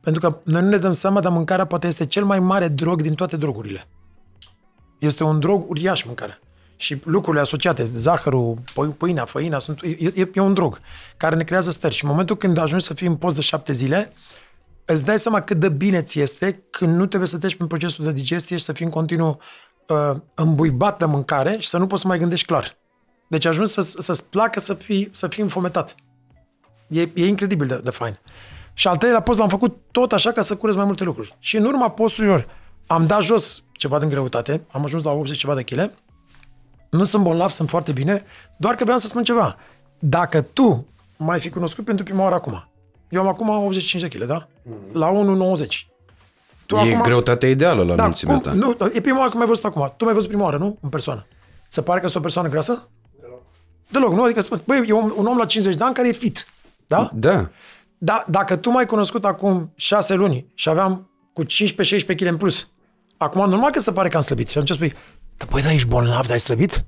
Pentru că noi nu ne dăm seama, dar mâncarea poate este cel mai mare drog din toate drogurile. Este un drog uriaș mâncarea. Și lucrurile asociate, zahărul, păi, pâinea, făina, sunt, e, e un drog care ne creează stări. Și în momentul când ajungi să fii în post de șapte zile, îți dai seama cât de bine ți este când nu trebuie să treci prin procesul de digestie și să fii în continuu uh, îmbuibat de mâncare și să nu poți să mai gândești clar. Deci ajungi să, să-ți placă să fii, să fii înfometat. E, e incredibil de, de fain. Și al treilea post l-am făcut tot așa ca să curăț mai multe lucruri. Și în urma posturilor am dat jos ceva din greutate, am ajuns la 80 ceva de chile, nu sunt bolnav, sunt foarte bine, doar că vreau să spun ceva. Dacă tu mai fi cunoscut pentru prima oară acum, eu am acum 85 de chile, da? Mhm. La 1,90. Tu e acum... greutatea ideală la da, înălțimea ta. Nu, e prima oară când m-ai văzut acum. Tu m-ai văzut prima oară, nu? În persoană. Se pare că sunt o persoană grasă? Deloc, nu? Adică spun, băi, e un, un om la 50 de ani care e fit. Da? Da. Da, dacă tu m-ai cunoscut acum 6 luni și aveam cu 15-16 kg în plus, acum normal că se pare că am slăbit. Și atunci spui, dar băi, da, ești bolnav, dar ai slăbit?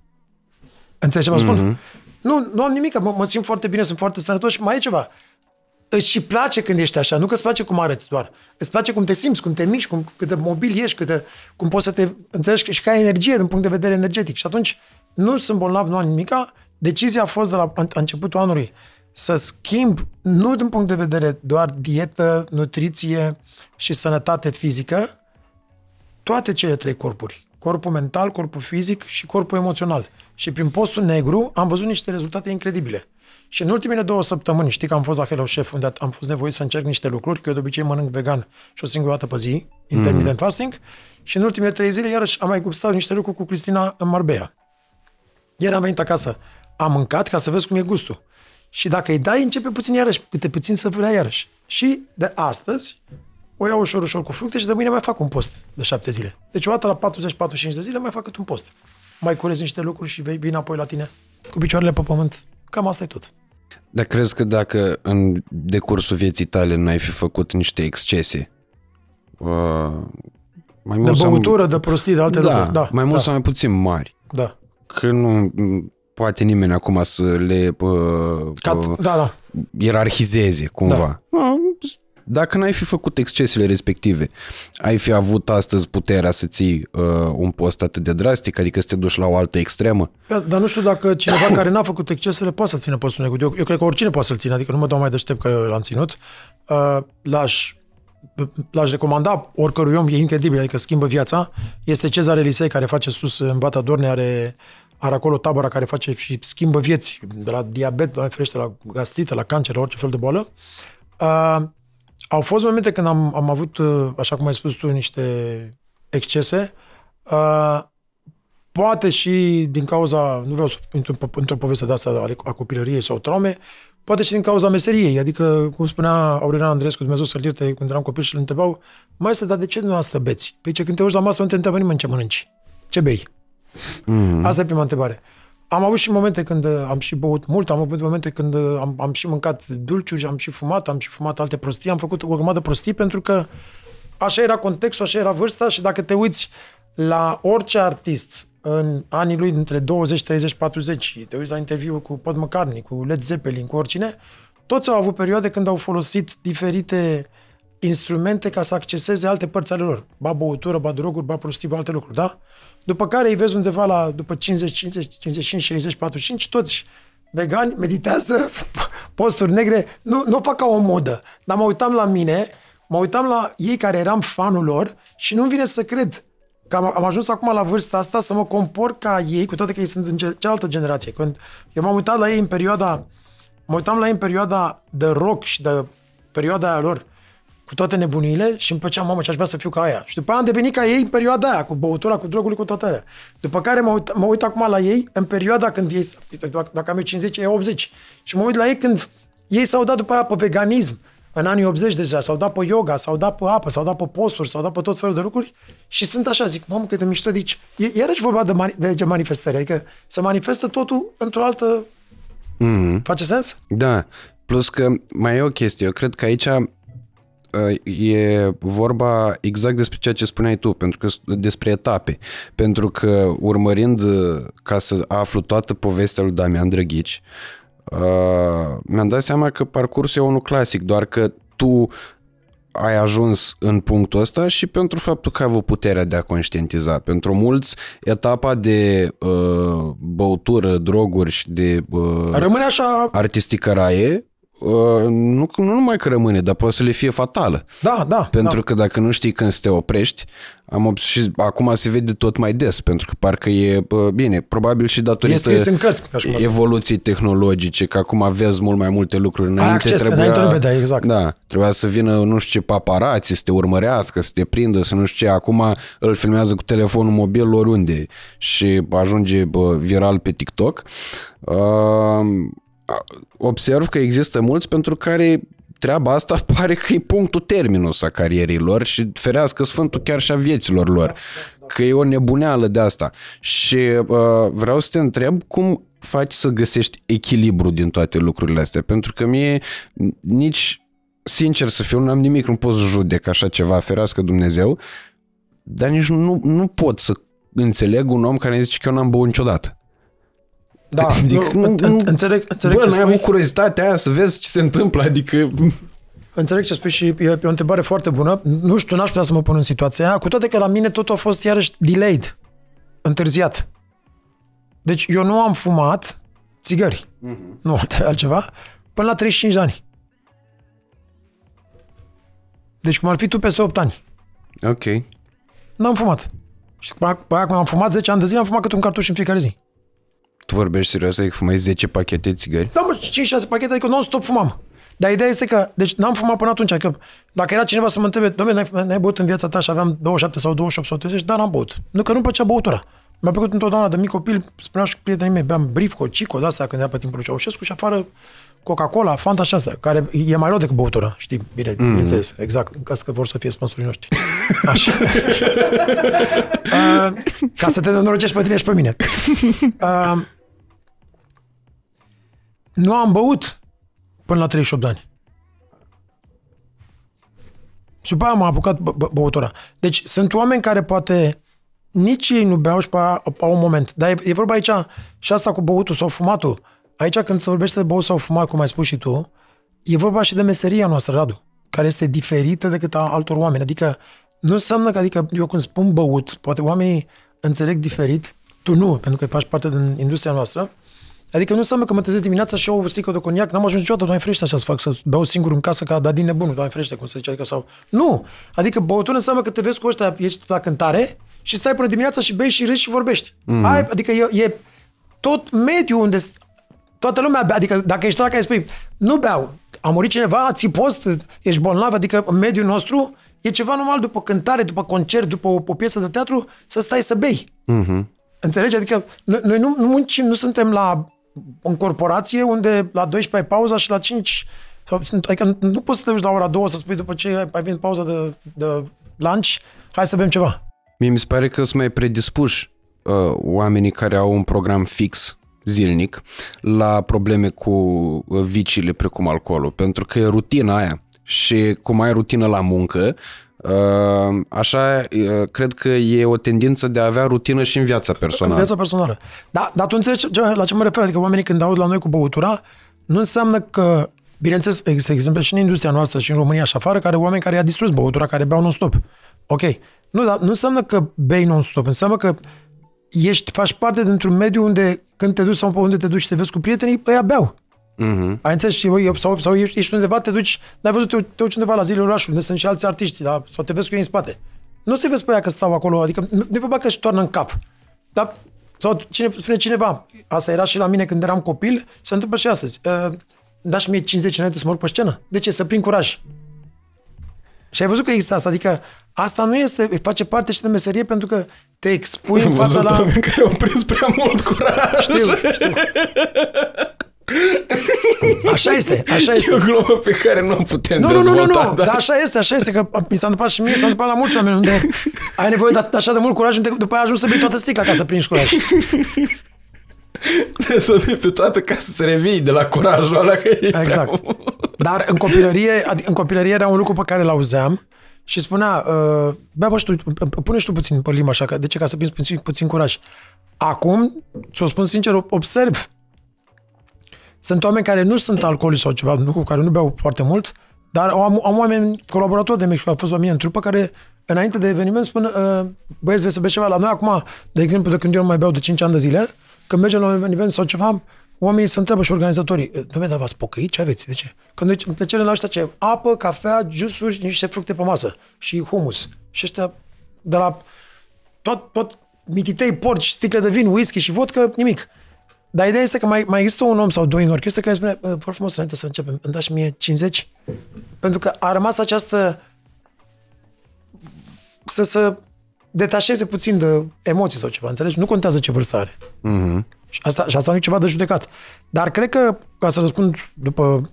Înțelegi ce vă spun? Mm-hmm. Nu, nu am nimic, mă, mă simt foarte bine, sunt foarte sănătos și mai e ceva. Îți și place când ești așa, nu că îți place cum arăți doar. Îți place cum te simți, cum te miști, cum, cât de mobil ești, cât de, cum poți să te înțelegi și ca energie din punct de vedere energetic. Și atunci nu sunt bolnav, nu am nimica, Decizia a fost de la începutul anului să schimb, nu din punct de vedere doar dietă, nutriție și sănătate fizică, toate cele trei corpuri. Corpul mental, corpul fizic și corpul emoțional. Și prin postul negru am văzut niște rezultate incredibile. Și în ultimele două săptămâni, știi că am fost la Hello Chef, unde am fost nevoit să încerc niște lucruri, că eu de obicei mănânc vegan și o singură dată pe zi, intermittent mm-hmm. fasting, și în ultimele trei zile iarăși am mai gustat niște lucruri cu Cristina în Marbea. Ieri am venit acasă, am mâncat ca să vezi cum e gustul. Și dacă îi dai, începe puțin iarăși, câte puțin să vrea iarăși. Și de astăzi o iau ușor, ușor cu fructe și de mâine mai fac un post de șapte zile. Deci o dată la 40-45 de zile mai fac cât un post. Mai curez niște lucruri și vei vin apoi la tine cu picioarele pe pământ. Cam asta e tot. Dar crezi că dacă în decursul vieții tale n-ai fi făcut niște excese, uh, mai mult de băutură, sau... de prostii, de alte da, lucruri, da, mai mult da. sau mai puțin mari, da. că nu poate nimeni acum să le uh, Cat, uh, da, da. ierarhizeze cumva. Da. Ah, dacă n-ai fi făcut excesele respective, ai fi avut astăzi puterea să ții uh, un post atât de drastic, adică să te duci la o altă extremă? Da, dar nu știu dacă cineva care n-a făcut excesele poate să țină postul negru. Eu, eu cred că oricine poate să-l țină, adică nu mă dau mai deștept că l-am ținut. Uh, l-aș l-aș recomanda oricărui om, e incredibil, adică schimbă viața, este Cezare Lisei care face sus în Bata Dorne, are are acolo tabăra care face și schimbă vieți, de la diabet, la ferește, la gastrită, la cancer, la orice fel de boală. Uh, au fost momente când am, am avut, uh, așa cum ai spus tu, niște excese. Uh, poate și din cauza, nu vreau să într-o, într-o poveste de asta a copilăriei sau traume, poate și din cauza meseriei. Adică, cum spunea Aurelian Andreescu, Dumnezeu să-l ierte, când eram copil și îl întrebau, mai este, dar de ce asta beți? Păi ce, când te uiți la masă, nu te întreabă nimeni ce mănânci. Ce bei? Mm. Asta e prima întrebare. Am avut și momente când uh, am și băut mult, am avut momente când uh, am, am și mâncat dulciuri, am și fumat, am și fumat alte prostii, am făcut o grămadă prostii pentru că așa era contextul, așa era vârsta și dacă te uiți la orice artist în anii lui între 20, 30, 40, te uiți la interviu cu Pod McCartney, cu Led Zeppelin, cu oricine, toți au avut perioade când au folosit diferite instrumente ca să acceseze alte părți ale lor. Ba băutură, ba droguri, ba prostii, ba alte lucruri, da? După care îi vezi undeva la, după 50, 50, 55, 60, 45, toți vegani, meditează, posturi negre, nu, nu fac ca o modă. Dar mă uitam la mine, mă uitam la ei care eram fanul lor și nu-mi vine să cred că am, am ajuns acum la vârsta asta să mă compor ca ei, cu toate că ei sunt în cealaltă generație. Când eu m-am uitat la ei în perioada, mă uitam la ei în perioada de rock și de perioada aia lor, cu toate nebunile și îmi plăcea, mamă, ce aș vrea să fiu ca aia. Și după aia am devenit ca ei în perioada aia, cu băutura, cu drogurile, cu toate alea. După care mă uit, mă uit acum la ei în perioada când ei, dacă am eu 50, e 80. Și mă uit la ei când ei s-au dat după aia pe veganism, în anii 80 deja, s-au dat pe yoga, s-au dat pe apă, s-au dat pe posturi, s-au dat pe tot felul de lucruri și sunt așa, zic, mamă, cât de mișto, deci, iarăși vorba de, mani- de manifestări, adică să manifestă totul într-o altă... Mm-hmm. Face sens? Da, plus că mai e o chestie, eu cred că aici e vorba exact despre ceea ce spuneai tu, pentru că despre etape. Pentru că urmărind, uh, ca să aflu toată povestea lui Damian Drăghici, uh, mi-am dat seama că parcursul e unul clasic, doar că tu ai ajuns în punctul ăsta și pentru faptul că ai avut puterea de a conștientiza. Pentru mulți, etapa de uh, băutură, droguri și de uh, Rămâne așa... raie Uh, nu, nu numai că rămâne, dar poate să le fie fatală. Da, da. Pentru da. că dacă nu știi când să te oprești, am și acum se vede tot mai des, pentru că parcă e uh, bine, probabil și datorită cărți, evoluției tehnologice, că acum vezi mult mai multe lucruri. Înainte acces, trebuia, înainte nu exact. Da, trebuia să vină nu știu ce paparații, să te urmărească, să te prindă, să nu știu ce. Acum îl filmează cu telefonul mobil oriunde și ajunge bă, viral pe TikTok. Uh, observ că există mulți pentru care treaba asta pare că e punctul terminus a carierei lor și ferească Sfântul chiar și a vieților lor, da, da, da. că e o nebuneală de asta. Și uh, vreau să te întreb cum faci să găsești echilibru din toate lucrurile astea, pentru că mie nici, sincer să fiu, n-am nimic, nu pot să judec așa ceva, ferească Dumnezeu, dar nici nu, nu pot să înțeleg un om care ne zice că eu n-am băut niciodată. Da, adică, nu, nu, în, înțeleg, înțeleg bă, n-ai avut curiozitatea aia să vezi ce se întâmplă, adică... Înțeleg ce spui și e, o întrebare foarte bună. Nu știu, n-aș putea să mă pun în situația aia, cu toate că la mine totul a fost iarăși delayed, întârziat. Deci eu nu am fumat țigări, mm-hmm. nu altceva, până la 35 de ani. Deci cum ar fi tu peste 8 ani. Ok. N-am fumat. Și acum am fumat 10 ani de zile, am fumat cât un cartuș în fiecare zi. Tu vorbești serios, adică fumai 10 pachete de țigări? Da, mă, 5-6 pachete, adică non-stop fumam. Dar ideea este că, deci n-am fumat până atunci, că dacă era cineva să mă întrebe, domnule, n-ai, n-ai băut în viața ta și aveam 27 sau 28 sau 30, dar n-am băut. Nu că nu mi plăcea băutura. Mi-a plăcut întotdeauna de mic copil, spuneam și cu prietenii mei, beam brief Brifco, Cico, de astea când era pe timpul lui Ceaușescu și afară Coca-Cola, Fanta și care e mai rău decât băutura, știi, bine, mm. bineînțeles, exact, în caz că vor să fie sponsorii noștri. Așa. uh, ca să te nenorocești pe tine și pe mine. Uh, nu am băut până la 38 de ani. Și după aia m-a apucat bă- bă- băutura. Deci sunt oameni care poate nici ei nu beau și pe, aia, pe un moment. Dar e, e vorba aici și asta cu băutul sau fumatul. Aici când se vorbește de băut sau fumat, cum ai spus și tu, e vorba și de meseria noastră, Radu, care este diferită decât a altor oameni. Adică nu înseamnă că, adică eu când spun băut, poate oamenii înțeleg diferit, tu nu, pentru că faci parte din industria noastră, Adică nu înseamnă că mă trezesc dimineața și eu o sticlă de coniac, n-am ajuns niciodată, doamne frește așa să fac, să beau singur în casă ca da din nebunul, doamne frește, cum se zice, adică sau... Nu! Adică băutură înseamnă că te vezi cu ăștia, ești la cântare și stai până dimineața și bei și râzi și vorbești. Mm. Ai, adică e, e tot mediul unde toată lumea bea, adică dacă ești la care spui, nu beau, a murit cineva, ți post, ești bolnav, adică în mediul nostru e ceva normal după cântare, după concert, după o, o piesă de teatru, să stai să bei. Mm-hmm. Înțelegi? Adică noi, noi nu, nu muncim, nu suntem la în corporație unde la 12 ai pauza și la 5 sau, adică nu poți să te duci la ora 2 să spui după ce ai venit pauza de, de lunch, hai să bem ceva. Mie mi se pare că sunt mai predispuși uh, oamenii care au un program fix zilnic la probleme cu uh, viciile precum alcoolul, pentru că e rutina aia și cum ai rutină la muncă, Ă, așa, cred că e o tendință de a avea rutină și în viața personală. În viața personală. Da, dar tu înțelegi la ce mă refer? Adică oamenii când aud la noi cu băutura, nu înseamnă că Bineînțeles, există exemple și în industria noastră și în România și afară, care oameni care i-a distrus băutura, care beau non-stop. Ok. Nu, dar nu înseamnă că bei non-stop, înseamnă că ești, faci parte dintr-un mediu unde când te duci sau pe unde te duci și te vezi cu prietenii, ei beau. Mm-hmm. Ai înțeles? Și, eu, sau, sau ești undeva, te duci, n-ai văzut, te, te duci undeva la în orașul, unde sunt și alți artiști, da? sau te vezi cu ei în spate. Nu se vezi pe ea că stau acolo, adică de vorba că își toarnă în cap. Dar sau cine, spune cineva, asta era și la mine când eram copil, se întâmplă și astăzi. Uh, dași mie 50 înainte să mă urc pe scenă. De ce? Să prin curaj. Și ai văzut că există asta, adică asta nu este, face parte și de meserie pentru că te expui în fața la... care au prins prea mult curaj. Știu, știu. Așa este, așa este. E o glumă pe care nu o putem nu, dezvolta. Nu, nu, nu, nu. Dar... dar așa este, așa este, că mi s-a întâmplat și mie, s-a întâmplat la mulți oameni unde ai nevoie de așa de mult curaj, după aia ajungi să bei toată sticla ca să prinzi curaj. Trebuie să bei pe toată ca să se revii de la curajul ăla că e Exact. Prea... Dar în copilărie, în copilărie era un lucru pe care l-auzeam și spunea, uh, bea bă, tu, pune și tu puțin pe limba așa, de ce ca să prinzi puțin, puțin curaj. Acum, ți-o spun sincer, observ sunt oameni care nu sunt alcoolici sau ceva, nu, care nu beau foarte mult, dar am, am oameni colaboratori de mici care au fost la mine în trupă care înainte de eveniment spun uh, băieți, vei să bei ceva la noi acum, de exemplu, de când eu nu mai beau de 5 ani de zile, când mergem la un eveniment sau ceva, oamenii se întreabă și organizatorii, ă, domnule, dar v-ați pocăit? Ce aveți? De ce? Când de ce la ce? Apă, cafea, jusuri, niște fructe pe masă și humus. Și ăștia de la tot, tot mititei, porci, sticle de vin, whisky și vodcă, nimic. Dar ideea este că mai, mai există un om sau doi în orchestră care spune, vă rog frumos, înainte să începem, îmi dați mie 50? Pentru că a rămas această... să se detașeze puțin de emoții sau ceva, înțelegi? Nu contează ce vârstă are. Mm-hmm. Și, asta, și asta nu e ceva de judecat. Dar cred că, ca să răspund după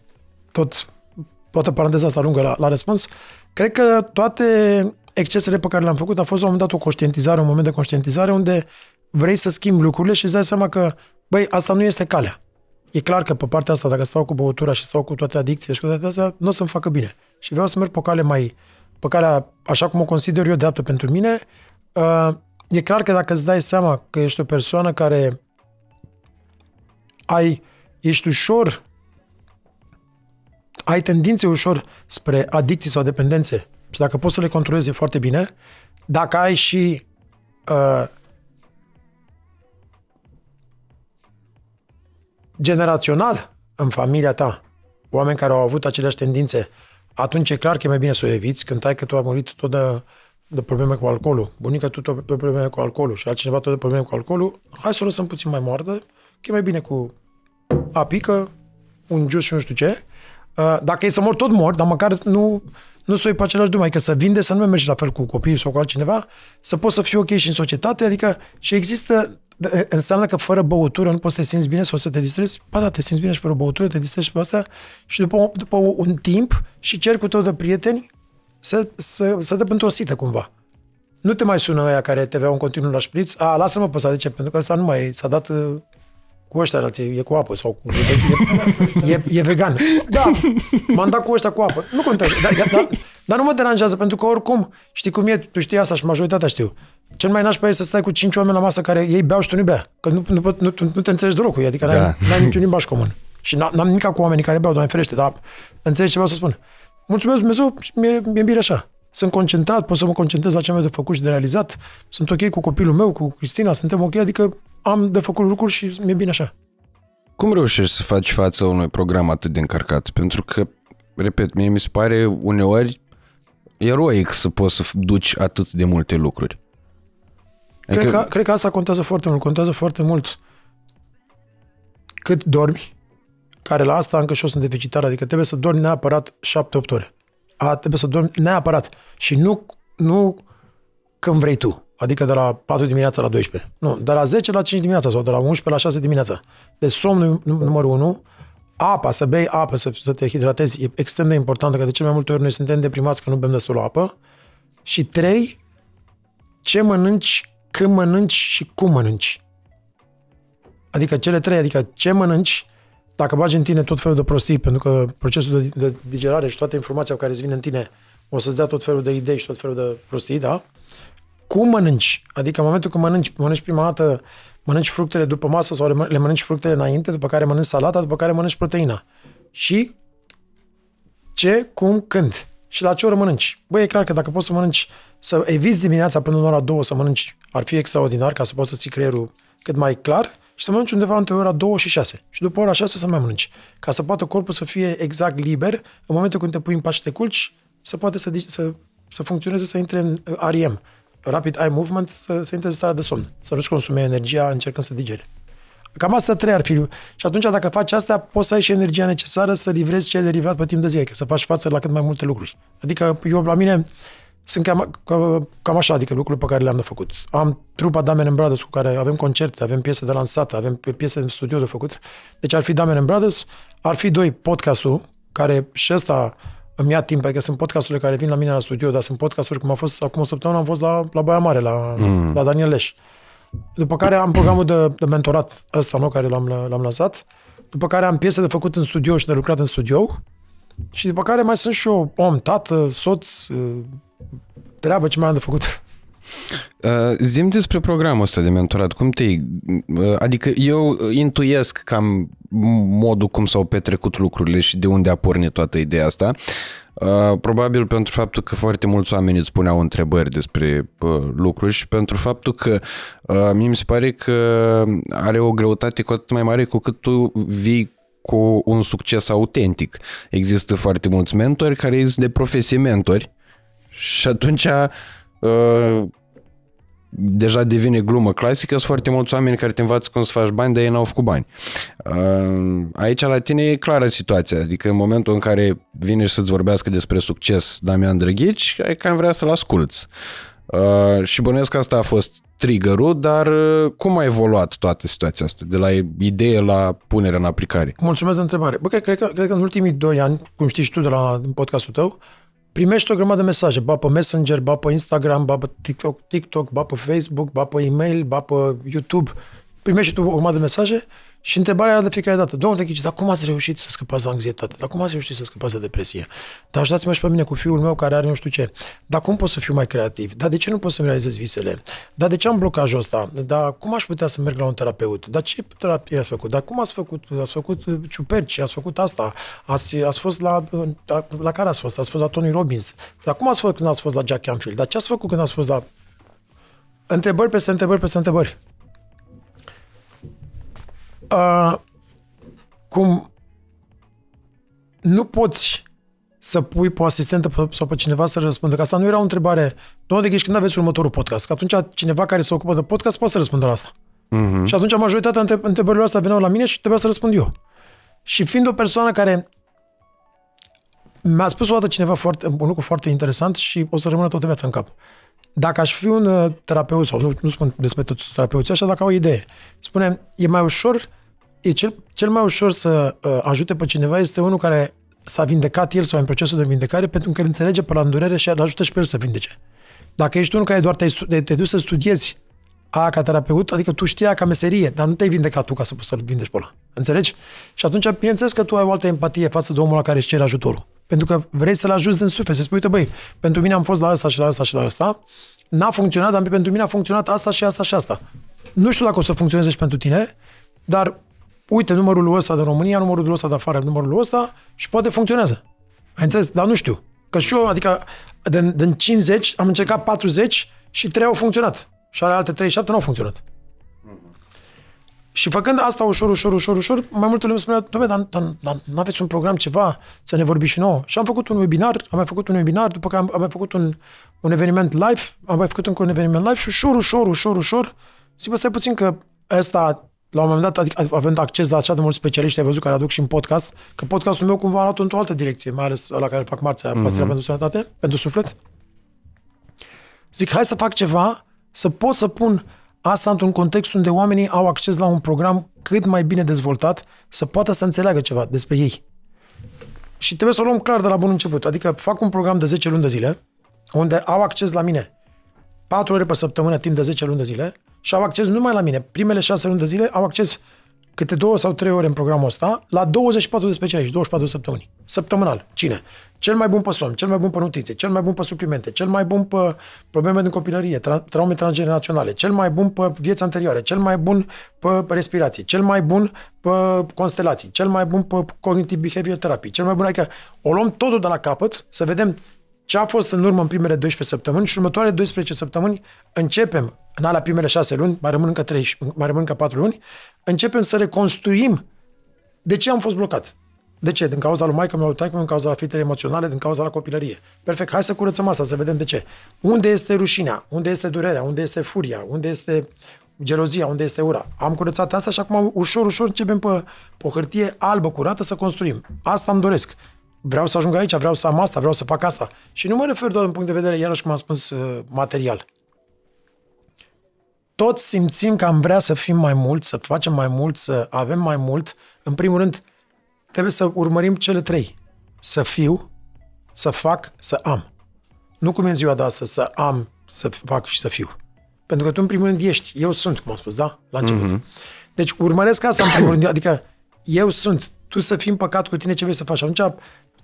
tot, toată paranteza asta lungă la, la răspuns, cred că toate excesele pe care le-am făcut a fost la un moment dat o conștientizare, un moment de conștientizare unde vrei să schimbi lucrurile și îți dai seama că Băi, asta nu este calea. E clar că pe partea asta, dacă stau cu băutura și stau cu toate adicțiile și cu toate astea, nu o să-mi facă bine. Și vreau să merg pe cale mai, pe calea, așa cum o consider eu dreaptă pentru mine, uh, e clar că dacă îți dai seama că ești o persoană care ai, ești ușor, ai tendințe ușor spre adicții sau dependențe și dacă poți să le controlezi foarte bine, dacă ai și uh, generațional în familia ta oameni care au avut aceleași tendințe, atunci e clar că e mai bine să o eviți. Când ai că tu a murit tot de, de probleme cu alcoolul, bunica tu tot de probleme cu alcoolul și altcineva tot de probleme cu alcoolul, hai să o lăsăm puțin mai moartă, că e mai bine cu apică, un jus și nu știu ce. Uh, dacă e să mor, tot mor, dar măcar nu, nu să o iei pe același drum, adică să vinde, să nu mai mergi la fel cu copiii sau cu altcineva, să poți să fii ok și în societate, adică și există da, înseamnă că fără băutură nu poți să te simți bine sau să te distrezi? Ba da, te simți bine și fără băutură, te distrezi și pe asta și după, după un timp și cu tău de prieteni să, să, să dă pentru o sită cumva. Nu te mai sună aia care te teveau în continuu la șpriț, a, lasă-mă pe de ce? Pentru că asta nu mai s-a dat uh, cu ăștia alții, e cu apă sau cu... E, e, e vegan. Da, m-am dat cu ăștia cu apă. Nu contează. Da, da, da, dar nu mă deranjează, pentru că oricum, știi cum e, tu știi asta și majoritatea știu. Cel mai nașpa e să stai cu cinci oameni la masă care ei beau și tu nu bea. Că nu, nu, nu, nu te înțelegi deloc cu ei, adică da. n-ai, n-ai niciun limbaj comun. Și n-am nimic cu oamenii care beau, doamne ferește, dar înțelegi ce vreau să spun. Mulțumesc Dumnezeu, mi-e, mi-e bine așa. Sunt concentrat, pot să mă concentrez la ce am de făcut și de realizat. Sunt ok cu copilul meu, cu Cristina, suntem ok, adică am de făcut lucruri și mi-e bine așa. Cum reușești să faci față unui program atât de încărcat? Pentru că, repet, mie mi se pare uneori eroic să poți să duci atât de multe lucruri. Adică... Cred, că, cred că asta contează foarte mult. Contează foarte mult cât dormi, care la asta încă și eu sunt deficitar, adică trebuie să dormi neapărat 7-8 ore. A, trebuie să dormi neapărat și nu, nu când vrei tu, adică de la 4 dimineața la 12. Nu, de la 10 la 5 dimineața sau de la 11 la 6 dimineața. De Deci somnul numărul 1, apa, să bei apă, să, să te hidratezi, e extrem de importantă, că de cel mai multe ori noi suntem deprimați că nu bem destul apă. Și 3, ce mănânci când mănânci și cum mănânci. Adică cele trei, adică ce mănânci, dacă bagi în tine tot felul de prostii, pentru că procesul de, de digerare și toată informația care îți vine în tine o să-ți dea tot felul de idei și tot felul de prostii, da? Cum mănânci? Adică în momentul când mănânci, mănânci prima dată, mănânci fructele după masă sau le mănânci fructele înainte, după care mănânci salata, după care mănânci proteina. Și ce, cum, când. Și la ce oră mănânci? Băi, e clar că dacă poți să mănânci să eviți dimineața până în ora 2 să mănânci ar fi extraordinar ca să poți să ții creierul cât mai clar și să mănânci undeva între ora 2 și 6 și după ora 6 să mai mănânci, ca să poată corpul să fie exact liber în momentul când te pui în pace te culci, să poate să, să, să funcționeze, să intre în uh, REM, Rapid Eye Movement, să, să intre în starea de somn, să nu-și consume energia încercând să digere. Cam asta trei ar fi. Și atunci, dacă faci asta, poți să ai și energia necesară să livrezi ce ai derivat pe timp de zi, că să faci față la cât mai multe lucruri. Adică, eu la mine, sunt cam, cam, cam așa, adică lucrurile pe care le-am de făcut. Am trupa Damen and Brothers cu care avem concerte, avem piese de lansată, avem piese în studio de făcut. Deci ar fi Damen and Brothers, ar fi doi podcastul, care și ăsta îmi ia timp, adică sunt podcasturile care vin la mine la studio, dar sunt podcasturi cum a fost, acum o săptămână am fost la, la Baia Mare, la, mm. la Daniel Leș. După care am programul de, de mentorat ăsta, nu, care l-am, l-am lansat. După care am piese de făcut în studio și de lucrat în studio. Și după care mai sunt și eu om, tată, soț, ă, treabă ce mai am de făcut. Ă, zim despre programul ăsta de mentorat. Cum te ă, Adică eu intuiesc cam modul cum s-au petrecut lucrurile și de unde a pornit toată ideea asta. Probabil pentru faptul că foarte mulți oameni îți puneau întrebări despre lucruri și pentru faptul că mie mi se pare că are o greutate cu atât mai mare cu cât tu vii cu un succes autentic. Există foarte mulți mentori care sunt de profesie mentori și atunci uh, deja devine glumă clasică, sunt foarte mulți oameni care te învață cum să faci bani, dar ei n-au făcut bani. Uh, aici la tine e clară situația, adică în momentul în care vine și să-ți vorbească despre succes Damian Drăghici, ai cam vrea să-l asculți. Uh, și bănuiesc că asta a fost triggerul, dar uh, cum a evoluat toată situația asta, de la idee la punerea în aplicare? Mulțumesc de întrebare. Bă, cred, cred, că, cred că în ultimii doi ani, cum știi și tu de la podcastul tău, primești o grămadă de mesaje, ba pe Messenger, ba pe Instagram, ba pe TikTok, TikTok ba pe Facebook, ba pe e-mail, ba pe YouTube primești tu o grămadă de mesaje și întrebarea era de fiecare dată, Domnul Techici, dar cum ați reușit să scăpați de anxietate? Dar cum ați reușit să scăpați de depresie? Dar ajutați-mă și pe mine cu fiul meu care are nu știu ce. Dar cum pot să fiu mai creativ? Dar de ce nu pot să-mi realizez visele? Dar de ce am blocajul ăsta? Dar cum aș putea să merg la un terapeut? Dar ce terapie ați făcut? Dar cum ați făcut? Ați făcut uh, ciuperci, ați făcut asta, ați, ați fost la, la, uh, la care ați fost? Ați fost la Tony Robbins. Dar cum ați fost când ați fost la Jack Canfield? Dar ce ați făcut când ați fost la... Întrebări peste întrebări peste întrebări uh, cum nu poți să pui pe o asistentă sau pe cineva să răspundă. Că asta nu era o întrebare. Doamne, de când aveți următorul podcast? Că atunci cineva care se ocupă de podcast poate să răspundă la asta. Mm-hmm. Și atunci majoritatea întrebărilor astea veneau la mine și trebuia să răspund eu. Și fiind o persoană care mi-a spus o dată cineva foarte, un lucru foarte interesant și o să rămână toată viața în cap. Dacă aș fi un uh, terapeut, sau nu, nu spun despre toți terapeuții, așa, dacă au o idee, spune, e mai ușor e cel, cel mai ușor să uh, ajute pe cineva este unul care s-a vindecat el sau în procesul de vindecare pentru că înțelege pe la îndurere și îl ajută și pe el să vindece. Dacă ești unul care doar te-ai, te, te duci să studiezi a, ca terapeut, adică tu știa ca meserie, dar nu te-ai vindecat tu ca să poți să-l vindești pe ăla. Înțelegi? Și atunci, bineînțeles că tu ai o altă empatie față de omul la care își cere ajutorul. Pentru că vrei să-l ajuți din suflet, să spui, uite băi, pentru mine am fost la asta și la asta și la asta, n-a funcționat, dar pentru mine a funcționat asta și asta și asta. Nu știu dacă o să funcționeze și pentru tine, dar uite numărul ăsta de România, numărul ăsta de afară, numărul ăsta și poate funcționează. Ai înțeles? Dar nu știu. Că și eu, adică, din, din 50 am încercat 40 și 3 au funcționat. Și ale alte 37 nu au funcționat. Și făcând asta ușor, ușor, ușor, ușor, mai multe lume spunea, domnule, dar, dar, dar nu aveți un program, ceva, să ne vorbiți și nouă. Și am făcut un webinar, am mai făcut un webinar, după că am, am mai făcut un, un eveniment live, am mai făcut încă un eveniment live și ușor, ușor, ușor, ușor, zic, bă, stai puțin că ăsta la un moment dat, adic, având acces la așa de mulți specialiști, ai văzut care aduc și în podcast, că podcastul meu cumva a luat într-o altă direcție, mai ales la care fac marțea, mm-hmm. pastila pentru sănătate, pentru suflet. Zic, hai să fac ceva, să pot să pun asta într-un context unde oamenii au acces la un program cât mai bine dezvoltat, să poată să înțeleagă ceva despre ei. Și trebuie să o luăm clar de la bun început. Adică fac un program de 10 luni de zile, unde au acces la mine 4 ore pe săptămână, timp de 10 luni de zile, și au acces numai la mine. Primele șase luni de zile au acces câte două sau trei ore în programul ăsta la 24 de specialiști, 24 de săptămâni. Săptămânal. Cine? Cel mai bun pe somn, cel mai bun pe nutriție, cel mai bun pe suplimente, cel mai bun pe probleme din copilărie, tra- traume transgeneraționale, cel mai bun pe vieți anterioare, cel mai bun pe respirație, cel mai bun pe constelații, cel mai bun pe cognitive behavior therapy, cel mai bun, adică o luăm totul de la capăt să vedem ce a fost în urmă în primele 12 săptămâni și următoarele 12 săptămâni începem, în ala primele 6 luni, mai rămân încă 3, mai rămân încă 4 luni, începem să reconstruim de ce am fost blocat. De ce? Din cauza lui maică meu, taică din cauza la fetele emoționale, din cauza la copilărie. Perfect, hai să curățăm asta, să vedem de ce. Unde este rușinea? Unde este durerea? Unde este furia? Unde este gelozia? Unde este ura? Am curățat asta și acum ușor, ușor începem pe, pe o hârtie albă curată să construim. Asta îmi doresc vreau să ajung aici, vreau să am asta, vreau să fac asta. Și nu mă refer doar din punct de vedere, iarăși cum am spus, uh, material. Toți simțim că am vrea să fim mai mult, să facem mai mult, să avem mai mult. În primul rând, trebuie să urmărim cele trei. Să fiu, să fac, să am. Nu cum e ziua de astăzi, să am, să fac și să fiu. Pentru că tu, în primul rând, ești. Eu sunt, cum am spus, da? La început. Mm-hmm. Deci urmăresc asta, în primul rând. Adică eu sunt. Tu să fii în păcat cu tine, ce vei să faci? Atunci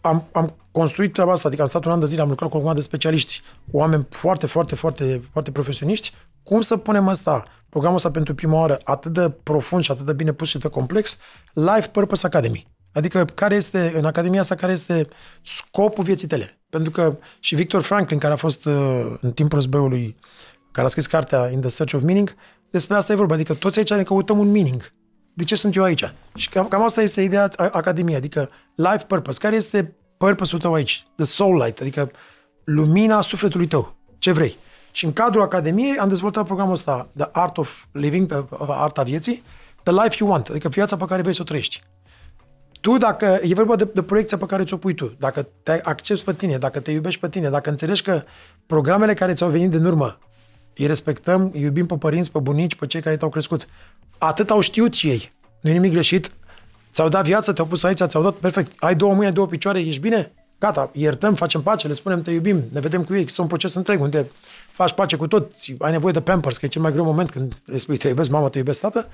am, am construit treaba asta, adică am stat un an de zile, am lucrat cu o de specialiști, cu oameni foarte, foarte, foarte, foarte profesioniști, cum să punem asta, programul ăsta pentru prima oară, atât de profund și atât de bine pus și de complex, Life Purpose Academy. Adică care este, în Academia asta, care este scopul vieții tale. Pentru că și Victor Franklin, care a fost uh, în timpul războiului, care a scris cartea In the Search of Meaning, despre asta e vorba. Adică toți aici ne căutăm un meaning de ce sunt eu aici? Și cam, cam asta este ideea Academiei, adică life purpose. Care este purpose-ul tău aici? The soul light, adică lumina sufletului tău. Ce vrei? Și în cadrul Academiei am dezvoltat programul ăsta, The Art of Living, Arta Vieții, The Life You Want, adică viața pe care vrei să o trăiești. Tu, dacă e vorba de, de proiecția pe care ți-o pui tu, dacă te accepti pe tine, dacă te iubești pe tine, dacă înțelegi că programele care ți-au venit din urmă, îi respectăm, îi iubim pe părinți, pe bunici, pe cei care te-au crescut, Atât au știut și ei. Nu e nimic greșit. Ți-au dat viață, te-au pus aici, ți-au dat perfect. Ai două mâini, ai două picioare, ești bine? Gata, iertăm, facem pace, le spunem te iubim, ne vedem cu ei. Este un proces întreg unde faci pace cu toți, ai nevoie de pampers, că e cel mai greu moment când le spui te iubesc mama, te iubesc tată.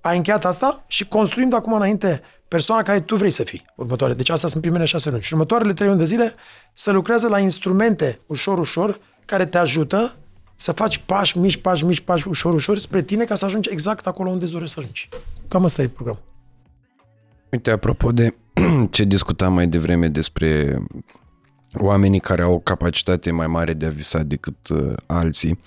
Ai încheiat asta și construim de acum înainte persoana care tu vrei să fii următoare. Deci astea sunt primele șase luni. Și următoarele trei luni de zile să lucrează la instrumente ușor, ușor, care te ajută să faci pași mici, pași mici, pași ușor, ușor spre tine ca să ajungi exact acolo unde îți dorești să ajungi. Cam asta e programul. Uite, apropo de ce discutam mai devreme despre oamenii care au o capacitate mai mare de a visa decât uh, alții.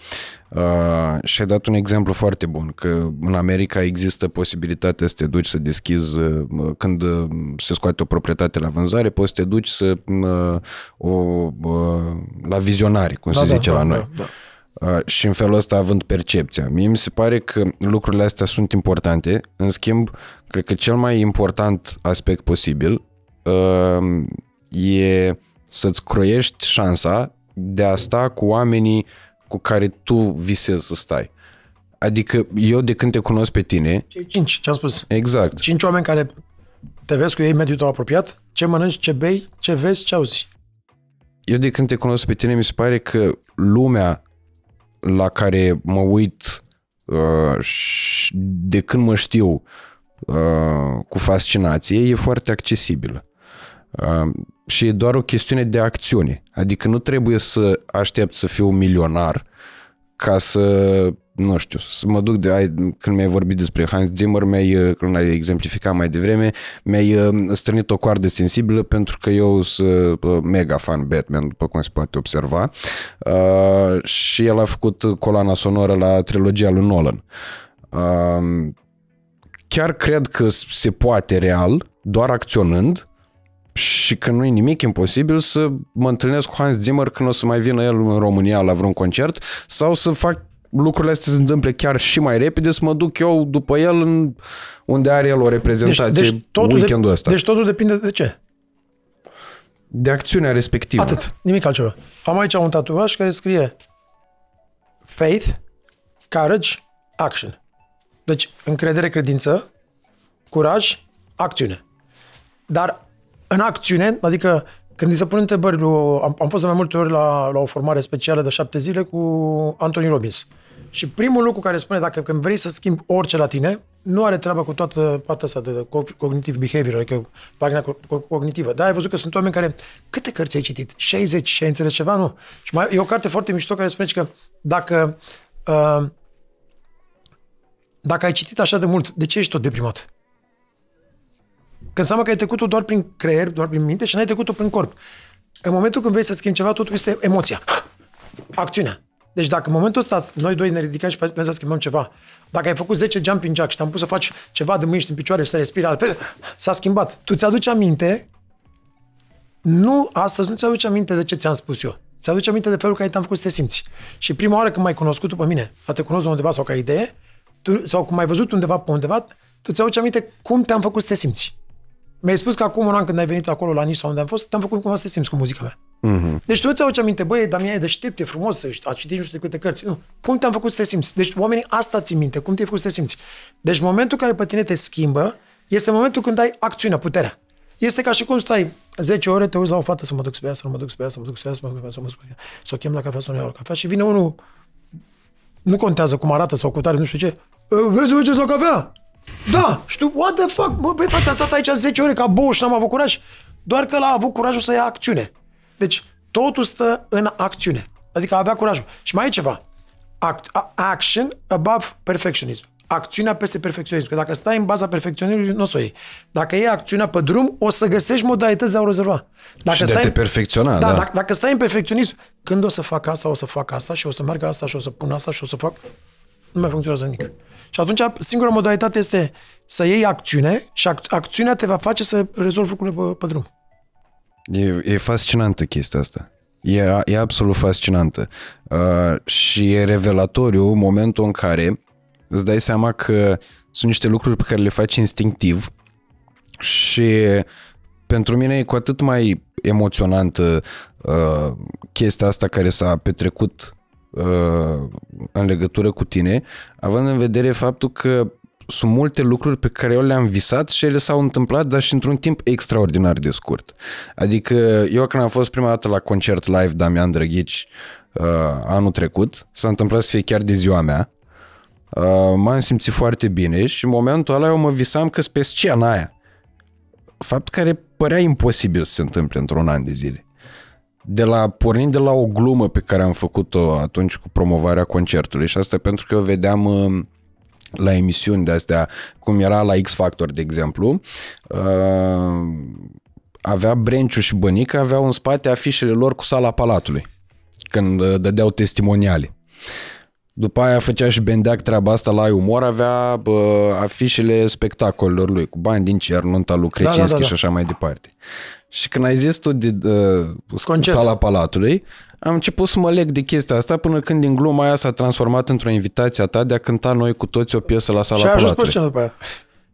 Uh, și ai dat un exemplu foarte bun, că în America există posibilitatea să te duci să deschizi, uh, când uh, se scoate o proprietate la vânzare, poți să te duci să, uh, o, uh, la vizionare, cum da, se da, zice da, la da, noi. Da, da și în felul ăsta având percepția. Mie mi se pare că lucrurile astea sunt importante, în schimb, cred că cel mai important aspect posibil e să-ți croiești șansa de a sta cu oamenii cu care tu visezi să stai. Adică eu de când te cunosc pe tine... Cei cinci, ce-am spus. Exact. Cinci oameni care te vezi cu ei mediul tău apropiat, ce mănânci, ce bei, ce vezi, ce auzi. Eu de când te cunosc pe tine mi se pare că lumea la care mă uit uh, de când mă știu uh, cu fascinație e foarte accesibilă. Uh, și e doar o chestiune de acțiune. Adică nu trebuie să aștept să fiu milionar ca să nu știu, să mă duc de, ai, când mi-ai vorbit despre Hans Zimmer, mi-ai, uh, când ai exemplificat mai devreme, mi-ai uh, strânit o coardă sensibilă pentru că eu sunt uh, mega fan Batman, după cum se poate observa. și el a făcut coloana sonoră la trilogia lui Nolan. Um, chiar cred că se poate real, doar acționând, și că nu e nimic imposibil să mă întâlnesc cu Hans Zimmer când o să mai vină el în România la vreun concert sau să fac lucrurile astea se întâmple chiar și mai repede, să mă duc eu după el în unde are el o reprezentație deci, deci totul weekendul ăsta. De, deci totul depinde de ce? De acțiunea respectivă. Atât, nimic altceva. Am aici un tatuaj care scrie Faith, Courage, Action. Deci încredere, credință, curaj, acțiune. Dar în acțiune, adică când îi se pun întrebări, am, am fost de mai multe ori la, la o formare specială de șapte zile cu Anthony Robbins. Uh, și primul lucru care spune, dacă când vrei să schimbi orice la tine, nu are treabă cu toată partea asta de cognitiv behavior, adică pagina cognitivă. Da, ai văzut că sunt oameni care, câte cărți ai citit? 60 și ai înțeles ceva? Nu. Și mai, e o carte foarte mișto care spune că dacă uh, dacă ai citit așa de mult, de ce ești tot deprimat? Că înseamnă că ai trecut-o doar prin creier, doar prin minte și n-ai trecut-o prin corp. În momentul când vrei să schimbi ceva, totul este emoția, acțiunea. Deci dacă în momentul ăsta noi doi ne ridicăm și pensăm să schimbăm ceva, dacă ai făcut 10 jumping jack și te-am pus să faci ceva de mâini și în picioare și să respiri altfel, s-a schimbat. Tu ți-aduci aminte? Nu, astăzi nu ți-aduci aminte de ce ți-am spus eu. Ți-aduci aminte de felul care te-am făcut să te simți. Și prima oară când m-ai cunoscut tu pe mine, a te cunosc undeva sau ca idee, tu, sau cum ai văzut undeva pe undeva, tu ți-aduci aminte cum te-am făcut să te simți. Mi-ai spus că acum un an când ai venit acolo la Nice sau unde am fost, te-am făcut cumva să te simți cu muzica mea. Mm-hmm. Deci tu îți auzi aminte, băi, Damian e deștept, e frumos, a citit nu știu câte cărți. Nu. Cum te-am făcut să te simți? Deci oamenii asta ți minte, cum te-ai făcut să te simți. Deci momentul care pe tine te schimbă este momentul când ai acțiunea, puterea. Este ca și cum stai 10 ore, te uiți la o fată să mă duc spre ea, să mă duc spre ea, să mă duc spre ea, să mă duc spre ea, să mă duc spre ea, să o chem la cafea, să nu iau la cafea și vine unul, nu contează cum arată sau cu tare, nu știu ce, vezi, uite la cafea, da, știu, what the fuck, Mă băi, frate, a stat aici 10 ore ca bou și n-am avut curaj, doar că l-a avut curajul să ia acțiune. Deci, totul stă în acțiune. Adică avea curajul. Și mai e ceva. Act, a, action above perfectionism. Acțiunea peste perfecționism. Că dacă stai în baza perfecționismului, nu o să o iei. Dacă iei acțiunea pe drum, o să găsești modalități de a o rezolva. Dacă și stai de a te perfecționa. Da, da. Dacă, dacă stai în perfecționism, când o să fac asta, o să fac asta și o să merg asta și o să pun asta și o să fac nu mai funcționează nimic. Și atunci singura modalitate este să iei acțiune și ac- acțiunea te va face să rezolvi lucrurile pe, pe drum. E, e fascinantă chestia asta. E, e absolut fascinantă. Uh, și e revelatoriu momentul în care îți dai seama că sunt niște lucruri pe care le faci instinctiv și pentru mine e cu atât mai emoționantă uh, chestia asta care s-a petrecut Uh, în legătură cu tine, având în vedere faptul că sunt multe lucruri pe care eu le-am visat și ele s-au întâmplat, dar și într-un timp extraordinar de scurt. Adică eu când am fost prima dată la concert live Damian Drăghici uh, anul trecut, s-a întâmplat să fie chiar de ziua mea, uh, m-am simțit foarte bine și în momentul ăla eu mă visam că pe scena aia. Fapt care părea imposibil să se întâmple într-un an de zile de la, pornind de la o glumă pe care am făcut-o atunci cu promovarea concertului și asta pentru că eu vedeam uh, la emisiuni de astea, cum era la X Factor, de exemplu, uh, avea Brenciu și Bănică, aveau în spate afișele lor cu sala Palatului, când uh, dădeau testimoniale. După aia făcea și Bendeac treaba asta la umor, avea bă, afișele spectacolilor lui, cu bani din cer, nunta lui Crecinski da, da, da, da. și așa mai departe. Și când ai zis tu de uh, sala palatului, am început să mă leg de chestia asta până când din gluma aia s-a transformat într-o invitație a ta de a cânta noi cu toți o piesă la sala și palatului. Și după aia.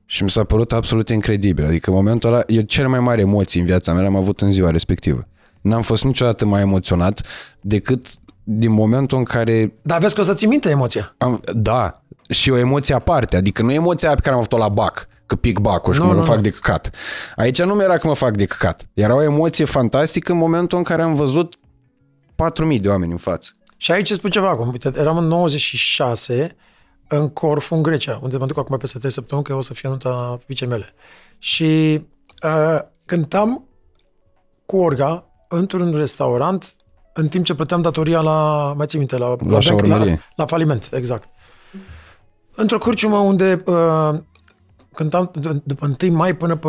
Și mi s-a părut absolut incredibil. Adică în momentul ăla, eu cele mai mari emoții în viața mea le-am avut în ziua respectivă. N-am fost niciodată mai emoționat decât din momentul în care... Dar vezi că o să-ți minte emoția. Am, da, și o emoție aparte. Adică nu emoția pe care am avut-o la bac că pic bacul și no, că mă no, fac no. de căcat. Aici nu mi-era că mă fac de căcat. Era o emoție fantastică în momentul în care am văzut 4.000 de oameni în față. Și aici spun ceva acum. Uite, eram în 96 în Corfu, în Grecia, unde mă duc acum peste 3 săptămâni, că o să fie nunta vice mele. Și uh, cântam cu Orga într-un restaurant în timp ce plăteam datoria la, mai țin minte, la, la, la, bank, la, la faliment, exact. Într-o cârciumă unde uh, cântam după 1 mai până pe,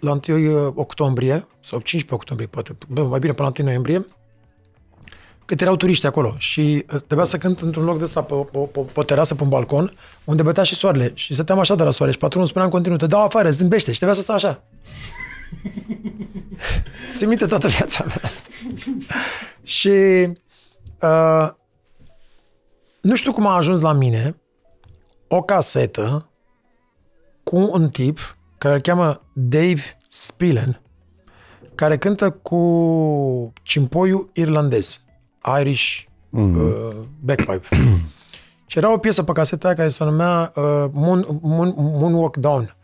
la 1 uh, octombrie, sau 15 octombrie, poate, bă, mai bine, până la 1 noiembrie, cât erau turiști acolo și uh, trebuia să cânt într-un loc de ăsta, pe, pe, pe, pe o terasă, pe un balcon, unde bătea și soarele. Și stăteam așa de la soare și patronul spunea în continuu, te dau afară, zâmbește și trebuia să stai așa. Ți minte toată viața mea asta. și uh, nu știu cum a ajuns la mine o casetă cu un tip care îl cheamă Dave Spillen, care cântă cu cimpoiu irlandez, Irish mm-hmm. uh, Backpipe. și era o piesă pe caseta aia care se numea uh, Moon, Moon, Moonwalk Down.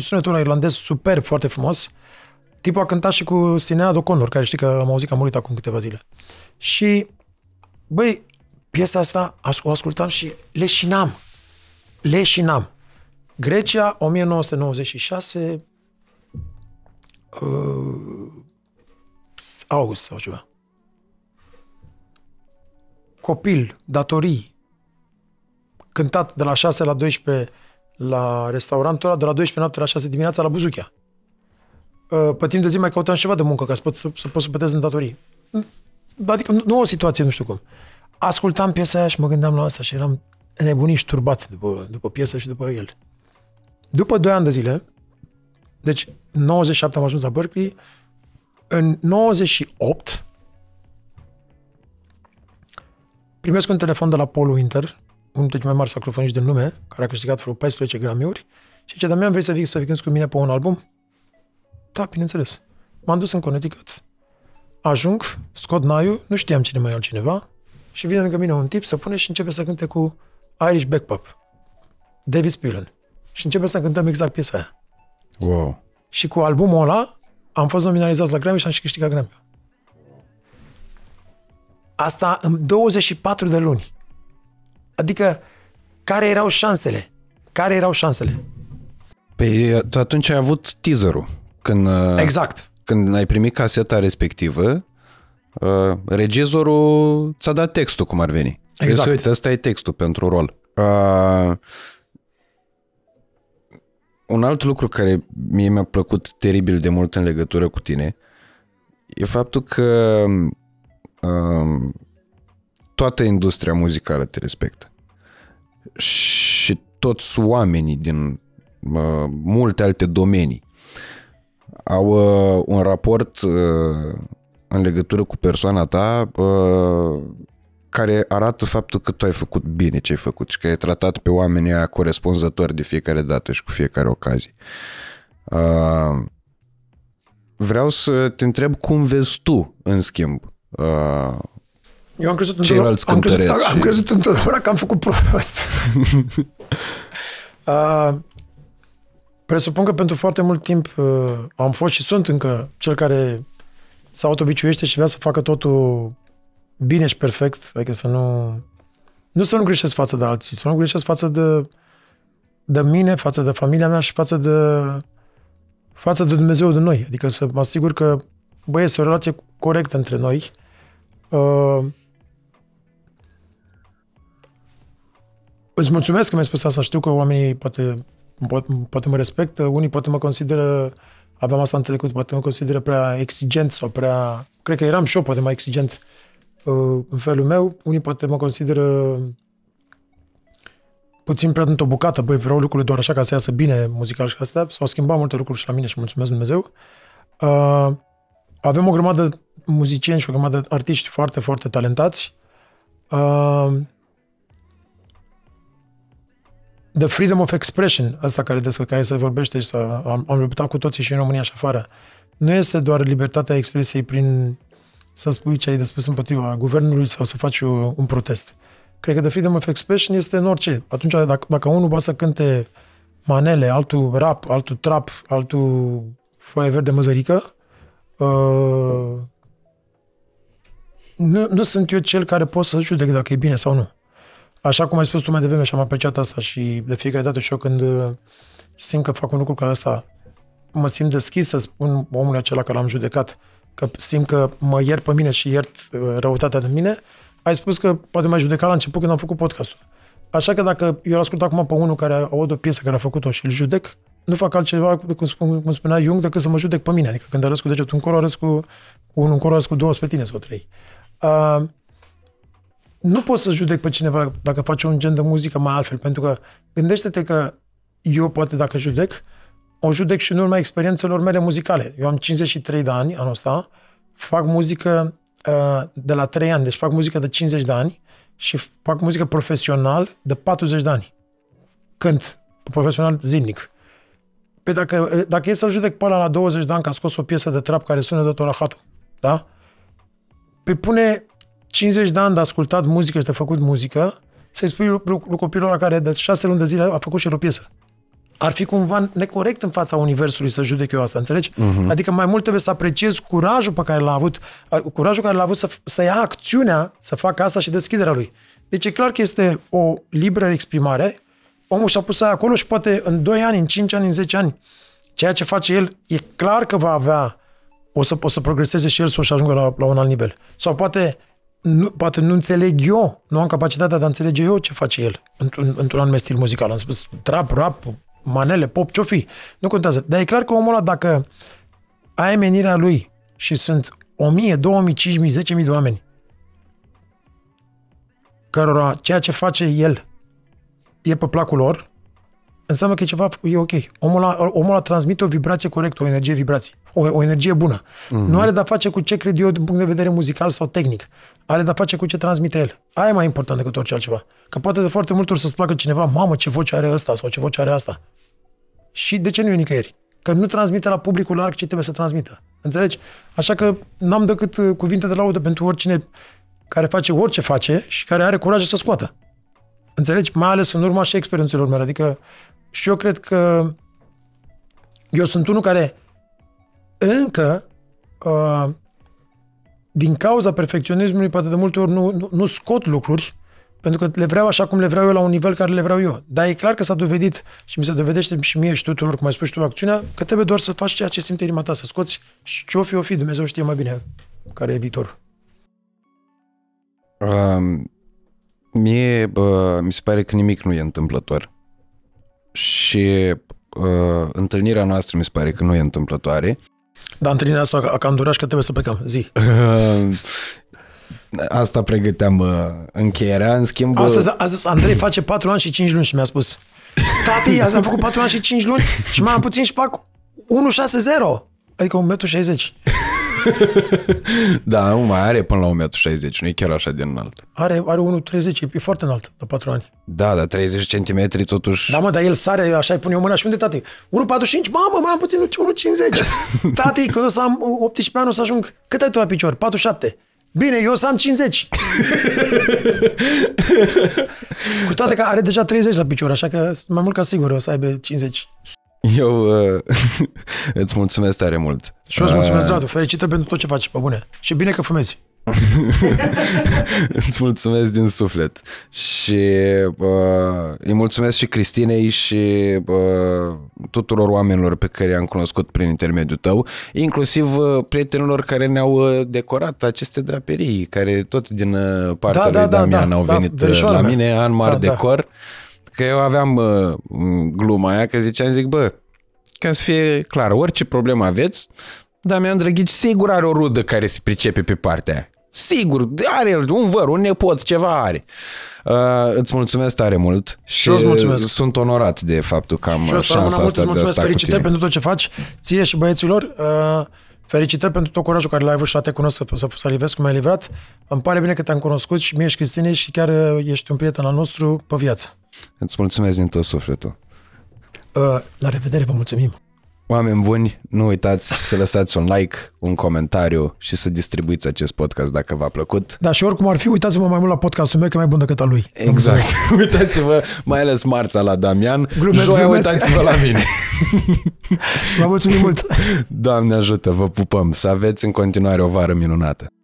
Sunetul irlandez super foarte frumos. Tipul a cântat și cu Sinead O'Connor, care știi că am auzit că a murit acum câteva zile. Și, băi, piesa asta o ascultam și leșinam leșinam. Grecia, 1996, uh, august sau ceva. Copil, datorii, cântat de la 6 la 12 la restaurantul ăla, de la 12 noapte la 6 dimineața la Buzuchea. Uh, pe timp de zi mai căutam ceva de muncă ca să pot să, să, pot să plătesc în datorii. Mm, adică nu, nu o situație, nu știu cum. Ascultam piesa aia și mă gândeam la asta și eram nebunit și turbat după, după piesă și după el. După 2 ani de zile, deci 97 am ajuns la Berkeley, în 98 primesc un telefon de la Paul Winter, unul dintre cei mai mari saxofoniști din lume, care a câștigat vreo 14 gramiuri, și ce Damian, vrei să vii să vii cu mine pe un album? Da, bineînțeles. M-am dus în Connecticut. Ajung, scot naiu, nu știam cine mai e altcineva, și vine lângă mine un tip să pune și începe să cânte cu Irish Backpop, David Spillen. Și începe să cântăm exact piesa aia. Wow. Și cu albumul ăla am fost nominalizat la Grammy și am și câștigat Grammy. Asta în 24 de luni. Adică, care erau șansele? Care erau șansele? Păi tu atunci ai avut teaserul. Când, uh, exact. Când ai primit caseta respectivă, uh, regizorul ți-a dat textul cum ar veni. Exact. Vezi, uite, ăsta e textul pentru rol. Uh, un alt lucru care mie mi-a plăcut teribil de mult în legătură cu tine e faptul că uh, toată industria muzicală te respectă. Și toți oamenii din uh, multe alte domenii au uh, un raport uh, în legătură cu persoana ta uh, care arată faptul că tu ai făcut bine ce ai făcut și că ai tratat pe oamenii aia corespunzători de fiecare dată și cu fiecare ocazie. Uh, vreau să te întreb cum vezi tu, în schimb, uh, eu am crezut întotdeauna, am crezut, și... am crezut întotdeauna că am făcut prost. uh, presupun că pentru foarte mult timp uh, am fost și sunt încă cel care se autobiciuiește și vrea să facă totul bine și perfect, adică să nu... Nu să nu greșesc față de alții, să nu greșesc față de, de mine, față de familia mea și față de, față de Dumnezeu de noi. Adică să mă asigur că, băi, este o relație corectă între noi. Uh, îți mulțumesc că mi-ai spus asta. Știu că oamenii poate, poate mă respectă, unii poate mă consideră, aveam asta în trecut, poate mă consideră prea exigent sau prea... Cred că eram și eu poate mai exigent Uh, în felul meu. Unii poate mă consideră puțin prea într-o bucată, băi, vreau lucrurile doar așa ca să iasă bine muzical și astea. S-au schimbat multe lucruri și la mine și mulțumesc Dumnezeu. Uh, avem o grămadă muzicieni și o grămadă artiști foarte, foarte talentați. Uh, the freedom of expression, asta care despre care se vorbește și am, am luptat cu toții și în România și afară, nu este doar libertatea expresiei prin să spui ce ai de spus împotriva guvernului sau să faci o, un protest. Cred că de Freedom of Expression este în orice. Atunci, dacă, dacă unul poate să cânte manele, altul rap, altul trap, altul foaie verde măzărică, uh, nu, nu sunt eu cel care pot să judec dacă e bine sau nu. Așa cum ai spus tu mai devreme și am apreciat asta și de fiecare dată și eu când uh, simt că fac un lucru ca asta, mă simt deschis să spun omul acela că l-am judecat că simt că mă iert pe mine și iert uh, răutatea de mine, ai spus că poate mai judeca la început când am făcut podcastul. Așa că dacă eu l ascult acum pe unul care aud o piesă care a făcut-o și îl judec, nu fac altceva, cum, spun, cum spunea Jung, decât să mă judec pe mine. Adică când arăți cu degetul încolo, arăți cu, cu unul încolo, arăți cu două spre tine sau trei. Uh, nu poți să judec pe cineva dacă face un gen de muzică mai altfel, pentru că gândește-te că eu poate dacă judec, uh, o judec și în urma experiențelor mele muzicale. Eu am 53 de ani anul ăsta, fac muzică uh, de la 3 ani, deci fac muzică de 50 de ani și fac muzică profesional de 40 de ani. Cânt profesional zilnic. Păi dacă, uh, dacă e să-l judec pe ăla la 20 de ani că a scos o piesă de trap care sună de torahatul, da? Păi pune 50 de ani de ascultat muzică și de făcut muzică, să-i spui lui copilul ăla care de 6 luni de zile a făcut și el o piesă ar fi cumva necorect în fața Universului să judec eu asta, înțelegi? Uh-huh. Adică mai mult trebuie să apreciez curajul pe care l-a avut, curajul care l-a avut să, să ia acțiunea, să facă asta și deschiderea lui. Deci e clar că este o liberă exprimare, omul și-a pus aia acolo și poate în 2 ani, în 5 ani, în 10 ani, ceea ce face el, e clar că va avea, o să, o să progreseze și el să o și ajungă la, la un alt nivel. Sau poate nu, poate nu înțeleg eu, nu am capacitatea de a înțelege eu ce face el într-un, într-un anume stil muzical. Am spus trap, rap, manele, pop, ce fi, nu contează. Dar e clar că omul ăla, dacă ai menirea lui și sunt 1000, 2000, 5000, 10.000 de oameni cărora ceea ce face el e pe placul lor, înseamnă că e ceva, e ok. Omul a, omul a transmite o vibrație corectă, o energie vibrație o, o energie bună. Mm-hmm. Nu are de-a face cu ce cred eu din punct de vedere muzical sau tehnic. Are de-a face cu ce transmite el. Aia e mai important decât orice altceva. Că poate de foarte multe ori să-ți placă cineva, mamă, ce voce are ăsta sau ce voce are asta. Și de ce nu e nicăieri? Că nu transmite la publicul larg ce trebuie să transmită. Înțelegi? Așa că n-am decât uh, cuvinte de laudă pentru oricine care face orice face și care are curaj să scoată. Înțelegi? Mai ales în urma și experiențelor mele. Adică și eu cred că eu sunt unul care încă, uh, din cauza perfecționismului, poate de multe ori nu, nu, nu scot lucruri, pentru că le vreau așa cum le vreau eu la un nivel care le vreau eu. Dar e clar că s-a dovedit și mi se dovedește și mie și tuturor, cum ai spus și tu, acțiunea, că trebuie doar să faci ceea ce simte inima ta, să scoți și ce o fi, o fi, Dumnezeu știe mai bine care e viitor. Um, mie uh, mi se pare că nimic nu e întâmplător. Și uh, întâlnirea noastră mi se pare că nu e întâmplătoare. Dar întâlnirea asta a cam durat și că trebuie să plecăm. Zi. Asta pregăteam uh, încheierea, în schimb... Astăzi uh, a zis, Andrei face 4 ani și 5 luni și mi-a spus. Tati, azi am făcut 4 ani și 5 luni și mai am puțin și fac 160. Adică 1,60 m da, nu mai are până la 1,60 m, nu e chiar așa de înalt. Are, are 1,30, e foarte înalt, la 4 ani. Da, dar 30 cm totuși... Da, mă, dar el sare, așa îi pune o mână și unde, tati? 1,45, mamă, mai am puțin, 1,50. tati, când o să am 18 ani, o să ajung... Cât ai tu la picior? 47. Bine, eu o să am 50. Cu toate că are deja 30 la picior, așa că mai mult ca sigur o să aibă 50. Eu uh, îți mulțumesc tare mult. Și eu îți mulțumesc, eh. Radu. Fericită pentru tot ce faci, pe bune. Și bine că fumezi. îți mulțumesc din suflet. Și uh, îi mulțumesc și Cristinei și uh, tuturor oamenilor pe care i-am cunoscut prin intermediul tău, inclusiv uh, prietenilor care ne-au decorat aceste draperii, care tot din uh, partea da, lui da, da, Damian da, au da, venit da, la mine, Anmar da, da. Decor. Da că eu aveam uh, gluma aia că ziceam, zic, bă, ca să fie clar, orice problemă aveți, Damian Drăghici sigur are o rudă care se pricepe pe partea aia. Sigur, are un văr, un nepot, ceva are. Uh, îți mulțumesc tare mult și eu îți mulțumesc. sunt onorat de faptul că am și șansa asta mult, de mulțumesc. a Felicitări pentru tot ce faci, ție și băieților. Uh, felicitări pentru tot curajul care l-ai avut și a te cunosc să, să, să livesc cum ai livrat. Îmi pare bine că te-am cunoscut și mie și Cristine și chiar uh, ești un prieten al nostru pe viață. Îți mulțumesc din tot sufletul. Uh, la revedere, vă mulțumim! Oameni buni, nu uitați să lăsați un like, un comentariu și să distribuiți acest podcast dacă v-a plăcut. Da, și oricum ar fi, uitați-vă mai mult la podcastul meu, că e mai bun decât al lui. Exact. uitați-vă mai ales marța la Damian. Glumesc, Joia, glumesc. uitați-vă la mine. Vă mulțumim mult! Doamne ajută, vă pupăm! Să aveți în continuare o vară minunată!